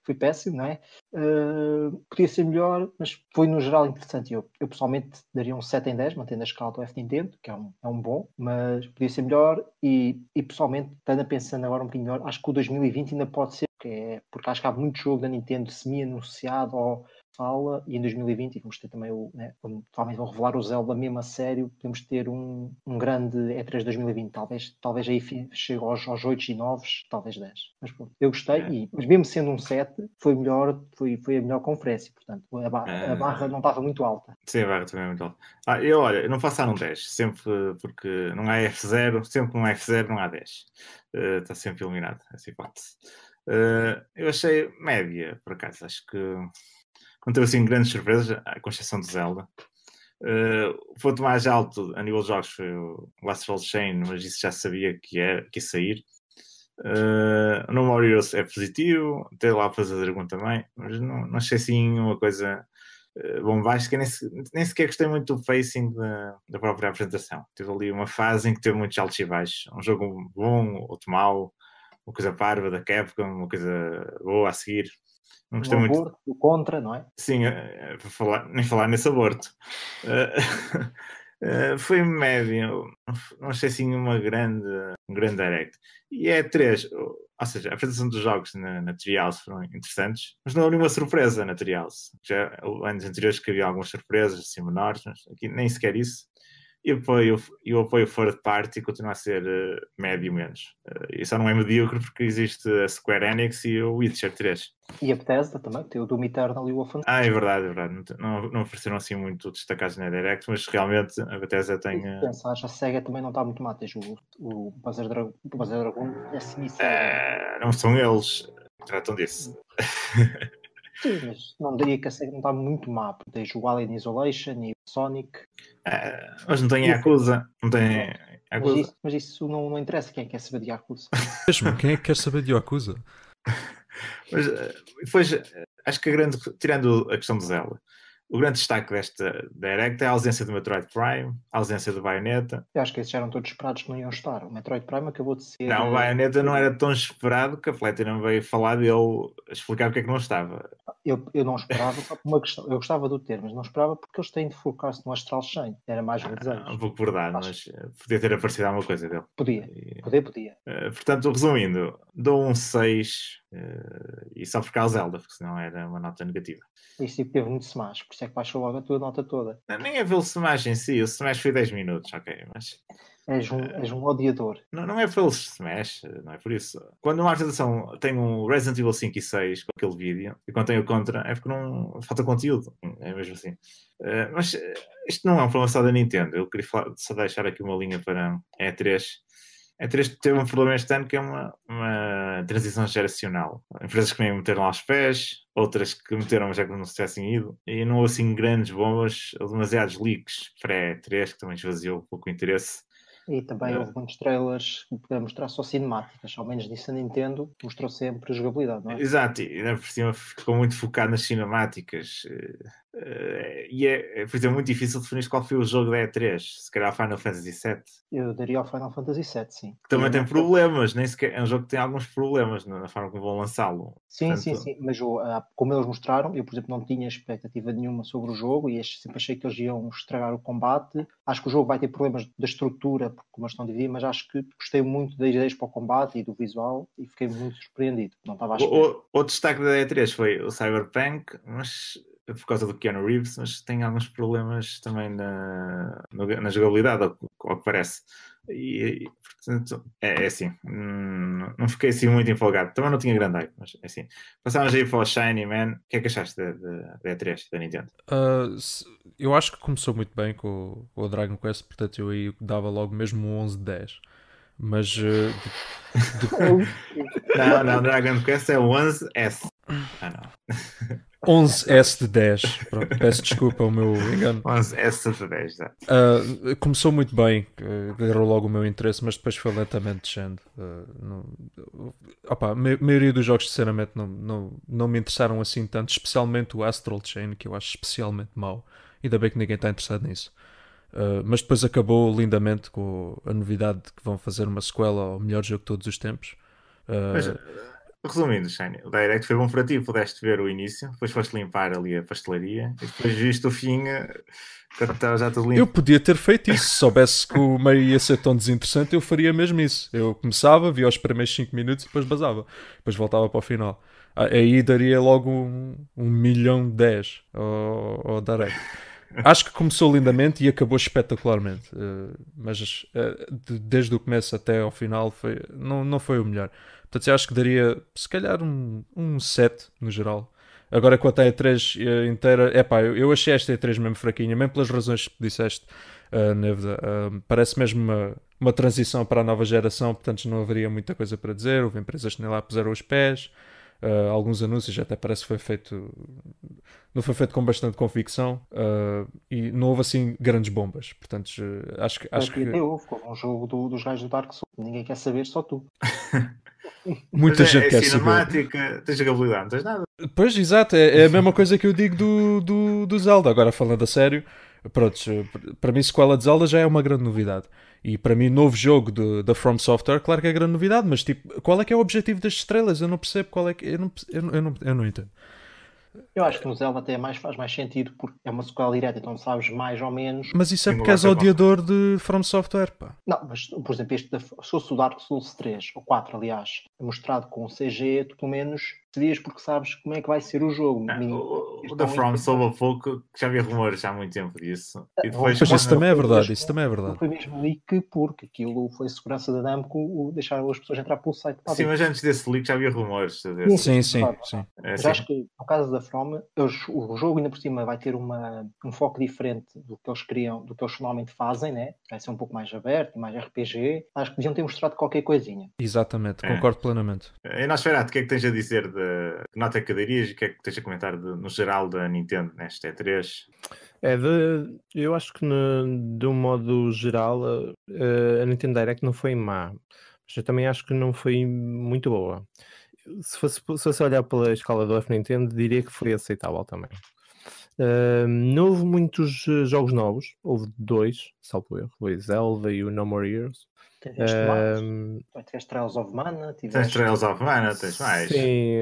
S3: foi péssimo, não é? Uh, podia ser melhor, mas foi no geral interessante. Eu, eu pessoalmente daria um 7 em 10, mantendo a escala do F Nintendo, que é um, é um bom, mas podia ser melhor e, e pessoalmente, estando a pensando agora um bocadinho melhor, acho que o 2020 ainda pode ser, porque, é, porque acho que há muito jogo da Nintendo semi-anunciado ou fala, e em 2020 vamos ter também o, né, quando talvez vão revelar o Zelda mesmo a sério, podemos ter um, um grande E3 2020, talvez, talvez aí chegue aos, aos 8 e 9, talvez 10. Mas pronto, eu gostei, é. e, mas mesmo sendo um 7, foi, melhor, foi, foi a melhor conferência, portanto, a, ba a é. barra não estava muito alta.
S1: Sim, a barra também é muito alta. Ah, eu, olha, não faço a um 10, sempre, porque não há F0, sempre não há F0, não há 10. Uh, está sempre iluminado essa hipótese. Uh, eu achei média, por acaso, acho que não teve assim grandes surpresas, a concessão de Zelda. Uh, eh, foi o mais alto a nível de jogos foi o Last Fall Chain, mas isso já sabia que ia, que ia sair. Uh, no More Heroes é positivo, até lá fazer Dragon também, mas não, não achei assim uma coisa uh, bombástica. Nem, nem sequer gostei muito do facing da, da própria apresentação. Teve ali uma fase em que teve muitos altos e baixos. Um jogo bom, outro mau, uma coisa parva da Capcom, uma coisa boa a seguir
S3: não gostei o aborto, muito. O contra, não é?
S1: Sim, para eh, eh, falar, nem falar nesse aborto. Uh, foi médio, não achei assim uma grande, um grande direct. E é três, ou seja, a apresentação dos jogos na, na foram interessantes, mas não houve nenhuma surpresa na Trials. Já anos anteriores que havia algumas surpresas assim menores, mas aqui nem sequer isso e o apoio, fora de apoio third party continua a ser uh, médio menos. Uh, e só não é medíocre porque existe a Square Enix e o Witcher 3.
S3: E a Bethesda também, tem o Doom Eternal e o Offensive. Ah, é
S1: verdade, é verdade. Não, não ofereceram assim muito destacados na Direct, mas realmente a Bethesda tem... Uh... Pensar,
S3: a SEGA também não está muito má. Tens o, o Buzzer Dragon, Dragon é sinistro. Uh, não
S1: são eles, tratam disso. Hum.
S3: Sim, mas não diria que a série não está muito má, porque tens o Alien Isolation e o Sonic. Ah, mas não tem a
S1: acusa. Não tem
S3: Mas, isso, mas isso não, não, interessa quem é quer saber de Yakuza.
S1: Mesmo,
S2: quem é que quer saber de Yakuza?
S3: mas depois, eh, eh, acho que a grande.
S1: Tirando a questão de Zelda, o grande destaque desta Direct é a ausência do Metroid Prime, a ausência do Bayonetta.
S3: Eu acho que esses eram todos esperados que não iam estar. O Metroid Prime acabou de ser. Não, o eh, Bayonetta não era
S1: tão esperado que a Platinum veio falar dele, explicar porque é que não estava.
S3: Eu, eu não esperava, só por uma questão. Eu gostava do termo, mas não esperava porque eles têm de focar-se no Astral Chain. Era mais um desejo.
S1: Ah, vou acordar, mas eh, podia ter aparecido alguma coisa dele. Podia, e... podia, podia. Eh, portanto, resumindo, dou um 6 Uh, e só por causa dela, porque senão era uma nota negativa.
S3: Isso teve muito smash, por isso é que baixou logo a tua nota toda.
S1: Não, nem é pelo smash em si, o smash foi 10 minutos, ok, mas... És um, uh, és um odiador. Não, não é pelo smash, não é por isso. Quando uma apresentação tem um Resident Evil 5 e 6 com aquele vídeo, e quando tem o Contra, é porque não falta conteúdo, é mesmo assim. Uh, mas isto não é um problema só da Nintendo, eu queria falar, só deixar aqui uma linha para E3, é triste ter um problema este ano que é uma, uma transição geracional. Empresas que nem meteram aos pés, outras que meteram já que não se tivessem ido, e não houve assim grandes bombas, demasiados leaks pré-3 que também esvaziou um pouco o interesse.
S3: E também é. houve muitos trailers para mostrar só cinemáticas, ao menos disso a Nintendo mostrou sempre jogabilidade, não é?
S1: Exato, e ainda por cima ficou muito focado nas cinemáticas. Uh, e é, eh, por exemplo, muito difícil definir qual foi o jogo da E3. Se calhar Final Fantasy VII.
S3: Eu daria ao Final Fantasy VII, sim. Que
S1: também tem problemas, nem sequer. É um jogo que tem alguns problemas na forma como vão lançá-lo.
S3: Sim, Portanto... sim, sim. Mas como eles mostraram, eu, por exemplo, não tinha expectativa nenhuma sobre o jogo e sempre achei que eles iam estragar o combate. Acho que o jogo vai ter problemas da estrutura, como eles estão dividir, mas acho que gostei muito das ideias para o combate e do visual e fiquei muito surpreendido. Não estava o, o,
S1: outro destaque da E3 foi o Cyberpunk, mas por causa do Keanu Reeves, mas tem alguns problemas também na, na jogabilidade, ao, ao que parece. E, e portanto, é, é assim. Hum, não fiquei assim muito empolgado. Também não tinha grande hype, mas é assim. Passámos aí para o Shiny Man. O que é que achaste da, da, E3 da Nintendo?
S2: Uh, eu acho que começou muito bem com, com o Dragon Quest, portanto, eu aí dava logo mesmo um 11-10. Mas. Uh, de...
S1: não, não, Dragon Quest é 11S. Ah,
S2: não. 11S de 10. Pronto, peço desculpa o meu engano. 11S de 10, já.
S1: Uh,
S2: começou muito bem, ah, ganhou logo o meu interesse, mas depois foi lentamente descendo. Uh, opa, a maioria dos jogos, sinceramente, não, não, não me interessaram assim tanto, especialmente o Astral Chain, que eu acho especialmente mau. Ainda bem que ninguém está interessado nisso. Uh, mas depois acabou lindamente com a novidade de que vão fazer uma sequela ao melhor jogo de todos os tempos.
S1: Uh, Resumindo, Shane, o Direct foi bom para ti, pudeste ver o início, depois foste limpar ali a pastelaria, e depois viste o fim quando eh, estava tá, já tudo limpo. Eu
S2: podia ter feito isso, se soubesse que o meio ia ser tão desinteressante, eu faria mesmo isso. Eu começava, via os primeiros 5 minutos e depois basava, depois voltava para o final. Ah, aí daria logo um, um milhão 10 ao, ao Direct. Acho que começou lindamente e acabou espetacularmente, eh, mas eh, desde o começo até ao final foi, não, não foi o melhor. Portanto, eu acho que daria, se calhar, um, um 7 no geral. Agora, com a E3 eh, inteira, é pá, eu, eu achei esta E3 mesmo fraquinha, mesmo pelas razões que disseste, uh, eh, Nevda. Uh, eh, parece mesmo uma, uma transição para a nova geração, portanto, não haveria muita coisa para dizer. Houve empresas que nem lá puseram os pés. Uh, alguns anúncios até parece que foi feito não foi feito com bastante convicção uh, e não houve assim grandes bombas portanto acho que acho que Até
S3: houve como um jogo do, dos gajos do Dark Souls ninguém quer saber só tu Muita é, gente é, quer cinemática, saber. tens jogabilidade, não tens nada.
S2: Pois, exato, é, é a mesma coisa que eu digo do, do, do Zelda. Agora, falando a sério, pronto, para mim, sequela de Zelda já é uma grande novidade. E para mim, novo jogo do, da From Software, claro que é grande novidade, mas tipo, qual é que é o objetivo das estrelas? Eu não percebo qual é que. Eu não, eu, eu não, eu não entendo.
S3: Eu acho que no Zelda até é mais, faz mais sentido porque é uma sequela direta, então sabes mais ou menos. Mas isso é porque és é odiador de From Software, pá. Não, mas por exemplo, este se fosse o Dark Souls 3 ou 4, aliás, é mostrado com CG, tu pelo menos dias porque sabes como é que vai ser o jogo. Ah, o, o da From
S1: soube há pouco que já havia rumores há muito tempo disso. E ah, depois, pois isso também é verdade, isso também é verdade. Foi
S3: mesmo ali que, porque aquilo foi segurança da Namco, deixaram as pessoas entrar pelo site. Sim, mas
S1: antes desse leak já havia rumores. Sim, sim, sim. sim. É, mas sim. acho
S3: que no caso da From, eles, o jogo ainda por cima vai ter uma, um foco diferente do que eles criam, do que eles normalmente fazem, né? Vai ser um pouco mais aberto, mais RPG. Acho que deviam ter mostrado qualquer coisinha.
S2: Exatamente, é. concordo é. plenamente.
S1: E nós, o que é que tens a dizer de da. Que nota é que darias e o que é que tens a comentar de, no geral da Nintendo nesta né? E3?
S4: É, é, de, eu acho que no, de um modo geral a, a Nintendo Direct não foi má, mas eu também acho que não foi muito boa. Se fosse, se fosse olhar pela escala do F-Nintendo, diria que foi aceitável também. Uh, não houve muitos eh, jogos novos, houve dois, salvo erro, foi Zelda e o No More Years. Tens um,
S3: tens Trails of Mana, tens Trails of Mana, tens mais.
S4: Sim,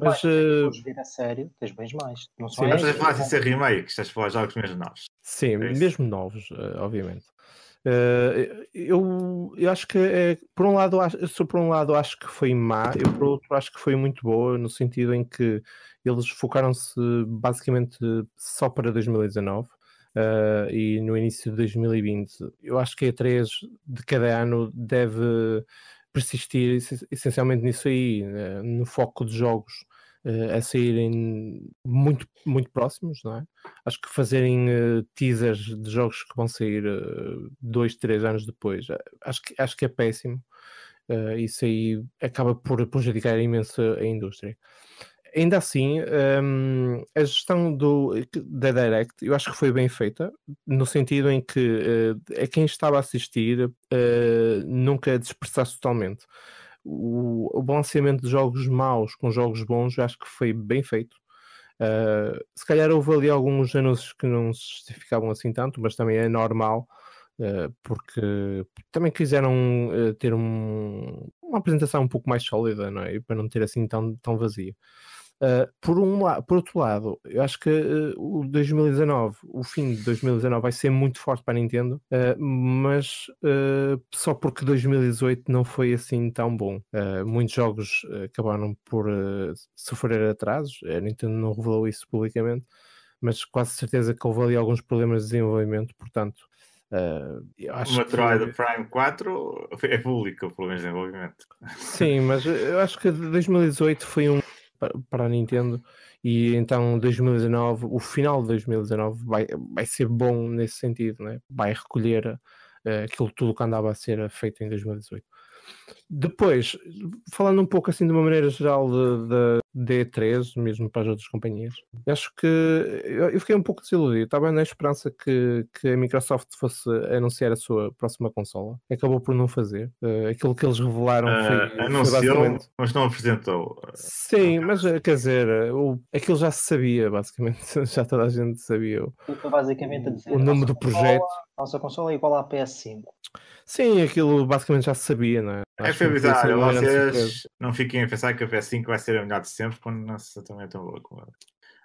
S4: mas. Se eh,
S3: vir a sério, tens bens mais.
S1: Não só sim, mas é estás a falar sem ser remake, estás a falar jogos mesmo novos.
S4: Sim, é mesmo novos, eh, obviamente. Uh, eu, eu acho que é, por um lado se por um lado acho que foi má, eu por outro acho que foi muito boa no sentido em que eles focaram-se basicamente só para 2019 uh, e no início de 2020. Eu acho que a E3 de cada ano deve persistir essencialmente nisso aí, eh, no foco de jogos eh, a saírem muito, muito próximos, não é? Acho que fazerem uh, teasers de jogos que vão sair uh, dois, três anos depois, acho que, acho que é péssimo. Uh, isso aí acaba por prejudicar imenso a indústria ainda assim, um, a gestão do, da Direct eu acho que foi bem feita, no sentido em que uh, a quem estava a assistir uh, nunca dispersasse totalmente. O, o balanceamento de jogos maus com jogos bons eu acho que foi bem feito. Uh, se calhar houve ali alguns anúncios que não se justificavam assim tanto, mas também é normal, uh, porque também quiseram uh, ter um, uma apresentação um pouco mais sólida, não é? Para não ter assim tão, tão vazio. Uh, por, um por outro lado, eu acho que uh, o 2019, o fim de 2019 vai ser muito forte para a Nintendo, uh, mas só porque 2018 não foi assim tão bom. muitos jogos acabaram por sofrer atrasos, a Nintendo não revelou isso publicamente, mas quase certeza que houve ali alguns problemas de desenvolvimento, portanto, Uh,
S1: o Metroid que... Prime 4 é público, pelo menos desenvolvimento.
S4: Sim, mas eu acho que 2018 foi um para a Nintendo e então 2019, o final de 2019 vai, vai ser bom nesse sentido, né? vai recolher uh, aquilo tudo que andava a ser feito em 2018. Depois, falando um pouco assim de uma maneira geral de, de D3, mesmo para as outras companhias. Acho que eu fiquei um pouco desiludido. Estava na esperança que, que a Microsoft fosse anunciar a sua próxima consola. Acabou por não fazer. Uh, aquilo que eles revelaram uh, foi. Anunciou, foi basicamente...
S1: mas não apresentou.
S4: Sim, mas eh, quer dizer, o... aquilo já se sabia, basicamente. Já toda a gente sabia o,
S3: o, o nome do projeto. Consola, nossa consola é igual à PS5.
S4: Sim, aquilo basicamente já se sabia, não é? é Acho é vocês
S1: não fiquem a pensar que a PS5 vai ser a melhor de sempre quando não se também é tão boa como ela.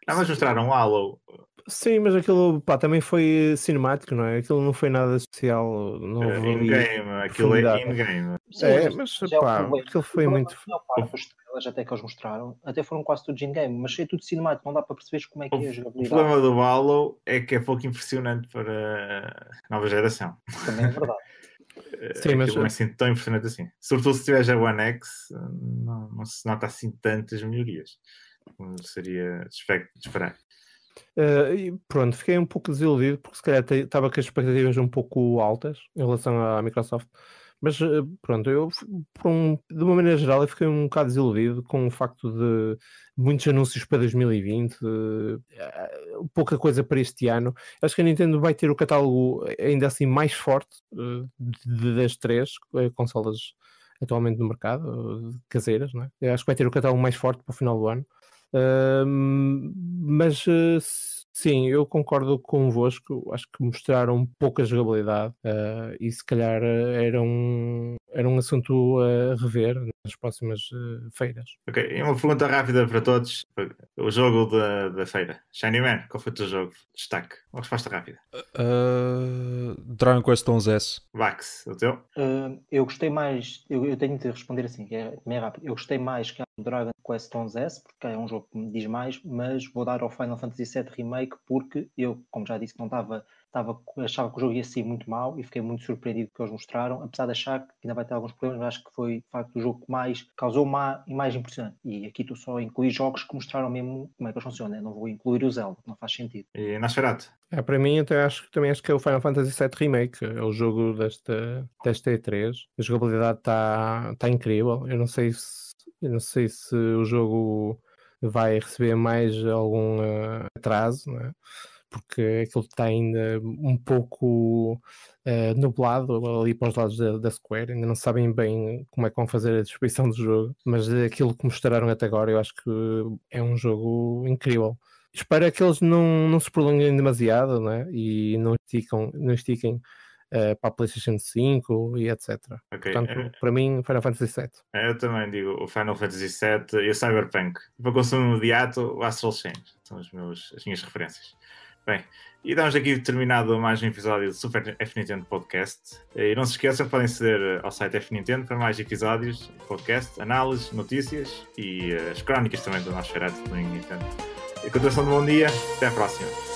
S1: Ah, mas mostraram o Halo.
S4: Sim, mas aquilo pá, também foi cinemático, não é? Aquilo não foi nada especial. Não é, in-game, aquilo é in-game.
S3: É, mas pá, aquilo foi muito. A parte dos estrelas até que eles mostraram, até foram quase todos in-game, mas é tudo cinemático, não dá para perceber como é que é a jogabilidade. O problema
S1: do Halo é que é pouco impressionante
S3: para
S1: a nova geração. Também é verdade. Sim, mas... não é assim tão impressionante assim. Sobretudo se tiveres a One X, não, não se nota assim tantas melhorias. Como seria de esperar.
S4: Uh, pronto, fiquei um pouco desiludido porque se calhar estava com as expectativas um pouco altas em relação à Microsoft. Mas eh, pronto, eu um, de uma maneira geral eu fiquei um bocado desiludido com o facto de muitos anúncios para 2020, eh, pouca coisa para este ano. Acho que a Nintendo vai ter o catálogo eh, ainda assim mais forte das três consolas atualmente no mercado, caseiras, não é? Acho que vai ter o catálogo mais forte para o final do ano. mas Sim, eu concordo convosco. Acho que mostraram pouca jogabilidade uh, e se calhar eh, era um, era um assunto a rever nas próximas
S2: eh, feiras.
S1: Ok, uma pergunta rápida para todos. O jogo da, da feira. Shiny Man, qual foi o teu jogo? Destaque. Uma resposta rápida.
S2: Uh, Dragon Quest
S1: 11S. Vax, o
S3: teu? Uh, eu gostei mais, eu, eu, tenho de responder assim, que é meio é rápido. Eu gostei mais que o Dragon Quest 11S, porque é um jogo que me diz mais, mas vou dar ao Final Fantasy VII Remake porque eu, como já disse, não estava estava, achava que o jogo ia ser muito mal e fiquei muito surpreendido com o que eles mostraram, apesar de achar que ainda vai ter alguns problemas, mas acho que foi de facto o jogo que mais causou uma imagem impressionante. E aqui estou só a incluir jogos que mostraram mesmo como é que eles funcionam, né? não vou incluir o Zelda, não faz sentido. E Nasferatu?
S4: É, para mim, até acho, também acho que é o Final Fantasy VII Remake, é o jogo desta, desta E3. A jogabilidade está tá incrível. Eu não sei se, eu não sei se o jogo vai receber mais algum uh, atraso, né? porque aquilo está ainda um pouco uh, nublado ali para os lados da, da, Square, ainda não sabem bem como é que vão fazer a distribuição do jogo, mas aquilo que mostraram até agora eu acho que é um jogo incrível. Espero é que eles não, não se prolonguem demasiado né? e não estiquem, não estiquem Uh, para a PlayStation 5 e etc. Okay. Portanto, eh, para mim, Final Fantasy VII.
S1: Eu também digo o Final Fantasy VII e o Cyberpunk. Para consumo imediato, o Astral Chain. São meus, as minhas referências. Bem, e damos aqui terminado mais um episódio do Super F Nintendo Podcast. E não se esqueçam que podem aceder ao site F Nintendo para mais episódios, podcast, análises, notícias e eh, as crónicas também do nosso Ferato Nintendo. E continuação de bom dia, até a próxima.